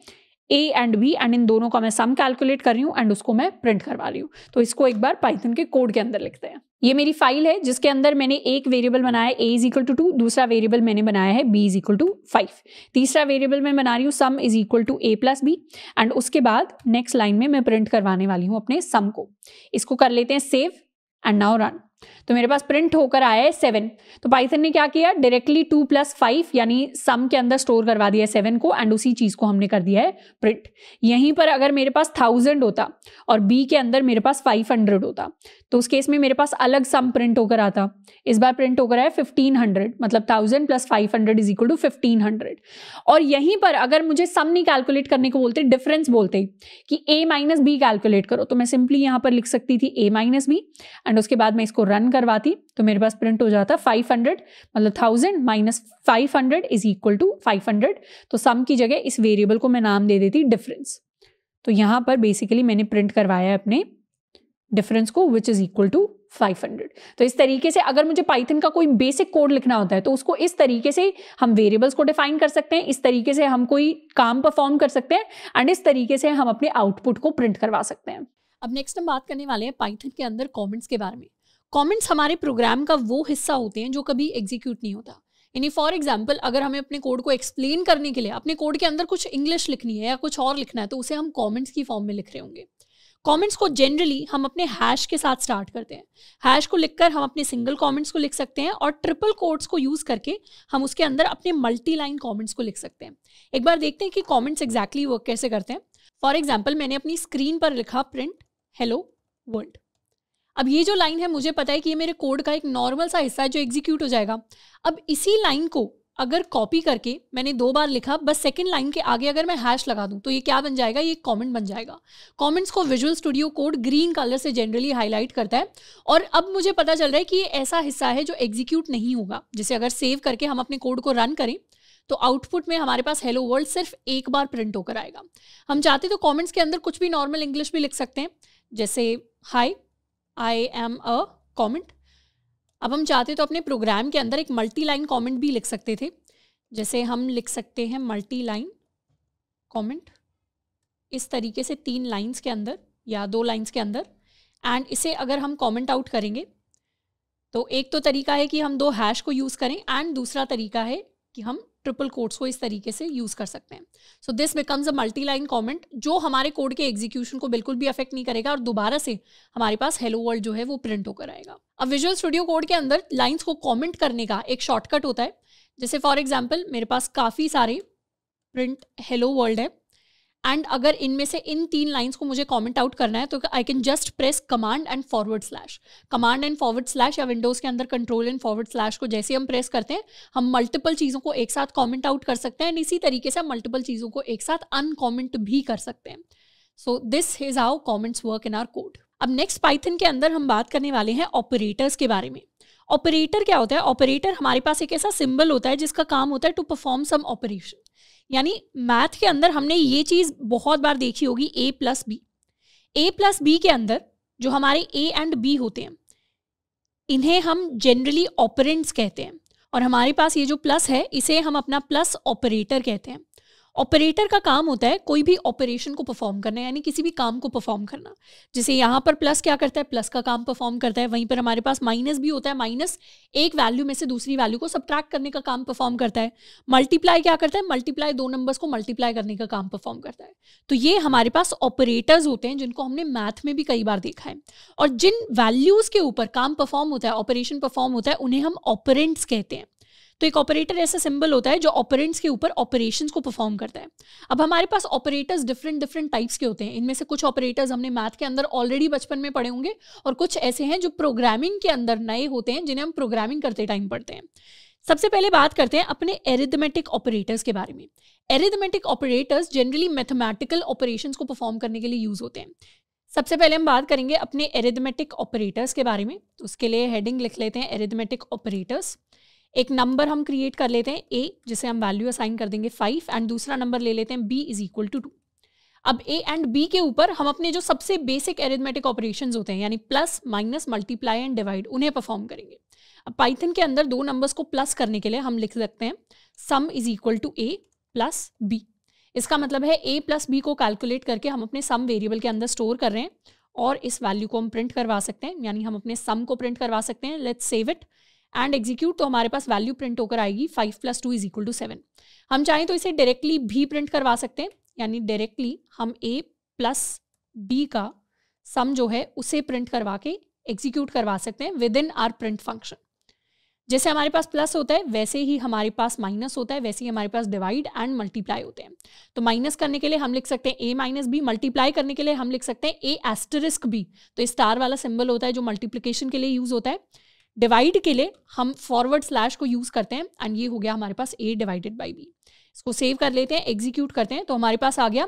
ए एंड बी एंड इन दोनों का मैं सम कैलकुलेट कर रही हूँ एंड उसको मैं प्रिंट करवा रही हूँ तो इसको एक बार पाइथन के कोड के अंदर लिखते हैं ये मेरी फाइल है जिसके अंदर मैंने एक वेरिएबल बनाया A is equal to two दूसरा वेरिएबल मैंने बनाया है B is equal to five तीसरा वेरिएबल मैं बना रही हूँ sum is equal to A plus B and उसके बाद नेक्स्ट लाइन में मैं प्रिंट करवाने वाली हूँ अपने सम को इसको कर लेते हैं सेव एंड नाउ रन तो मेरे पास प्रिंट होकर आया है सेवन तो पाइथन ने क्या किया डायरेक्टली टू प्लस फाइव यानी सम के अंदर स्टोर करवा दिया है सेवन को एंड उसी चीज को हमने कर दिया है प्रिंट यहीं पर अगर मेरे पास थाउजेंड होता और बी के अंदर मेरे पास फाइव हंड्रेड होता तो उस केस में मेरे पास अलग सम प्रिंट होकर आता इस बार प्रिंट होकर आया फिफ्टीन हंड्रेड मतलब thousand plus five hundred is equal to fifteen hundred और यहीं पर अगर मुझे सम नहीं कैलकुलेट करने को बोलते डिफरेंस बोलते कि ए माइनस बी कैलकुलेट करो तो मैं सिंपली यहां पर लिख सकती थी ए माइनस बी एंड उसके बाद मैं इसको रन करवाती तो मेरे पास प्रिंट हो जाता फाइव हंड्रेड मतलब thousand minus five hundred is equal to five hundred तो सम की जगह इस वेरिएबल को मैं नाम दे देती डिफरेंस तो यहाँ पर बेसिकली मैंने प्रिंट करवाया अपने डिफरेंस को विच इज इक्वल टू 500 तो इस तरीके से अगर मुझे पाइथन का कोई बेसिक कोड लिखना होता है तो उसको इस तरीके से हम वेरिएबल्स को डिफाइन कर सकते हैं इस तरीके से हम कोई काम परफॉर्म कर सकते हैं एंड इस तरीके से हम अपने आउटपुट को प्रिंट करवा सकते हैं अब नेक्स्ट हम बात करने वाले हैं पाइथन के अंदर कमेंट्स के बारे में कमेंट्स हमारे प्रोग्राम का वो हिस्सा होते हैं जो कभी एग्जीक्यूट नहीं होता यानी फॉर एग्जाम्पल अगर हमें अपने कोड को एक्सप्लेन करने के लिए अपने कोड के अंदर कुछ इंग्लिश लिखनी है या कुछ और लिखना है तो उसे हम कॉमेंट्स की फॉर्म में लिख रहे होंगे कॉमेंट्स को जनरली हम अपने हैश के साथ स्टार्ट करते हैं हैश को लिखकर हम अपने सिंगल कॉमेंट्स को लिख सकते हैं और ट्रिपल कोड्स को यूज़ करके हम उसके अंदर अपने मल्टी लाइन कॉमेंट्स को लिख सकते हैं एक बार देखते हैं कि कॉमेंट्स एग्जैक्टली वर्क कैसे करते हैं फॉर एग्जाम्पल मैंने अपनी स्क्रीन पर लिखा प्रिंट हेलो वर्ल्ड अब ये जो लाइन है मुझे पता है कि ये मेरे कोड का एक नॉर्मल सा हिस्सा है जो एग्जीक्यूट हो जाएगा अब इसी लाइन को अगर कॉपी करके मैंने दो बार लिखा बस सेकेंड लाइन के आगे अगर मैं हैश लगा दूँ तो ये क्या बन जाएगा ये कॉमेंट बन जाएगा कॉमेंट्स को Visual studio Code green colour से जनरली हाईलाइट करता है और अब मुझे पता चल रहा है कि ये ऐसा हिस्सा है जो एग्जीक्यूट नहीं होगा जिसे अगर सेव करके हम अपने कोड को रन करें तो आउटपुट में हमारे पास हेलो वर्ल्ड सिर्फ एक बार प्रिंट होकर आएगा हम चाहते तो कॉमेंट्स के अंदर कुछ भी नॉर्मल इंग्लिश भी लिख सकते हैं जैसे hi I am a comment अब हम चाहते तो अपने प्रोग्राम के अंदर एक मल्टी लाइन कॉमेंट भी लिख सकते थे जैसे हम लिख सकते हैं मल्टी लाइन कॉमेंट इस तरीके से तीन लाइन्स के अंदर या दो लाइन्स के अंदर एंड इसे अगर हम कॉमेंट आउट करेंगे तो एक तो तरीका है कि हम दो हैश को यूज़ करें एंड दूसरा तरीका है कि हम ट्रिपल कोड्स को इस तरीके से यूज़ कर सकते हैं so this becomes a multi line comment जो हमारे कोड के एग्जीक्यूशन को बिल्कुल भी अफेक्ट नहीं करेगा और दोबारा से हमारे पास हेलो वर्ल्ड जो है वो प्रिंट होकर आएगा अब विजुअल स्टूडियो कोड के अंदर लाइन्स को कॉमेंट करने का एक शॉर्टकट होता है जैसे फॉर एग्जाम्पल मेरे पास काफ़ी सारे प्रिंट हेलो वर्ल्ड है एंड अगर इनमें से इन तीन लाइंस को मुझे कमेंट आउट करना है तो I can just press command and forward slash command and forward slash या विंडोज के अंदर कंट्रोल एंड फॉरवर्ड स्लैश को जैसे हम प्रेस करते हैं हम मल्टीपल चीज़ों को एक साथ कॉमेंट आउट कर सकते हैं एंड इसी तरीके से हम मल्टीपल चीज़ों को एक साथ अनकॉमेंट भी कर सकते हैं so this is how comments work in our code अब नेक्स्ट पाइथन के अंदर हम बात करने वाले हैं ऑपरेटर्स के बारे में ऑपरेटर क्या होता है ऑपरेटर हमारे पास एक ऐसा सिंबल होता है जिसका काम होता है टू परफॉर्म सम ऑपरेशन यानी मैथ के अंदर हमने ये चीज़ बहुत बार देखी होगी A plus B A plus B के अंदर जो हमारे ए एंड बी होते हैं इन्हें हम जनरली ऑपरेंट्स कहते हैं और हमारे पास ये जो प्लस है इसे हम अपना प्लस ऑपरेटर कहते हैं ऑपरेटर का काम होता है कोई भी ऑपरेशन को परफॉर्म करना यानी किसी भी काम को परफॉर्म करना जैसे यहाँ पर प्लस क्या करता है प्लस का काम परफॉर्म करता है वहीं पर हमारे पास माइनस भी होता है माइनस एक वैल्यू में से दूसरी वैल्यू को सब्ट्रैक्ट करने का काम परफॉर्म करता है मल्टीप्लाई क्या करता है मल्टीप्लाई दो नंबर्स को मल्टीप्लाई करने का काम परफॉर्म करता है तो ये हमारे पास ऑपरेटर्स होते हैं जिनको हमने मैथ में भी कई बार देखा है और जिन वैल्यूज के ऊपर काम परफॉर्म होता है ऑपरेशन परफॉर्म होता है उन्हें हम ऑपरेंट्स कहते हैं तो एक ऑपरेटर ऐसा सिंबल होता है जो ऑपरेंट्स के ऊपर ऑपरेशन को परफॉर्म करता है अब हमारे पास ऑपरेटर्स डिफरेंट डिफरेंट टाइप्स के होते हैं इनमें से कुछ ऑपरेटर्स हमने मैथ के अंदर ऑलरेडी बचपन में पढ़े होंगे और कुछ ऐसे हैं जो प्रोग्रामिंग के अंदर नए होते हैं जिन्हें हम प्रोग्रामिंग करते टाइम पढ़ते हैं सबसे पहले बात करते हैं अपने एरिथमेटिक ऑपरेटर्स के बारे में arithmetic operators generally mathematical operations को परफॉर्म करने के लिए यूज होते हैं सबसे पहले हम बात करेंगे अपने एरिथमेटिक ऑपरेटर्स के बारे में तो उसके लिए हेडिंग लिख लेते हैं एरिथमेटिक ऑपरेटर्स एक नंबर हम क्रिएट कर लेते हैं ए जिसे हम वैल्यू असाइन कर देंगे फाइव एंड दूसरा नंबर ले लेते हैं B is equal to two अब ए एंड बी के ऊपर हम अपने जो सबसे बेसिक एरिथमेटिक ऑपरेशंस होते हैं यानी plus minus multiply and divide उन्हें परफॉर्म करेंगे अब पाइथन के अंदर दो नंबर्स को प्लस करने के लिए हम लिख सकते हैं sum is equal to A plus B इसका मतलब है ए प्लस बी को कैलकुलेट करके हम अपने सम वेरिएबल के अंदर स्टोर कर रहे हैं और इस वैल्यू को हम प्रिंट करवा सकते हैं यानी हम अपने सम को प्रिंट करवा सकते हैं let's save it and execute तो हमारे पास वैल्यू प्रिंट होकर आएगी five plus two is equal to seven हम चाहें तो इसे डायरेक्टली भी प्रिंट करवा सकते हैं यानी डायरेक्टली हम ए प्लस बी का सम जो है उसे प्रिंट करवा के एग्जीक्यूट करवा सकते हैं within our print function जैसे हमारे पास प्लस होता है वैसे ही हमारे पास माइनस होता है वैसे ही हमारे पास डिवाइड एंड मल्टीप्लाई होते हैं तो माइनस करने के लिए हम लिख सकते हैं ए माइनस बी मल्टीप्लाई करने के लिए हम लिख सकते हैं ए एस्टरिस्क बी तो स्टार वाला सिंबल होता है जो मल्टीप्लीकेशन के लिए यूज होता है डिवाइड के लिए हम फॉरवर्ड स्लैश को यूज़ करते हैं एंड ये हो गया हमारे पास ए डिवाइडेड बाई बी इसको सेव कर लेते हैं एग्जीक्यूट करते हैं तो हमारे पास आ गया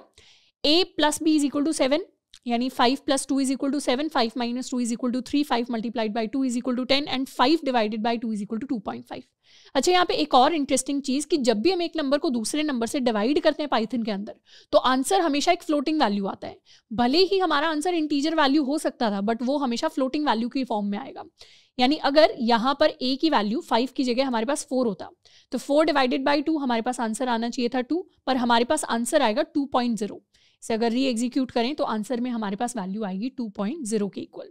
A plus B is equal to seven यानी five plus two is equal to seven five minus two is equal to three five multiplied by two is equal to ten and five divided by two is equal to two point five अच्छा यहाँ पे एक और interesting चीज़ कि जब भी हम एक नंबर को दूसरे नंबर से डिवाइड करते हैं पाइथन के अंदर तो आंसर हमेशा एक फ्लोटिंग वैल्यू आता है भले ही हमारा आंसर इंटीजर वैल्यू हो सकता था बट वो हमेशा फ्लोटिंग वैल्यू की फॉर्म में आएगा यानी अगर यहाँ पर ए की वैल्यू फाइव की जगह हमारे पास फोर होता तो फोर डिवाइडेड बाई टू हमारे पास आंसर आना चाहिए था टू पर हमारे पास आंसर आएगा टू पॉइंट जीरो इसे अगर री एग्जीक्यूट करें तो आंसर में हमारे पास वैल्यू आएगी टू पॉइंट जीरो के इक्वल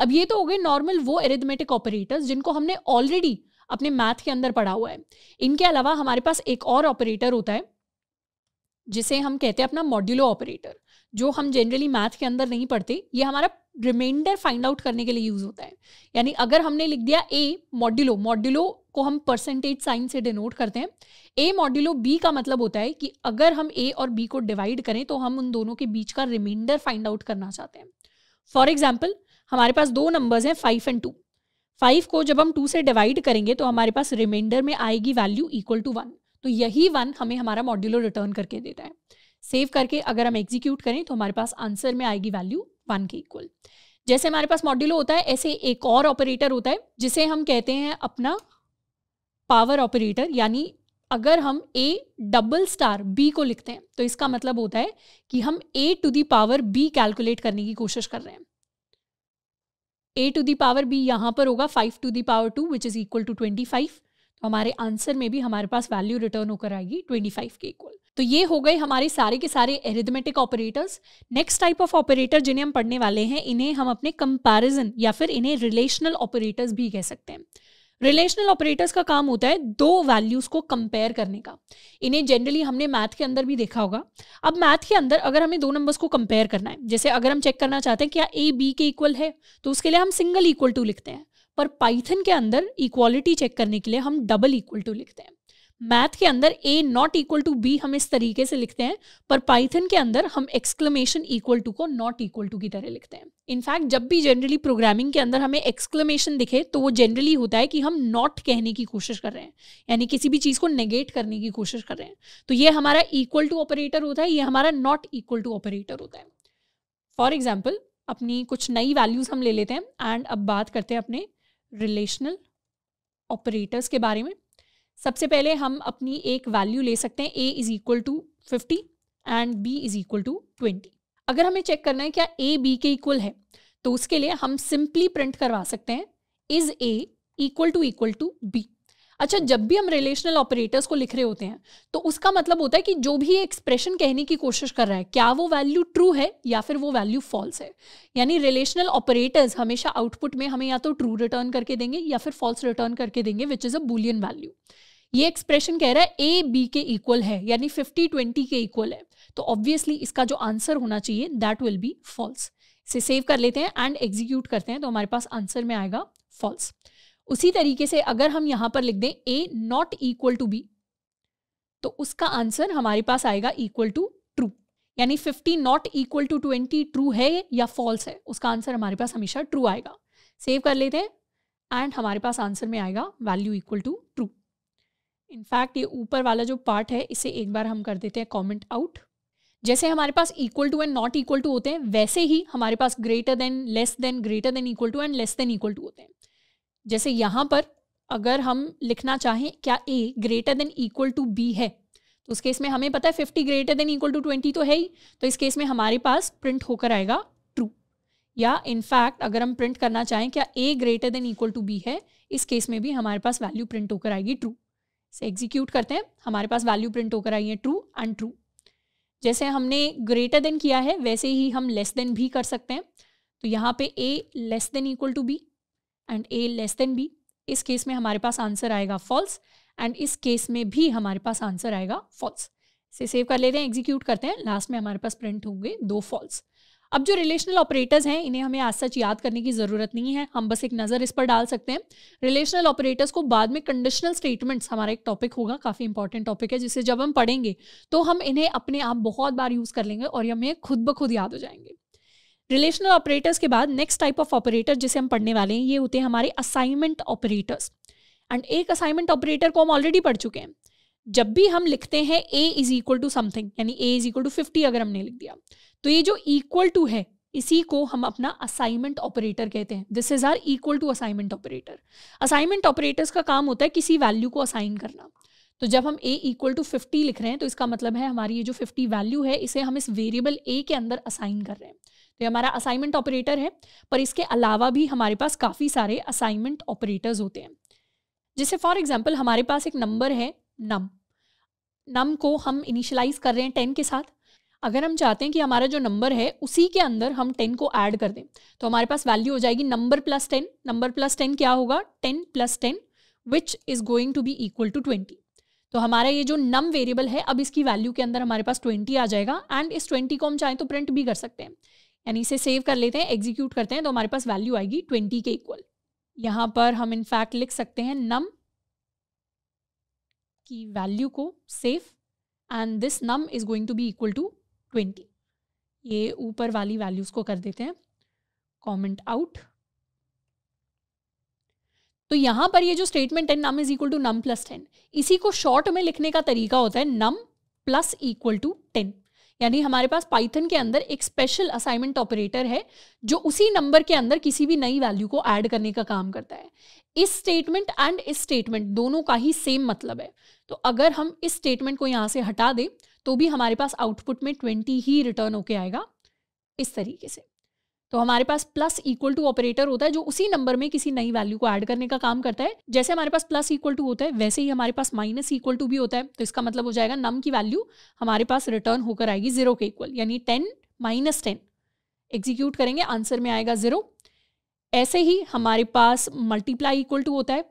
अब ये तो हो गए नॉर्मल वो एरिथमेटिक ऑपरेटर्स जिनको हमने ऑलरेडी अपने मैथ के अंदर पढ़ा हुआ है इनके अलावा हमारे पास एक और ऑपरेटर होता है जिसे हम कहते हैं अपना मॉड्यूलो ऑपरेटर जो हम जनरली मैथ के अंदर नहीं पढ़ते ये हमारा रिमाइंडर फाइंड आउट करने के लिए यूज होता है यानी अगर हमने लिख दिया ए मॉड्यूलो मॉड्यूलो को हम परसेंटेज साइन से डिनोट करते हैं ए मॉड्यूलो बी का मतलब होता है कि अगर हम ए और बी को डिवाइड करें तो हम उन दोनों के बीच का रिमाइंडर फाइंड आउट करना चाहते हैं फॉर एग्जाम्पल हमारे पास दो नंबर्स हैं फाइव एंड टू फाइव को जब हम टू से डिवाइड करेंगे तो हमारे पास रिमाइंडर में आएगी वैल्यू इक्वल टू वन तो यही वन हमें हमारा मॉड्यूलो रिटर्न करके देता है सेव करके अगर हम एग्जीक्यूट करें तो हमारे पास आंसर में आएगी वैल्यू वन के इक्वल जैसे हमारे पास मॉड्यूलो होता है ऐसे एक और ऑपरेटर होता है जिसे हम कहते हैं अपना पावर ऑपरेटर यानी अगर हम ए डबल स्टार बी को लिखते हैं तो इसका मतलब होता है कि हम A to the power B calculate करने की कोशिश कर रहे हैं A to the power B यहां पर होगा five to the power two which is equal to twenty five तो हमारे आंसर में भी हमारे पास वैल्यू रिटर्न होकर आएगी ट्वेंटी फाइव के इक्वल तो ये हो गए हमारे सारे के सारे arithmetic operators next type of operator जिन्हें हम पढ़ने वाले हैं इन्हें हम अपने कंपैरिजन या फिर इन्हें रिलेशनल ऑपरेटर्स भी कह सकते हैं रिलेशनल ऑपरेटर्स का काम होता है दो वैल्यूज को कंपेयर करने का इन्हें जनरली हमने मैथ के अंदर भी देखा होगा अब मैथ के अंदर अगर हमें दो नंबर्स को कंपेयर करना है जैसे अगर हम चेक करना चाहते हैं क्या ए बी के इक्वल है तो उसके लिए हम सिंगल इक्वल टू लिखते हैं पर पाइथन के अंदर इक्वालिटी चेक करने के लिए हम डबल इक्वल टू लिखते हैं मैथ के अंदर A not equal to B हम इस तरीके से लिखते हैं पर पाइथन के अंदर हम एक्सक्लेमेशन इक्वल टू को नॉट इक्वल टू की तरह लिखते हैं इनफैक्ट जब भी जनरली प्रोग्रामिंग के अंदर हमें एक्सक्लेमेशन दिखे तो वो जनरली होता है कि हम नॉट कहने की कोशिश कर रहे हैं यानी किसी भी चीज़ को नेगेट करने की कोशिश कर रहे हैं तो ये हमारा इक्वल टू ऑपरेटर होता है ये हमारा नॉट इक्वल टू ऑपरेटर होता है फॉर एग्जाम्पल अपनी कुछ नई वैल्यूज़ हम ले लेते हैं एंड अब बात करते हैं अपने रिलेशनल ऑपरेटर्स के बारे में सबसे पहले हम अपनी एक वैल्यू ले सकते हैं ए is equal to fifty and B is equal to twenty अगर हमें चेक करना है क्या ए बी के इक्वल है तो उसके लिए हम सिंपली प्रिंट करवा सकते हैं is A equal to equal to B अच्छा जब भी हम रिलेशनल ऑपरेटर्स को लिख रहे होते हैं तो उसका मतलब होता है कि जो भी एक्सप्रेशन कहने की कोशिश कर रहा है क्या वो वैल्यू ट्रू है या फिर वो वैल्यू फॉल्स है यानी रिलेशनल ऑपरेटर्स हमेशा आउटपुट में हमें या तो ट्रू रिटर्न करके देंगे या फिर फॉल्स रिटर्न करके देंगे which is a boolean value ये एक्सप्रेशन कह रहा है ए बी के इक्वल है यानी फिफ्टी ट्वेंटी के इक्वल है तो ऑब्वियसली इसका जो आंसर होना चाहिए दैट विल बी फॉल्स इसे सेव कर लेते हैं एंड एग्जीक्यूट करते हैं तो हमारे पास आंसर में आएगा फॉल्स उसी तरीके से अगर हम यहां पर लिख दें A not equal to B तो उसका आंसर हमारे पास आएगा इक्वल टू ट्रू यानी fifty not equal to twenty true है या फॉल्स है उसका आंसर हमारे पास हमेशा ट्रू आएगा सेव कर लेते हैं एंड हमारे पास आंसर में आएगा value equal to true in fact ये ऊपर वाला जो पार्ट है इसे एक बार हम कर देते हैं कॉमेंट आउट जैसे हमारे पास equal to and not equal to होते हैं वैसे ही हमारे पास greater than less than greater than equal to and less than equal to होते हैं जैसे यहाँ पर अगर हम लिखना चाहें क्या A greater than equal to B है तो उस केस में हमें पता है fifty greater than equal to twenty तो है ही तो इस केस में हमारे पास प्रिंट होकर आएगा ट्रू या इनफैक्ट अगर हम प्रिंट करना चाहें क्या A greater than equal to B है इस केस में भी हमारे पास वैल्यू प्रिंट होकर आएगी ट्रू से एग्जीक्यूट करते हैं हमारे पास वैल्यू प्रिंट होकर आई है ट्रू एंड ट्रू जैसे हमने ग्रेटर देन किया है वैसे ही हम लेस देन भी कर सकते हैं तो यहाँ पे a less than equal to b and a less than b इस केस में हमारे पास आंसर आएगा फॉल्स एंड इस केस में भी हमारे पास आंसर आएगा फॉल्स इसे सेव कर लेते हैं एग्जीक्यूट करते हैं लास्ट में हमारे पास प्रिंट होंगे दो फॉल्स अब जो रिलेशनल ऑपरेटर्स हैं इन्हें हमें आज सच याद करने की ज़रूरत नहीं है हम बस एक नज़र इस पर डाल सकते हैं रिलेशनल ऑपरेटर्स को बाद में कंडीशनल स्टेटमेंट्स हमारा एक टॉपिक होगा काफ़ी इंपॉर्टेंट टॉपिक है जिसे जब हम पढ़ेंगे तो हम इन्हें अपने आप बहुत बार यूज़ कर लेंगे और हमें खुद ब खुद याद हो जाएंगे रिलेशनल ऑपरेटर्स के बाद नेक्स्ट टाइप ऑफ ऑपरेटर जिसे हम पढ़ने वाले हैं ये होते हैं हमारे असाइनमेंट ऑपरेटर्स एंड एक असाइनमेंट ऑपरेटर को हम ऑलरेडी पढ़ चुके हैं जब भी हम लिखते हैं ए इज इक्वल टू समथिंग यानी a is equal to fifty अगर हमने लिख दिया तो ये जो इक्वल टू है इसी को हम अपना असाइनमेंट ऑपरेटर कहते हैं this is our equal to assignment operator assignment operators का काम होता है किसी वैल्यू को असाइन करना तो जब हम ए इक्वल टू फिफ्टी लिख रहे हैं तो इसका मतलब है हमारी ये जो फिफ्टी वैल्यू है इसे हम इस वेरिएबल ए के अंदर असाइन कर रहे हैं तो ये हमारा असाइनमेंट ऑपरेटर है पर इसके अलावा भी हमारे पास काफ़ी सारे असाइनमेंट ऑपरेटर्स होते हैं जैसे फॉर एग्जाम्पल हमारे पास एक नंबर है नम नम को हम इनिशलाइज कर रहे हैं टेन के साथ अगर हम चाहते हैं कि हमारा जो नंबर है उसी के अंदर हम टेन को ऐड कर दें तो हमारे पास वैल्यू हो जाएगी number plus ten number plus ten क्या होगा ten plus ten which is going to be equal to twenty तो हमारा ये जो नम वेरिएबल है अब इसकी वैल्यू के अंदर हमारे पास ट्वेंटी आ जाएगा एंड इस ट्वेंटी को हम चाहें तो प्रिंट भी कर सकते हैं यानी इसे सेव कर लेते हैं एग्जीक्यूट करते हैं तो हमारे पास वैल्यू आएगी ट्वेंटी के इक्वल यहाँ पर हम इनफैक्ट लिख सकते हैं नम की वैल्यू को save and this num is going to be equal to twenty ये ऊपर वाली वैल्यूज़ को कर देते हैं कॉमेंट आउट तो यहां पर ये जो स्टेटमेंट है num is equal to num plus ten इसी को शॉर्ट में लिखने का तरीका होता है num plus equal to ten यानी हमारे पास पाइथन के अंदर एक स्पेशल असाइनमेंट ऑपरेटर है जो उसी नंबर के अंदर किसी भी नई वैल्यू को ऐड करने का काम करता है इस स्टेटमेंट एंड इस स्टेटमेंट दोनों का ही सेम मतलब है तो अगर हम इस स्टेटमेंट को यहाँ से हटा दें तो भी हमारे पास आउटपुट में ट्वेंटी ही रिटर्न होके आएगा इस तरीके से तो हमारे पास प्लस इक्वल टू ऑपरेटर होता है जो उसी नंबर में किसी नई वैल्यू को ऐड करने का काम करता है जैसे हमारे पास प्लस इक्वल टू होता है वैसे ही हमारे पास माइनस इक्वल टू भी होता है तो इसका मतलब हो जाएगा नम की वैल्यू हमारे पास रिटर्न होकर आएगी जीरो के इक्वल यानी टेन माइनस टेन एग्जीक्यूट करेंगे आंसर में आएगा जीरो ऐसे ही हमारे पास मल्टीप्लाई इक्वल टू होता है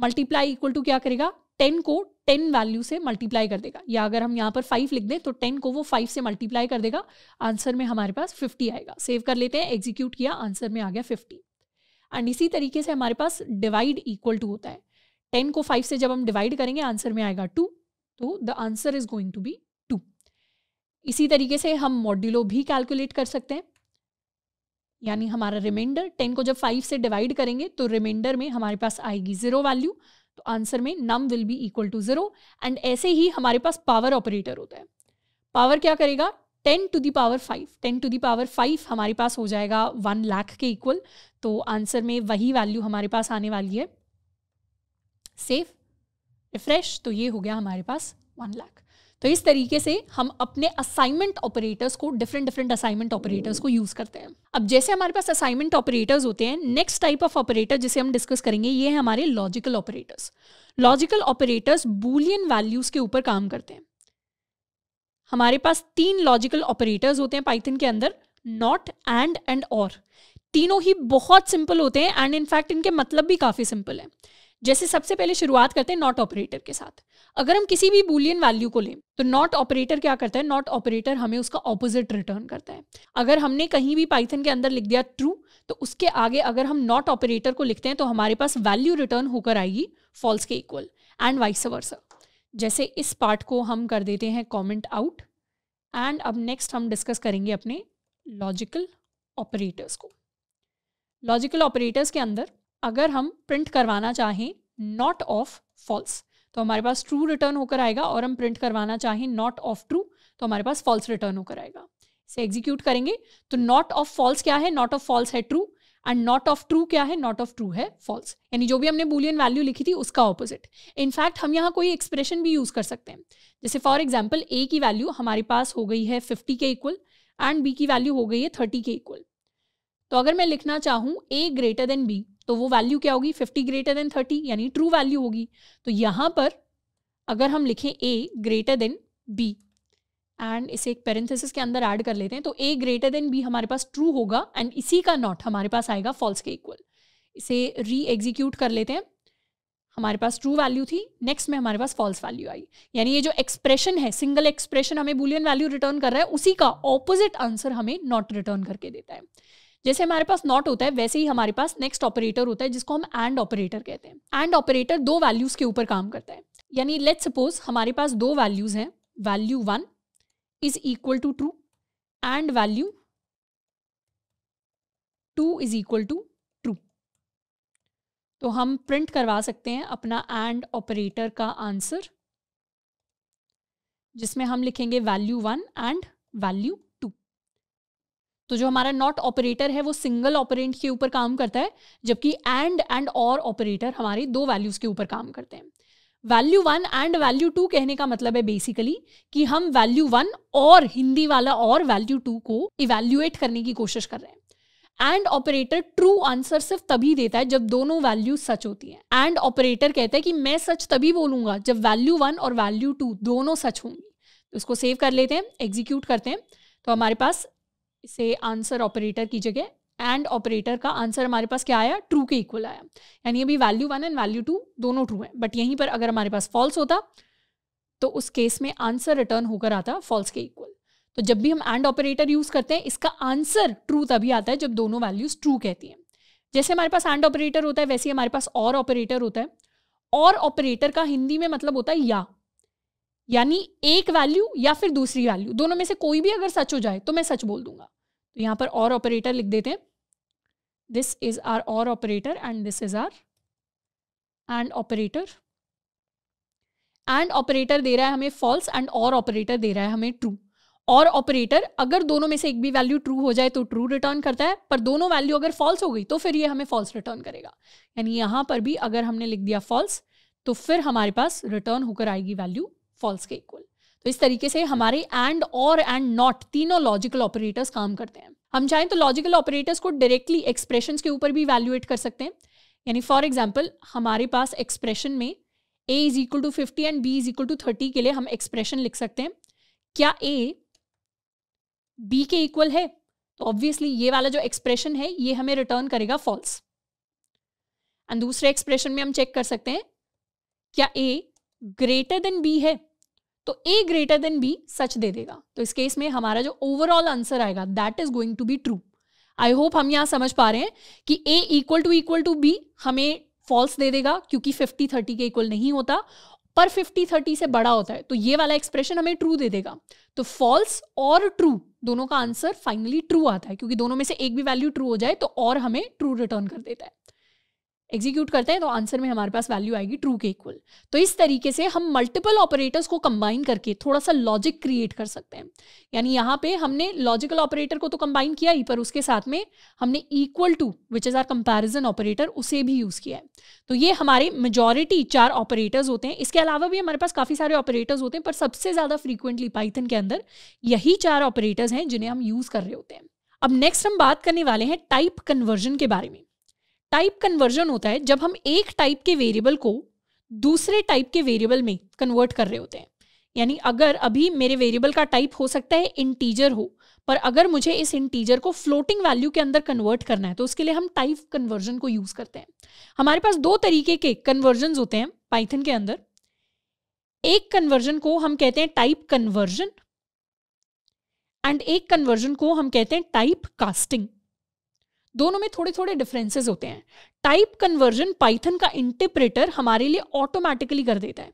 मल्टीप्लाई इक्वल टू क्या करेगा टेन को टेन वैल्यू से मल्टीप्लाई कर देगा या अगर हम यहाँ पर फाइव लिख दें तो टेन को वो फाइव से मल्टीप्लाई कर देगा आंसर में हमारे पास फिफ्टी आएगा सेव कर लेते हैं एग्जीक्यूट किया आंसर में आ गया फिफ्टी एंड इसी तरीके से हमारे पास डिवाइड इक्वल टू होता है टेन को फाइव से जब हम डिवाइड करेंगे आंसर में आएगा टू तो the answer is going to be two इसी तरीके से हम मॉड्यूलो भी कैलकुलेट कर सकते हैं यानी हमारा रिमाइंडर टेन को जब फाइव से डिवाइड करेंगे तो रिमाइंडर में हमारे पास आएगी जीरो वैल्यू तो आंसर में num will be equal to zero and ऐसे ही हमारे पास पावर ऑपरेटर होता है पावर क्या करेगा ten to the power five ten to the power five हमारे पास हो जाएगा वन लाख के इक्वल तो आंसर में वही वैल्यू हमारे पास आने वाली है सेफ रिफ्रेश तो ये हो गया हमारे पास वन लाख तो इस तरीके से हम अपने असाइनमेंट ऑपरेटर्स को डिफरेंट डिफरेंट असाइनमेंट ऑपरेटर्स को यूज करते हैं अब जैसे हमारे पास असाइनमेंट ऑपरेटर्स होते हैं नेक्स्ट टाइप ऑफ ऑपरेटर जिसे हम डिस्कस करेंगे ये है हमारे logical operators logical operators boolean values के ऊपर काम करते हैं हमारे पास तीन लॉजिकल ऑपरेटर्स होते हैं पाइथन के अंदर नॉट एंड एंड और तीनों ही बहुत सिंपल होते हैं एंड इनफैक्ट इनके मतलब भी काफ़ी सिंपल है जैसे सबसे पहले शुरुआत करते हैं नॉट ऑपरेटर के साथ अगर हम किसी भी बुलियन वैल्यू को लें तो नॉट ऑपरेटर क्या करता है नॉट ऑपरेटर हमें उसका ऑपोजिट रिटर्न करता है अगर हमने कहीं भी पाइथन के अंदर लिख दिया ट्रू तो उसके आगे अगर हम नॉट ऑपरेटर को लिखते हैं तो हमारे पास वैल्यू रिटर्न होकर आएगी फॉल्स के इक्वल एंड वाइस वर्सा जैसे इस पार्ट को हम कर देते हैं कॉमेंट आउट एंड अब नेक्स्ट हम डिस्कस करेंगे अपने लॉजिकल ऑपरेटर्स को लॉजिकल ऑपरेटर्स के अंदर अगर हम प्रिंट करवाना चाहें नॉट ऑफ फॉल्स तो हमारे पास ट्रू रिटर्न होकर आएगा और हम प्रिंट करवाना चाहें नॉट ऑफ ट्रू तो हमारे पास फॉल्स रिटर्न होकर आएगा इसे एग्जीक्यूट करेंगे तो नॉट ऑफ फॉल्स क्या है नॉट ऑफ फॉल्स है true and not of true क्या है नॉट ऑफ ट्रू है फॉल्स यानी जो भी हमने बुलियन वैल्यू लिखी थी उसका ऑपोजिट इनफैक्ट हम यहाँ कोई एक्सप्रेशन भी यूज कर सकते हैं जैसे फॉर एग्जाम्पल ए की वैल्यू हमारे पास हो गई है फिफ्टी के इक्वल एंड बी की वैल्यू हो गई है थर्टी के इक्वल तो अगर मैं लिखना चाहूँ ए ग्रेटर देन बी तो वो वैल्यू क्या होगी फिफ्टी ग्रेटर देन थर्टी यानी ट्रू वैल्यू होगी तो यहाँ पर अगर हम लिखें a greater than b and इसे एक पेरेंथेसिस के अंदर ऐड कर लेते हैं तो ए ग्रेटर देन बी हमारे पास ट्रू होगा एंड इसी का नॉट हमारे पास आएगा फॉल्स के इक्वल इसे री एग्जीक्यूट कर लेते हैं हमारे पास ट्रू वैल्यू थी नेक्स्ट में हमारे पास फॉल्स वैल्यू आई यानी ये जो एक्सप्रेशन है सिंगल एक्सप्रेशन हमें बुलियन वैल्यू रिटर्न कर रहा है उसी का ऑपोजिट आंसर हमें नॉट रिटर्न करके देता है जैसे हमारे पास नॉट होता है वैसे ही हमारे पास नेक्स्ट ऑपरेटर होता है जिसको हम एंड ऑपरेटर कहते हैं एंड ऑपरेटर दो वैल्यूज के ऊपर काम करता है यानी लेट सपोज हमारे पास दो वैल्यूज हैं value one is equal to true and value two is equal to true तो हम प्रिंट करवा सकते हैं अपना एंड ऑपरेटर का आंसर जिसमें हम लिखेंगे वैल्यू वन एंड वैल्यू तो जो हमारा नॉट ऑपरेटर है वो सिंगल ऑपरेंट के ऊपर काम करता है जबकि एंड एंड और ऑपरेटर हमारी दो वैल्यूज के ऊपर काम करते हैं value one and value two कहने का मतलब है बेसिकली कि हम वैल्यू वन और हिंदी वाला और वैल्यू टू को इवेल्युएट करने की कोशिश कर रहे हैं एंड ऑपरेटर ट्रू आंसर सिर्फ तभी देता है जब दोनों वैल्यू सच होती हैं एंड ऑपरेटर कहता है कि मैं सच तभी बोलूंगा जब वैल्यू वन और वैल्यू टू दोनों सच होंगी तो इसको सेव कर लेते हैं एग्जीक्यूट करते हैं तो हमारे पास से आंसर ऑपरेटर की जगह एंड ऑपरेटर का आंसर हमारे पास क्या आया ट्रू के इक्वल आया यानी अभी value one and value two दोनों ट्रू हैं बट यहीं पर अगर हमारे पास फॉल्स होता तो उस केस में आंसर रिटर्न होकर आता फॉल्स के इक्वल तो जब भी हम एंड ऑपरेटर यूज़ करते हैं इसका आंसर ट्रू तभी आता है जब दोनों वैल्यूज़ ट्रू कहती हैं जैसे हमारे पास एंड ऑपरेटर होता है वैसे ही हमारे पास और ऑपरेटर होता है और ऑपरेटर का हिंदी में मतलब होता है या यानी एक वैल्यू या फिर दूसरी वैल्यू दोनों में से कोई भी अगर सच हो जाए तो मैं सच बोल दूंगा तो यहां पर और ऑपरेटर लिख देते हैं this is our or operator and this is our and operator and operator दे रहा है हमें फॉल्स एंड और ऑपरेटर दे रहा है हमें ट्रू और ऑपरेटर अगर दोनों में से एक भी वैल्यू ट्रू हो जाए तो ट्रू रिटर्न करता है पर दोनों वैल्यू अगर फॉल्स हो गई तो फिर ये हमें फॉल्स रिटर्न करेगा यानी यहां पर भी अगर हमने लिख दिया फॉल्स तो फिर हमारे पास रिटर्न होकर आएगी वैल्यू फॉल्स के इक्वल तो इस तरीके से हमारे एंड और एंड नॉट तीनों लॉजिकल ऑपरेटर्स काम करते हैं हम चाहें तो लॉजिकल ऑपरेटर्स को डायरेक्टली एक्सप्रेशन के ऊपर भी वैल्यूएट कर सकते हैं यानी फॉर एग्जाम्पल हमारे पास एक्सप्रेशन में ए is equal to fifty and B is equal to thirty के लिए हम एक्सप्रेशन लिख सकते हैं क्या ए बी के इक्वल है तो ऑब्वियसली ये वाला जो एक्सप्रेशन है ये हमें रिटर्न करेगा फॉल्स एंड दूसरे एक्सप्रेशन में हम चेक कर सकते हैं क्या ए ग्रेटर देन बी है तो ए ग्रेटर देन बी सच दे देगा तो इस केस में हमारा जो ओवरऑल आंसर आएगा that is going to be true I hope हम यहां समझ पा रहे हैं कि A equal to equal to B हमें फॉल्स दे देगा क्योंकि फिफ्टी थर्टी के इक्वल नहीं होता पर फिफ्टी थर्टी से बड़ा होता है तो ये वाला एक्सप्रेशन हमें ट्रू दे देगा तो फॉल्स और ट्रू दोनों का आंसर फाइनली ट्रू आता है क्योंकि दोनों में से एक भी वैल्यू ट्रू हो जाए तो और हमें ट्रू रिटर्न कर देता है एग्जीक्यूट करते हैं तो आंसर में हमारे पास वैल्यू आएगी ट्रू के इक्वल तो इस तरीके से हम मल्टीपल ऑपरेटर्स को कंबाइन करके थोड़ा सा लॉजिक क्रिएट कर सकते हैं यानी यहाँ पे हमने लॉजिकल ऑपरेटर को तो कंबाइन किया ही पर उसके साथ में हमने equal to which is our comparison operator उसे भी यूज़ किया है तो ये हमारे मेजोरिटी चार ऑपरेटर्स होते हैं इसके अलावा भी हमारे पास काफ़ी सारे ऑपरेटर्स होते हैं पर सबसे ज़्यादा फ्रीक्वेंटली पाइथन के अंदर यही चार ऑपरेटर्स हैं जिन्हें हम यूज़ कर रहे होते हैं अब नेक्स्ट हम बात करने वाले हैं टाइप कन्वर्जन के बारे में टाइप कन्वर्जन होता है जब हम एक टाइप के वेरिएबल को दूसरे टाइप के वेरिएबल में कन्वर्ट कर रहे होते हैं यानी अगर अभी मेरे वेरिएबल का टाइप हो सकता है इंटीजर हो पर अगर मुझे इस इंटीजर को फ्लोटिंग वैल्यू के अंदर कन्वर्ट करना है तो उसके लिए हम टाइप कन्वर्जन को यूज करते हैं हमारे पास दो तरीके के कन्वर्जन होते हैं पाइथन के अंदर एक कन्वर्जन को हम कहते हैं टाइप कन्वर्जन एंड एक कन्वर्जन को हम कहते हैं टाइप कास्टिंग दोनों में थोड़े थोड़े डिफरेंसेस होते हैं टाइप कन्वर्जन पाइथन का इंटरप्रेटर हमारे लिए ऑटोमेटिकली कर देता है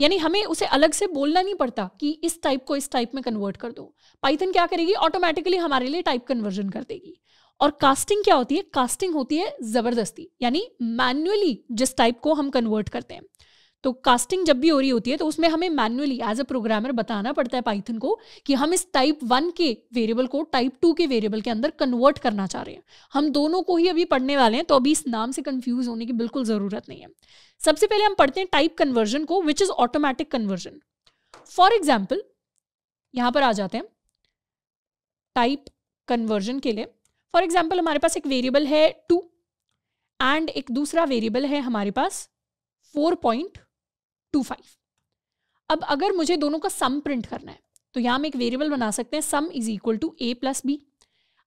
यानी हमें उसे अलग से बोलना नहीं पड़ता कि इस टाइप को इस टाइप में कन्वर्ट कर दो पाइथन क्या करेगी ऑटोमेटिकली हमारे लिए टाइप कन्वर्जन कर देगी और कास्टिंग क्या होती है कास्टिंग होती है जबरदस्ती यानी मैन्युअली जिस टाइप को हम कन्वर्ट करते हैं तो कास्टिंग जब भी हो रही होती है तो उसमें हमें मैनुअली एज अ प्रोग्रामर बताना पड़ता है पाइथन को कि हम इस टाइप वन के वेरिएबल को टाइप टू के वेरिएबल के अंदर कन्वर्ट करना चाह रहे हैं हम दोनों को ही अभी पढ़ने वाले हैं तो अभी इस नाम से कन्फ्यूज होने की बिल्कुल ज़रूरत नहीं है सबसे पहले हम पढ़ते हैं टाइप कन्वर्जन को which is automatic conversion for example यहां पर आ जाते हैं टाइप कन्वर्जन के लिए फॉर एग्जाम्पल हमारे पास एक वेरिएबल है टू एंड एक दूसरा वेरिएबल है हमारे पास फोर पॉइंट टू फाइव अब अगर मुझे दोनों का सम प्रिंट करना है तो यहाँ हम एक वेरिएबल बना सकते हैं sum is equal to A plus b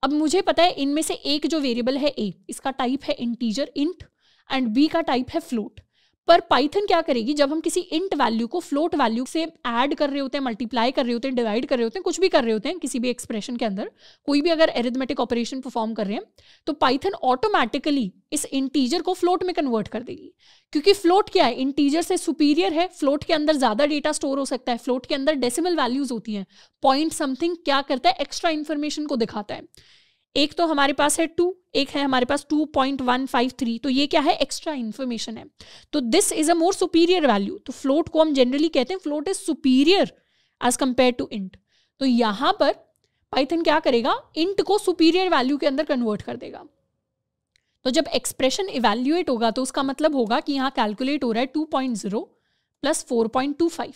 अब मुझे पता है इनमें से एक जो वेरिएबल है ए इसका टाइप है इंटीजर इंट एंड बी का टाइप है फ्लोट पर पाइथन क्या करेगी जब हम किसी इंट वैल्यू को फ्लोट वैल्यू से ऐड कर रहे होते हैं मल्टीप्लाई कर रहे होते हैं डिवाइड कर रहे होते हैं कुछ भी कर रहे होते हैं किसी भी एक्सप्रेशन के अंदर कोई भी अगर एरिथमेटिक ऑपरेशन परफॉर्म कर रहे हैं तो पाइथन ऑटोमेटिकली इस इंटीजर को फ्लोट में कन्वर्ट कर देगी क्योंकि फ्लोट क्या है इंटीजर से सुपीरियर है फ्लोट के अंदर ज्यादा डेटा स्टोर हो सकता है फ्लोट के अंदर डेसिमल वैल्यूज होती हैं पॉइंट समथिंग क्या करता है एक्स्ट्रा इन्फॉर्मेशन को दिखाता है एक तो हमारे पास है टू एक है हमारे पास टू पॉइंट थ्री तो ये क्या है एक्स्ट्रा इन्फॉर्मेशन है तो this is a more superior value तो फ्लोट को हम जनरली कहते हैं float is superior as compare to int तो यहां पर पाइथन क्या करेगा इंट को सुपीरियर वैल्यू के अंदर कन्वर्ट कर देगा तो जब एक्सप्रेशन इवेल्युएट होगा तो उसका मतलब होगा कि यहाँ कैलकुलेट हो रहा है two point zero plus four point two five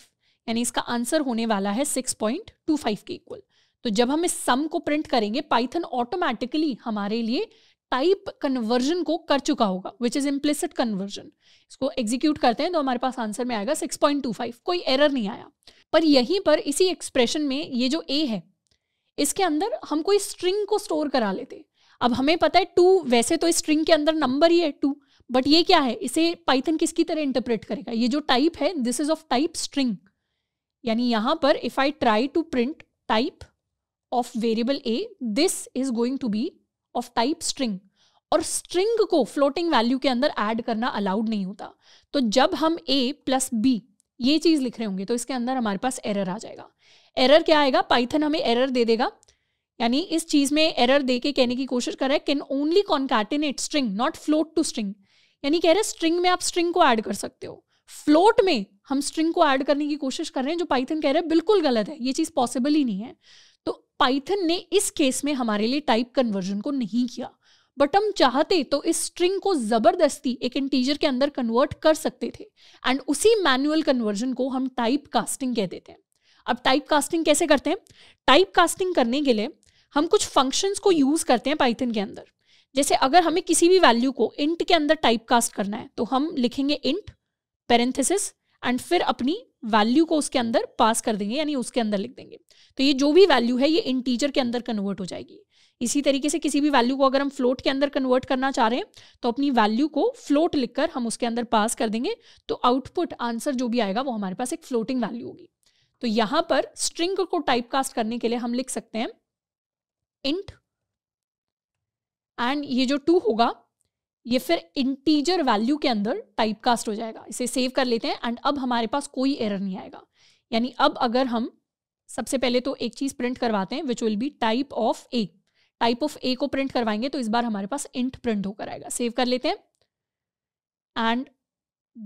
यानी इसका आंसर होने वाला है सिक्स पॉइंट टू फाइव के इक्वल तो जब हम इस सम को प्रिंट करेंगे पाइथन ऑटोमेटिकली हमारे लिए टाइप कन्वर्जन को कर चुका होगा विच इज इम्प्लिसिट कन्वर्जन इसको एग्जीक्यूट करते हैं तो हमारे पास आंसर में आएगा 6.25 कोई एरर नहीं आया पर यहीं पर इसी एक्सप्रेशन में ये जो ए है इसके अंदर हम कोई स्ट्रिंग को स्टोर करा लेते अब हमें पता है टू वैसे तो इस स्ट्रिंग के अंदर नंबर ही है टू बट ये क्या है इसे पाइथन किसकी तरह इंटरप्रेट करेगा ये जो टाइप है this is of type string यानी यहां पर if I try to print type of variable a this is going to be of type string और स्ट्रिंग को फ्लोटिंग वैल्यू के अंदर ऐड करना अलाउड नहीं होता तो जब हम ए प्लस बी ये चीज लिख रहे होंगे तो इसके अंदर हमारे पास एरर आ जाएगा एरर क्या आएगा पाइथन हमें एरर दे देगा यानी इस चीज में एरर दे के कहने की कोशिश कर रहा है can only concatenate string not float to string यानी कह रहे स्ट्रिंग में आप स्ट्रिंग को ऐड कर सकते हो फ्लोट में हम स्ट्रिंग को ऐड करने की कोशिश कर रहे हैं जो पाइथन कह रहे हैं बिल्कुल गलत है ये चीज पॉसिबल ही नहीं है पाइथन ने इस केस में हमारे लिए टाइप कन्वर्जन को नहीं किया बट हम चाहते तो इस स्ट्रिंग को जबरदस्ती एक इंटीजर के अंदर कन्वर्ट कर सकते थे एंड उसी मैनुअल कन्वर्जन को हम टाइप कास्टिंग कह देते हैं अब टाइप कास्टिंग कैसे करते हैं टाइप कास्टिंग करने के लिए हम कुछ फंक्शंस को यूज करते हैं पाइथन के अंदर जैसे अगर हमें किसी भी वैल्यू को इंट के अंदर टाइप कास्ट करना है तो हम लिखेंगे इंट पेरेंथेसिस एंड फिर अपनी वैल्यू को उसके अंदर पास कर देंगे यानी उसके अंदर लिख देंगे तो ये जो भी वैल्यू है ये इंटीजर के अंदर कन्वर्ट हो जाएगी इसी तरीके से किसी भी वैल्यू को अगर हम फ्लोट के अंदर कन्वर्ट करना चाह रहे हैं तो अपनी वैल्यू को फ्लोट लिखकर हम उसके अंदर पास कर देंगे तो आउटपुट आंसर जो भी आएगा वो हमारे पास एक फ्लोटिंग वैल्यू होगी तो यहां पर स्ट्रिंग को टाइपकास्ट करने के लिए हम लिख सकते हैं इंट एंड ये जो टू होगा ये फिर इंटीजर वैल्यू के अंदर टाइप कास्ट हो जाएगा इसे सेव कर लेते हैं एंड अब हमारे पास कोई एरर नहीं आएगा यानी अब अगर हम सबसे पहले तो एक चीज़ प्रिंट करवाते हैं which will be type of a type of a को प्रिंट करवाएंगे तो इस बार हमारे पास इंट प्रिंट होकर आएगा सेव कर लेते हैं and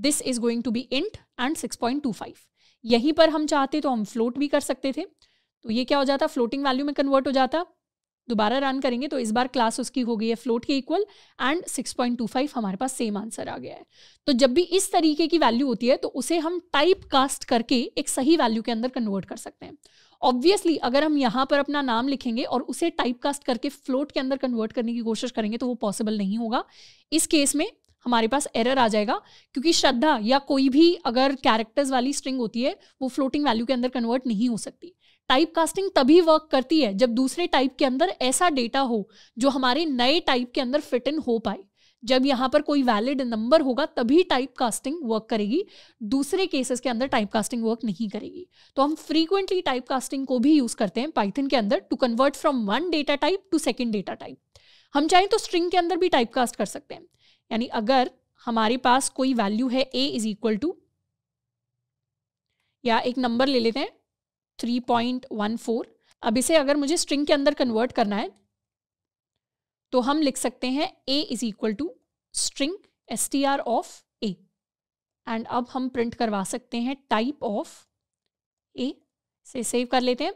this is going to be int and 6.25 यहीं पर हम चाहते तो हम फ्लोट भी कर सकते थे तो ये क्या हो जाता फ्लोटिंग वैल्यू में कन्वर्ट हो जाता दोबारा रन करेंगे तो इस बार क्लास उसकी हो गई है फ्लोट के इक्वल एंड 6.25 हमारे पास सेम आंसर आ गया है तो जब भी इस तरीके की वैल्यू होती है तो उसे हम टाइप कास्ट करके एक सही वैल्यू के अंदर कन्वर्ट कर सकते हैं ऑब्वियसली अगर हम यहाँ पर अपना नाम लिखेंगे और उसे टाइप कास्ट करके फ्लोट के अंदर कन्वर्ट करने की कोशिश करेंगे तो वो पॉसिबल नहीं होगा इस केस में हमारे पास एरर आ जाएगा क्योंकि श्रद्धा या कोई भी अगर कैरेक्टर्स वाली स्ट्रिंग होती है वो फ्लोटिंग वैल्यू के अंदर कन्वर्ट नहीं हो सकती टाइप कास्टिंग तभी वर्क करती है जब दूसरे टाइप के अंदर ऐसा डेटा हो जो हमारे नए टाइप के अंदर फिट इन हो पाए जब यहां पर कोई वैलिड नंबर होगा तभी टाइप कास्टिंग वर्क करेगी दूसरे केसेस के अंदर टाइप कास्टिंग वर्क नहीं करेगी तो हम फ्रीक्वेंटली टाइप कास्टिंग को भी यूज करते हैं पाइथन के अंदर to convert from one data type to second data type हम चाहें तो स्ट्रिंग के अंदर भी टाइप कास्ट कर सकते हैं यानी अगर हमारे पास कोई वैल्यू है ए इज इक्वल टू या एक नंबर ले लेते हैं 3.14 अब इसे अगर मुझे स्ट्रिंग के अंदर कन्वर्ट करना है तो हम लिख सकते हैं ए is equal to string S T R of a and अब हम प्रिंट करवा सकते हैं टाइप ऑफ ए से सेव कर लेते हैं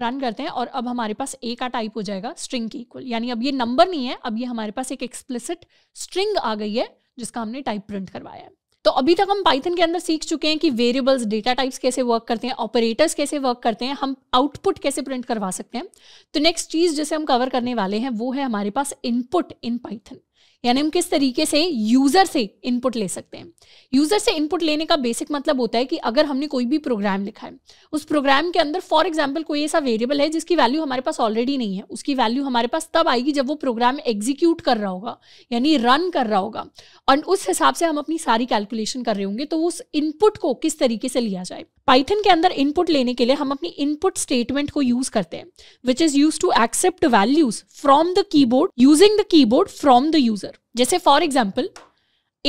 रन करते हैं और अब हमारे पास ए का टाइप हो जाएगा स्ट्रिंग की इक्वल यानी अब ये नंबर नहीं है अब ये हमारे पास एक एक्सप्लिसिट स्ट्रिंग आ गई है जिसका हमने टाइप प्रिंट करवाया है तो अभी तक हम पाइथन के अंदर सीख चुके हैं कि वेरिएबल्स डेटा टाइप्स कैसे वर्क करते हैं ऑपरेटर्स कैसे वर्क करते हैं हम आउटपुट कैसे प्रिंट करवा सकते हैं तो नेक्स्ट चीज जैसे हम कवर करने वाले हैं वो है हमारे पास इनपुट इन पाइथन यानी हम किस तरीके से यूज़र से इनपुट ले सकते हैं यूज़र से इनपुट लेने का बेसिक मतलब होता है कि अगर हमने कोई भी प्रोग्राम लिखा है उस प्रोग्राम के अंदर फॉर एग्जाम्पल कोई ऐसा वेरिएबल है जिसकी वैल्यू हमारे पास ऑलरेडी नहीं है उसकी वैल्यू हमारे पास तब आएगी जब वो प्रोग्राम एग्जीक्यूट कर रहा होगा यानी रन कर रहा होगा और उस हिसाब से हम अपनी सारी कैलकुलेशन कर रहे होंगे तो उस इनपुट को किस तरीके से लिया जाए पाइथन के अंदर इनपुट लेने के लिए हम अपनी इनपुट स्टेटमेंट को यूज करते हैं which is use to accept values from the keyboard using the keyboard from the user जैसे फॉर एग्जाम्पल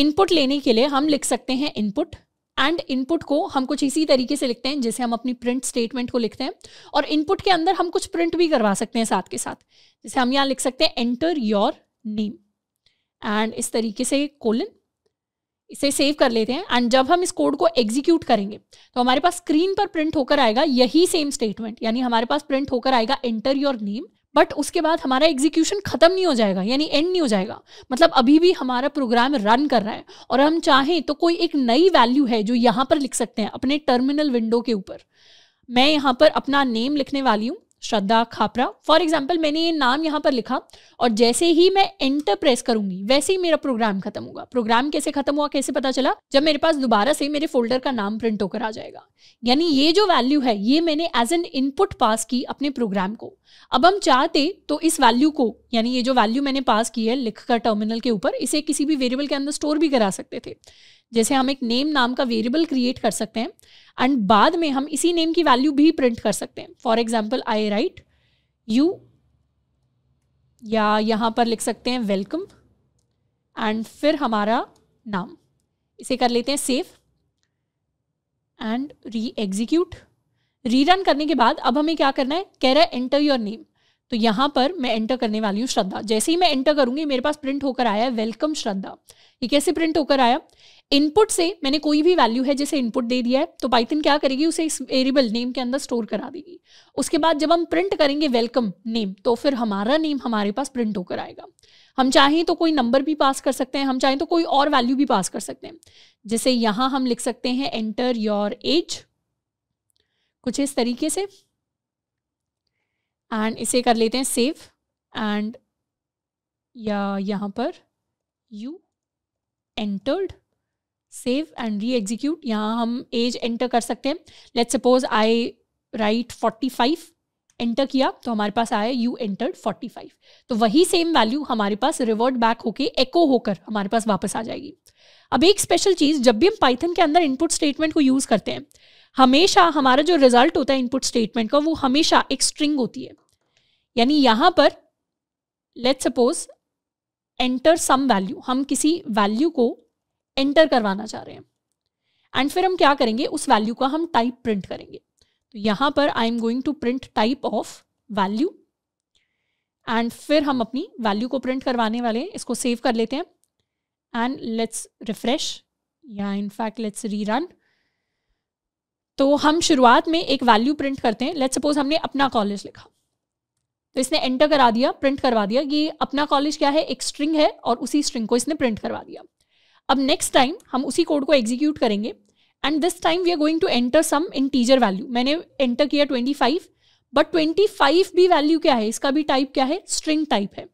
इनपुट लेने के लिए हम लिख सकते हैं इनपुट एंड इनपुट को हम कुछ इसी तरीके से लिखते हैं जैसे हम अपनी प्रिंट स्टेटमेंट को लिखते हैं और इनपुट के अंदर हम कुछ प्रिंट भी करवा सकते हैं साथ के साथ जैसे हम यहाँ लिख सकते हैं एंटर योर नेम एंड इस तरीके से कोलन इसे सेव कर लेते हैं एंड जब हम इस कोड को एग्जीक्यूट करेंगे तो हमारे पास स्क्रीन पर प्रिंट होकर आएगा यही सेम स्टेटमेंट यानी हमारे पास प्रिंट होकर आएगा एंटर योर नेम बट उसके बाद हमारा एग्जीक्यूशन खत्म नहीं हो जाएगा यानी एंड नहीं हो जाएगा मतलब अभी भी हमारा प्रोग्राम रन कर रहा है और हम चाहें तो कोई एक नई वैल्यू है जो यहाँ पर लिख सकते हैं अपने टर्मिनल विंडो के ऊपर मैं यहाँ पर अपना नेम लिखने वाली हूँ श्रद्धा खापरा फॉर एग्जाम्पल मैंने ये नाम यहाँ पर लिखा और जैसे ही मैं एंटर प्रेस करूंगी वैसे ही मेरा प्रोग्राम खत्म होगा प्रोग्राम कैसे खत्म हुआ कैसे पता चला जब मेरे पास दोबारा से मेरे फोल्डर का नाम प्रिंट होकर आ जाएगा यानी ये जो वैल्यू है ये मैंने एज एन इनपुट पास की अपने प्रोग्राम को अब हम चाहते तो इस वैल्यू को यानी ये जो वैल्यू मैंने पास की है लिखकर टर्मिनल के ऊपर इसे किसी भी वेरिएबल के अंदर स्टोर भी करा सकते थे जैसे हम एक नेम नाम का वेरिएबल क्रिएट कर सकते हैं एंड बाद में हम इसी नेम की वैल्यू भी प्रिंट कर सकते हैं for example I write you या यहाँ पर लिख सकते हैं वेलकम एंड फिर हमारा नाम इसे कर लेते हैं save and reexecute rerun करने के बाद अब हमें क्या करना है कह रहा है एंटर योर नेम तो यहाँ पर मैं एंटर करने वाली हूँ श्रद्धा जैसे ही मैं एंटर करूँगी मेरे पास प्रिंट होकर आया है वेलकम श्रद्धा ये कैसे प्रिंट होकर आया इनपुट से मैंने कोई भी वैल्यू है जैसे इनपुट दे दिया है तो पाइथन क्या करेगी उसे इस वेरिएबल नेम के अंदर स्टोर करा देगी उसके बाद जब हम प्रिंट करेंगे वेलकम नेम तो फिर हमारा नेम हमारे पास प्रिंट होकर आएगा हम चाहें तो कोई नंबर भी पास कर सकते हैं हम चाहें तो कोई और वैल्यू भी पास कर सकते हैं जैसे यहां हम लिख सकते हैं एंटर योर एज कुछ इस तरीके से एंड इसे कर लेते हैं सेव एंड या यहां पर you entered save and reexecute यहाँ हम एज एंटर कर सकते हैं let suppose I write forty five enter किया तो हमारे पास आया यू एंटर्ड 45 तो वही सेम वैल्यू हमारे पास रिवर्ट बैक होके एको होकर हमारे पास वापस आ जाएगी अब एक स्पेशल चीज़ जब भी हम पाइथन के अंदर इनपुट स्टेटमेंट को यूज़ करते हैं हमेशा हमारा जो रिजल्ट होता है इनपुट स्टेटमेंट का वो हमेशा एक स्ट्रिंग होती है यानी यहाँ पर let suppose enter some value हम किसी वैल्यू को एंटर करवाना चाह रहे हैं एंड फिर हम क्या करेंगे उस वैल्यू का हम टाइप प्रिंट करेंगे तो यहां पर I am going to print type of value and फिर हम अपनी वैल्यू को प्रिंट करवाने वाले हैं इसको सेव कर लेते हैं एंड लेट्स रिफ्रेश या इनफैक्ट लेट्स री रन तो हम शुरुआत में एक वैल्यू प्रिंट करते हैं लेट्स सपोज हमने अपना कॉलेज लिखा तो इसने एंटर करा दिया प्रिंट करवा दिया कि अपना कॉलेज क्या है एक स्ट्रिंग है और उसी स्ट्रिंग को इसने प्रिंट करवा दिया अब नेक्स्ट टाइम हम उसी कोड को एग्जीक्यूट करेंगे and this time we are going to enter some integer value मैंने एंटर किया twenty five but twenty five भी वैल्यू क्या है इसका भी टाइप क्या है स्ट्रिंग टाइप है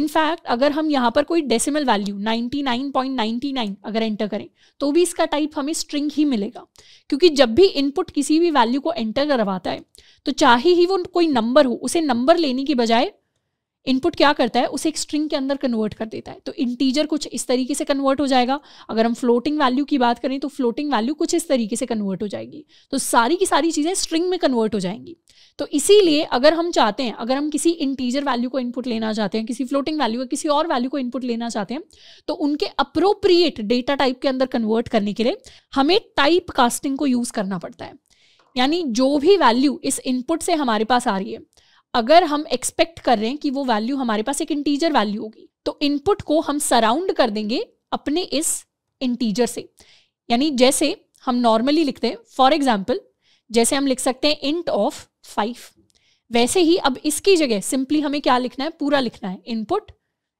इनफैक्ट अगर हम यहाँ पर कोई डेसिमल वैल्यू 99.99 अगर एंटर करें तो भी इसका टाइप हमें स्ट्रिंग ही मिलेगा क्योंकि जब भी इनपुट किसी भी वैल्यू को एंटर करवाता है तो चाहे ही वो कोई नंबर हो उसे नंबर लेने की बजाय इनपुट क्या करता है उसे एक स्ट्रिंग के अंदर कन्वर्ट कर देता है तो इंटीजर कुछ इस तरीके से कन्वर्ट हो जाएगा अगर हम फ्लोटिंग वैल्यू की बात करें तो फ्लोटिंग वैल्यू कुछ इस तरीके से कन्वर्ट हो जाएगी तो सारी की सारी चीज़ें स्ट्रिंग में कन्वर्ट हो जाएंगी तो इसीलिए अगर हम चाहते हैं अगर हम किसी इंटीजर वैल्यू को इनपुट लेना चाहते हैं किसी फ्लोटिंग वैल्यू या किसी और वैल्यू को इनपुट लेना चाहते हैं तो उनके अप्रोप्रिएट डेटा टाइप के अंदर कन्वर्ट करने के लिए हमें टाइप कास्टिंग को यूज़ करना पड़ता है यानी जो भी वैल्यू इस इनपुट से हमारे पास आ रही है अगर हम एक्सपेक्ट कर रहे हैं कि वो वैल्यू हमारे पास एक इंटीजर वैल्यू होगी तो इनपुट को हम सराउंड कर देंगे अपने इस इंटीजर से यानी जैसे हम नॉर्मली लिखते हैं फॉर एग्जाम्पल जैसे हम लिख सकते हैं इंट ऑफ फाइव वैसे ही अब इसकी जगह सिंपली हमें क्या लिखना है पूरा लिखना है input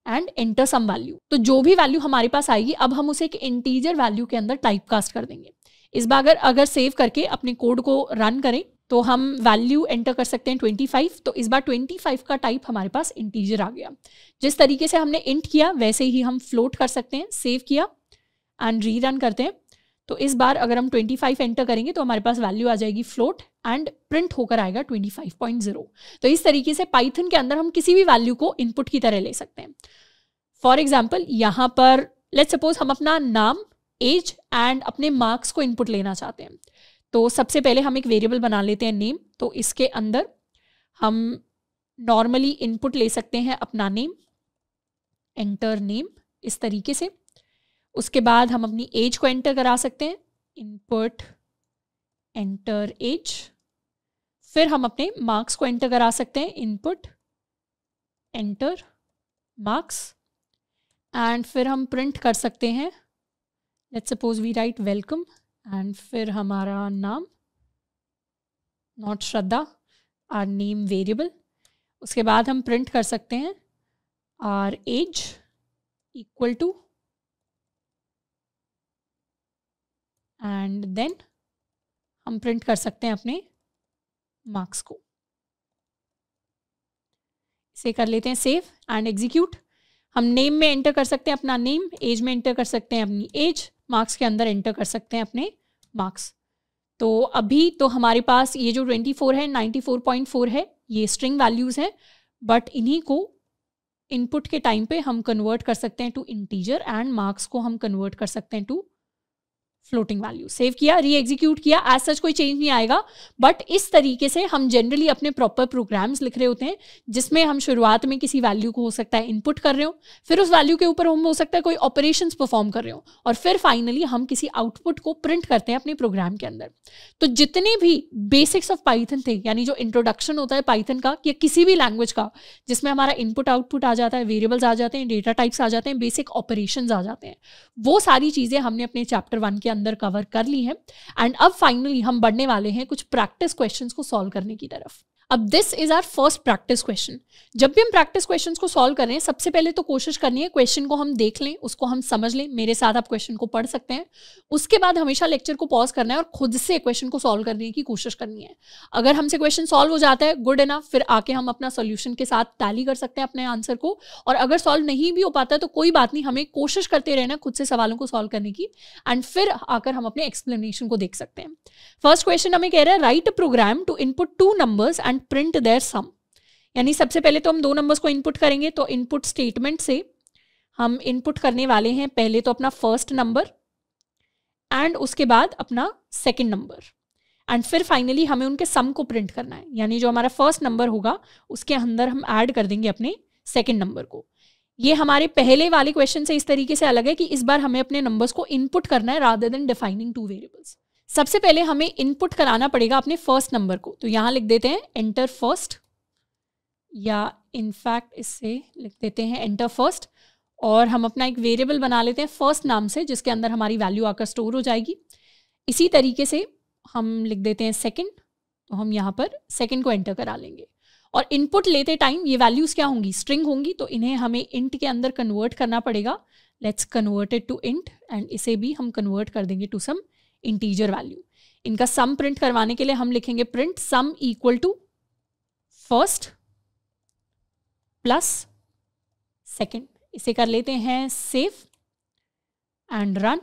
and enter some value तो जो भी वैल्यू हमारे पास आएगी अब हम उसे एक इंटीजर वैल्यू के अंदर टाइप कास्ट कर देंगे इस बार अगर अगर सेव करके अपने कोड को रन करें तो हम वैल्यू एंटर कर सकते हैं 25 तो इस बार 25 का टाइप हमारे पास इंटीजर आ गया जिस तरीके से हमने इंट किया वैसे ही हम फ्लोट कर सकते हैं सेव किया एंड री रन करते हैं तो इस बार अगर हम 25 एंटर करेंगे तो हमारे पास वैल्यू आ जाएगी फ्लोट एंड प्रिंट होकर आएगा 25.0 तो इस तरीके से पाइथन के अंदर हम किसी भी वैल्यू को इनपुट की तरह ले सकते हैं फॉर एग्जाम्पल यहाँ पर लेट सपोज हम अपना नाम एज एंड अपने मार्क्स को इनपुट लेना चाहते हैं तो सबसे पहले हम एक वेरिएबल बना लेते हैं नेम तो इसके अंदर हम नॉर्मली इनपुट ले सकते हैं अपना नेम एंटर नेम इस तरीके से उसके बाद हम अपनी एज को एंटर करा सकते हैं इनपुट एंटर एज फिर हम अपने मार्क्स को एंटर करा सकते हैं इनपुट एंटर मार्क्स एंड फिर हम प्रिंट कर सकते हैं let's suppose we write welcome and फिर हमारा नाम not Shraddha our name variable उसके बाद हम प्रिंट कर सकते हैं our age equal to and then हम प्रिंट कर सकते हैं अपने मार्क्स को इसे कर लेते हैं सेव एंड एग्जीक्यूट हम नेम में एंटर कर सकते हैं अपना नेम एज में एंटर कर सकते हैं अपनी एज मार्क्स के अंदर एंटर कर सकते हैं अपने मार्क्स तो अभी तो हमारे पास ये जो 24 है 94.4 है ये स्ट्रिंग वैल्यूज़ हैं बट इन्हीं को इनपुट के टाइम पे हम कन्वर्ट कर सकते हैं टू इंटीजर एंड मार्क्स को हम कन्वर्ट कर सकते हैं टू फ्लोटिंग वैल्यू सेव किया री एग्जीक्यूट किया एज सच कोई चेंज नहीं आएगा बट इस तरीके से हम जनरली अपने प्रॉपर प्रोग्राम्स लिख रहे होते हैं जिसमें हम शुरुआत में किसी वैल्यू को हो सकता है इनपुट कर रहे हो फिर उस वैल्यू के ऊपर हम हो सकता है कोई ऑपरेशन परफॉर्म कर रहे हो और फिर फाइनली हम किसी आउटपुट को प्रिंट करते हैं अपने प्रोग्राम के अंदर तो जितने भी बेसिक्स ऑफ पाइथन थे यानी जो इंट्रोडक्शन होता है पाइथन का या किसी भी लैंग्वेज का जिसमें हमारा इनपुट आउटपुट आ जाता है वेरिएबल्स आ जाते हैं डेटा टाइप्स आ जाते हैं बेसिक ऑपरेशन आ जाते हैं वो सारी चीज़ें हमने अपने चैप्टर वन के अंदर कवर कर ली है एंड अब फाइनली हम बढ़ने वाले हैं कुछ प्रैक्टिस क्वेश्चन को सॉल्व करने की तरफ अब this is our first practice question जब भी हम प्रैक्टिस क्वेश्चन को सॉल्व कर रहे हैं सबसे पहले तो कोशिश करनी है क्वेश्चन को हम देख लें उसको हम समझ लें मेरे साथ आप क्वेश्चन को पढ़ सकते हैं उसके बाद हमेशा लेक्चर को पॉज करना है और खुद से क्वेश्चन को सॉल्व करने की कोशिश करनी है अगर हमसे क्वेश्चन सॉल्व हो जाता है गुड एना फिर आके हम अपना सोल्यूशन के साथ टैली कर सकते हैं अपने आंसर को और अगर सॉल्व नहीं भी हो पाता तो कोई बात नहीं हमें कोशिश करते रहना खुद से सवालों को सॉल्व करने की एंड फिर आकर हम अपने एक्सप्लेनेशन को देख सकते हैं फर्स्ट क्वेश्चन हमें कह रहे हैं write program to input two numbers and and print their sum यानी सबसे पहले तो हम दो नंबर्स को इनपुट करेंगे तो इनपुट स्टेटमेंट से हम इनपुट करने वाले हैं पहले तो अपना फर्स्ट नंबर एंड उसके बाद अपना सेकंड नंबर एंड फिर फाइनली हमें उनके सम को प्रिंट करना है यानी जो हमारा फर्स्ट नंबर होगा उसके अंदर हम ऐड कर देंगे अपने सेकंड नंबर को ये हमारे पहले वाले क्वेश्चन से इस तरीके से अलग है कि इस बार हमें अपने नंबर्स को इनपुट करना है rather than defining two variables सबसे पहले हमें इनपुट कराना पड़ेगा अपने फर्स्ट नंबर को तो यहाँ लिख देते हैं एंटर फर्स्ट या इनफैक्ट इससे लिख देते हैं एंटर फर्स्ट और हम अपना एक वेरिएबल बना लेते हैं फर्स्ट नाम से जिसके अंदर हमारी वैल्यू आकर स्टोर हो जाएगी इसी तरीके से हम लिख देते हैं सेकंड तो हम यहाँ पर सेकंड को एंटर करा लेंगे और इनपुट लेते टाइम ये वैल्यूज़ क्या होंगी स्ट्रिंग होंगी तो इन्हें हमें इंट के अंदर कन्वर्ट करना पड़ेगा let's convert it to int and इसे भी हम कन्वर्ट कर देंगे टू सम इंटीजर वैल्यू इनका सम प्रिंट करवाने के लिए हम लिखेंगे print sum equal to first plus second इसे कर लेते हैं सेफ एंड रन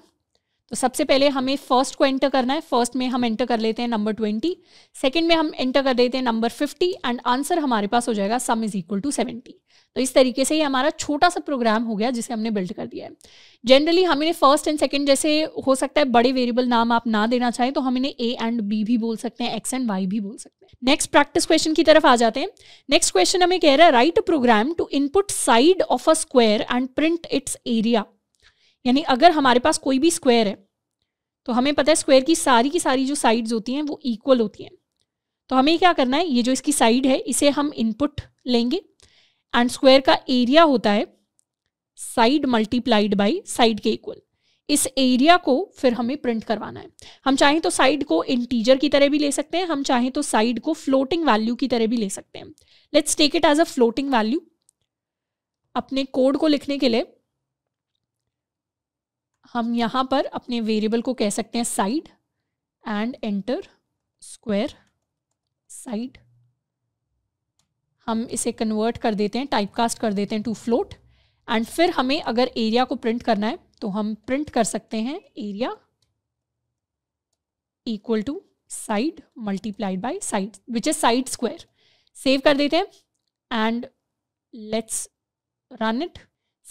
तो सबसे पहले हमें फर्स्ट को एंटर करना है फर्स्ट में हम एंटर कर लेते हैं नंबर ट्वेंटी सेकेंड में हम एंटर कर देते हैं नंबर फिफ्टी एंड आंसर हमारे पास हो जाएगा sum is equal to seventy तो इस तरीके से ये हमारा छोटा सा प्रोग्राम हो गया जिसे हमने बिल्ड कर दिया है जनरली हमें फर्स्ट एंड सेकेंड जैसे हो सकता है बड़े वेरिएबल नाम आप ना देना चाहें तो हम इन्हें ए एंड बी भी बोल सकते हैं एक्स एंड वाई भी बोल सकते हैं नेक्स्ट प्रैक्टिस क्वेश्चन की तरफ आ जाते हैं नेक्स्ट क्वेश्चन हमें कह रहा है write program to input side of a square and print its area यानी अगर हमारे पास कोई भी स्क्वायर है तो हमें पता है स्क्वायर की सारी की सारी जो साइड्स होती हैं वो इक्वल होती हैं तो हमें क्या करना है ये जो इसकी साइड है इसे हम इनपुट लेंगे एंड स्क्वायर का एरिया होता है साइड मल्टीप्लाइड बाई साइड के इक्वल इस एरिया को फिर हमें प्रिंट करवाना है हम चाहें तो साइड को इंटीजर की तरह भी ले सकते हैं हम चाहें तो साइड को फ्लोटिंग वैल्यू की तरह भी ले सकते हैं let's take it as a floating value अपने कोड को लिखने के लिए हम यहाँ पर अपने वेरिएबल को कह सकते हैं side and enter square side हम इसे कन्वर्ट कर देते हैं टाइपकास्ट कर देते हैं टू फ्लोट एंड फिर हमें अगर एरिया को प्रिंट करना है तो हम प्रिंट कर सकते हैं area equal to side multiplied by side which is side square save कर देते हैं एंड लेट्स रन इट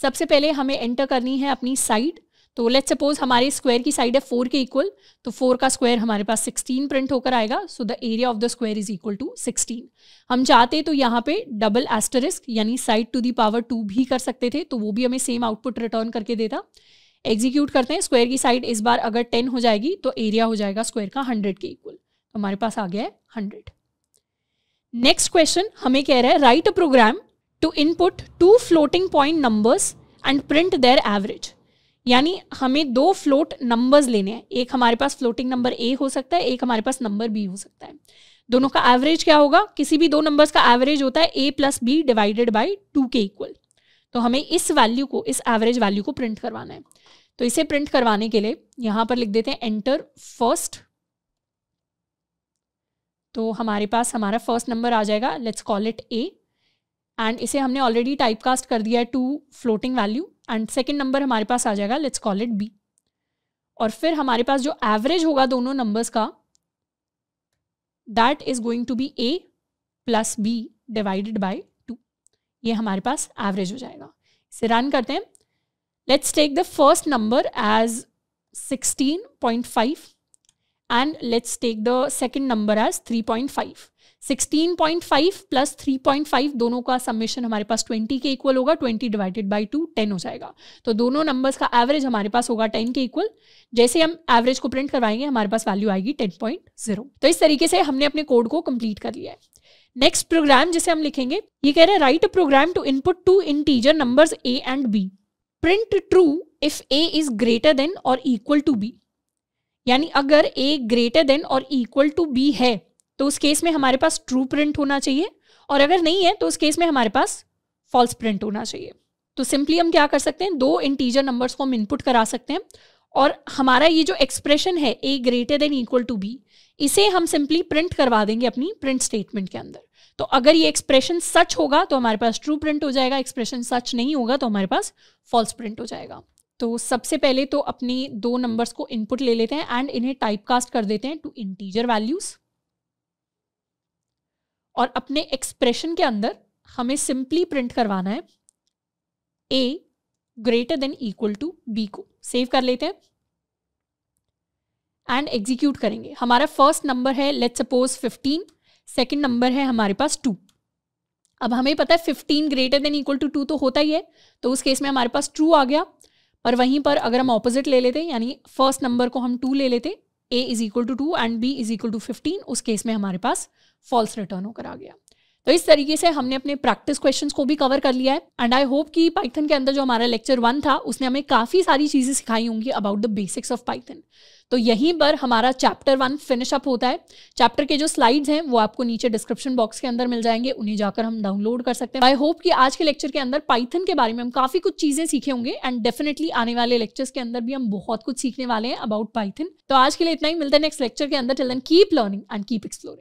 सबसे पहले हमें एंटर करनी है अपनी साइड तो लेट सपोज हमारे स्क्वायर की साइड है फोर के इक्वल तो फोर का स्क्वायर हमारे पास सिक्सटीन प्रिंट होकर आएगा so the area of the square is equal to sixteen हम चाहते तो यहाँ पे डबल एस्टरिस्क यानी side to the power two भी कर सकते थे तो वो भी हमें सेम आउटपुट रिटर्न करके देता एग्जीक्यूट करते हैं स्क्वायर की साइड इस बार अगर टेन हो जाएगी तो एरिया हो जाएगा स्क्वायर का हंड्रेड के इक्वल हमारे पास आ गया है हंड्रेड नेक्स्ट क्वेश्चन हमें कह रहा है write a program to input two floating point numbers and print their average यानी हमें दो फ्लोट नंबर्स लेने हैं एक हमारे पास फ्लोटिंग नंबर ए हो सकता है एक हमारे पास नंबर बी हो सकता है दोनों का एवरेज क्या होगा किसी भी दो नंबर्स का एवरेज होता है A plus B divided by two के इक्वल तो हमें इस वैल्यू को इस एवरेज वैल्यू को प्रिंट करवाना है तो इसे प्रिंट करवाने के लिए यहां पर लिख देते हैं एंटर फर्स्ट तो हमारे पास हमारा फर्स्ट नंबर आ जाएगा let's call it A and इसे हमने ऑलरेडी टाइपकास्ट कर दिया है to floating value and second number हमारे पास आ जाएगा लेट्स कॉल इट बी और फिर हमारे पास जो एवरेज होगा दोनों नंबर्स का that is going to be A plus B divided by two ये हमारे पास एवरेज हो जाएगा इसे रन करते हैं let's take the first number as 16.5 take the second number as three point 3.5 16.5 plus 3.5 दोनों का सबमिशन हमारे पास 20 के इक्वल होगा 20 डिवाइडेड बाई टू टेन हो जाएगा तो दोनों नंबर्स का एवरेज हमारे पास होगा 10 के इक्वल जैसे हम एवरेज को प्रिंट करवाएंगे हमारे पास वैल्यू आएगी 10.0 तो इस तरीके से हमने अपने कोड को कंप्लीट कर लिया है नेक्स्ट प्रोग्राम जिसे हम लिखेंगे ये कह रहे हैं write a program to input two integer numbers A and B print true if A is greater than और इक्वल टू बी यानी अगर ए ग्रेटर देन और इक्वल टू बी है तो उस केस में हमारे पास ट्रू प्रिंट होना चाहिए और अगर नहीं है तो उस केस में हमारे पास फॉल्स प्रिंट होना चाहिए तो सिंपली हम क्या कर सकते हैं दो इंटीजर नंबर्स को हम इनपुट करा सकते हैं और हमारा ये जो एक्सप्रेशन है A greater than equal to B इसे हम सिंपली प्रिंट करवा देंगे अपनी प्रिंट स्टेटमेंट के अंदर तो अगर ये एक्सप्रेशन सच होगा तो हमारे पास ट्रू प्रिंट हो जाएगा एक्सप्रेशन सच नहीं होगा तो हमारे पास फॉल्स प्रिंट हो जाएगा तो सबसे पहले तो अपनी दो नंबर्स को इनपुट ले लेते हैं एंड इन्हें टाइप कास्ट कर देते हैं टू इंटीजर वैल्यूज़ और अपने एक्सप्रेशन के अंदर हमें सिंपली प्रिंट करवाना है A greater than equal to B को सेव कर लेते हैं एंड एग्जीक्यूट करेंगे हमारा फर्स्ट नंबर है let suppose fifteen second number है हमारे पास टू अब हमें पता है fifteen greater than equal to two तो होता ही है तो उस केस में हमारे पास ट्रू आ गया पर वहीं पर अगर हम ऑपोजिट ले लेते यानी फर्स्ट नंबर को हम टू ले लेते A is equal to two and B is equal to fifteen उस केस में हमारे पास फॉल्स रिटर्न होकर आ गया तो इस तरीके से हमने अपने प्रैक्टिस क्वेश्चन को भी कवर कर लिया है एंड आई होप कि पाइथन के अंदर जो हमारा लेक्चर वन था उसने हमें काफ़ी सारी चीज़ें सिखाई होंगी about the basics of Python तो यहीं पर हमारा चैप्टर वन फिनिश अप होता है चैप्टर के जो स्लाइड्स हैं वो आपको नीचे डिस्क्रिप्शन बॉक्स के अंदर मिल जाएंगे उन्हें जाकर हम डाउनलोड कर सकते हैं आई होप कि आज के लेक्चर के अंदर पाइथन के बारे में हम काफ़ी कुछ चीज़ें सीखे होंगे एंड डेफिनेटली आने वाले लेक्चर्स के अंदर भी हम बहुत कुछ सीखने वाले हैं अबाउट पाइथन तो आज के लिए इतना ही मिलता है नेक्स्ट लेक्चर के अंदर till then keep learning and keep exploring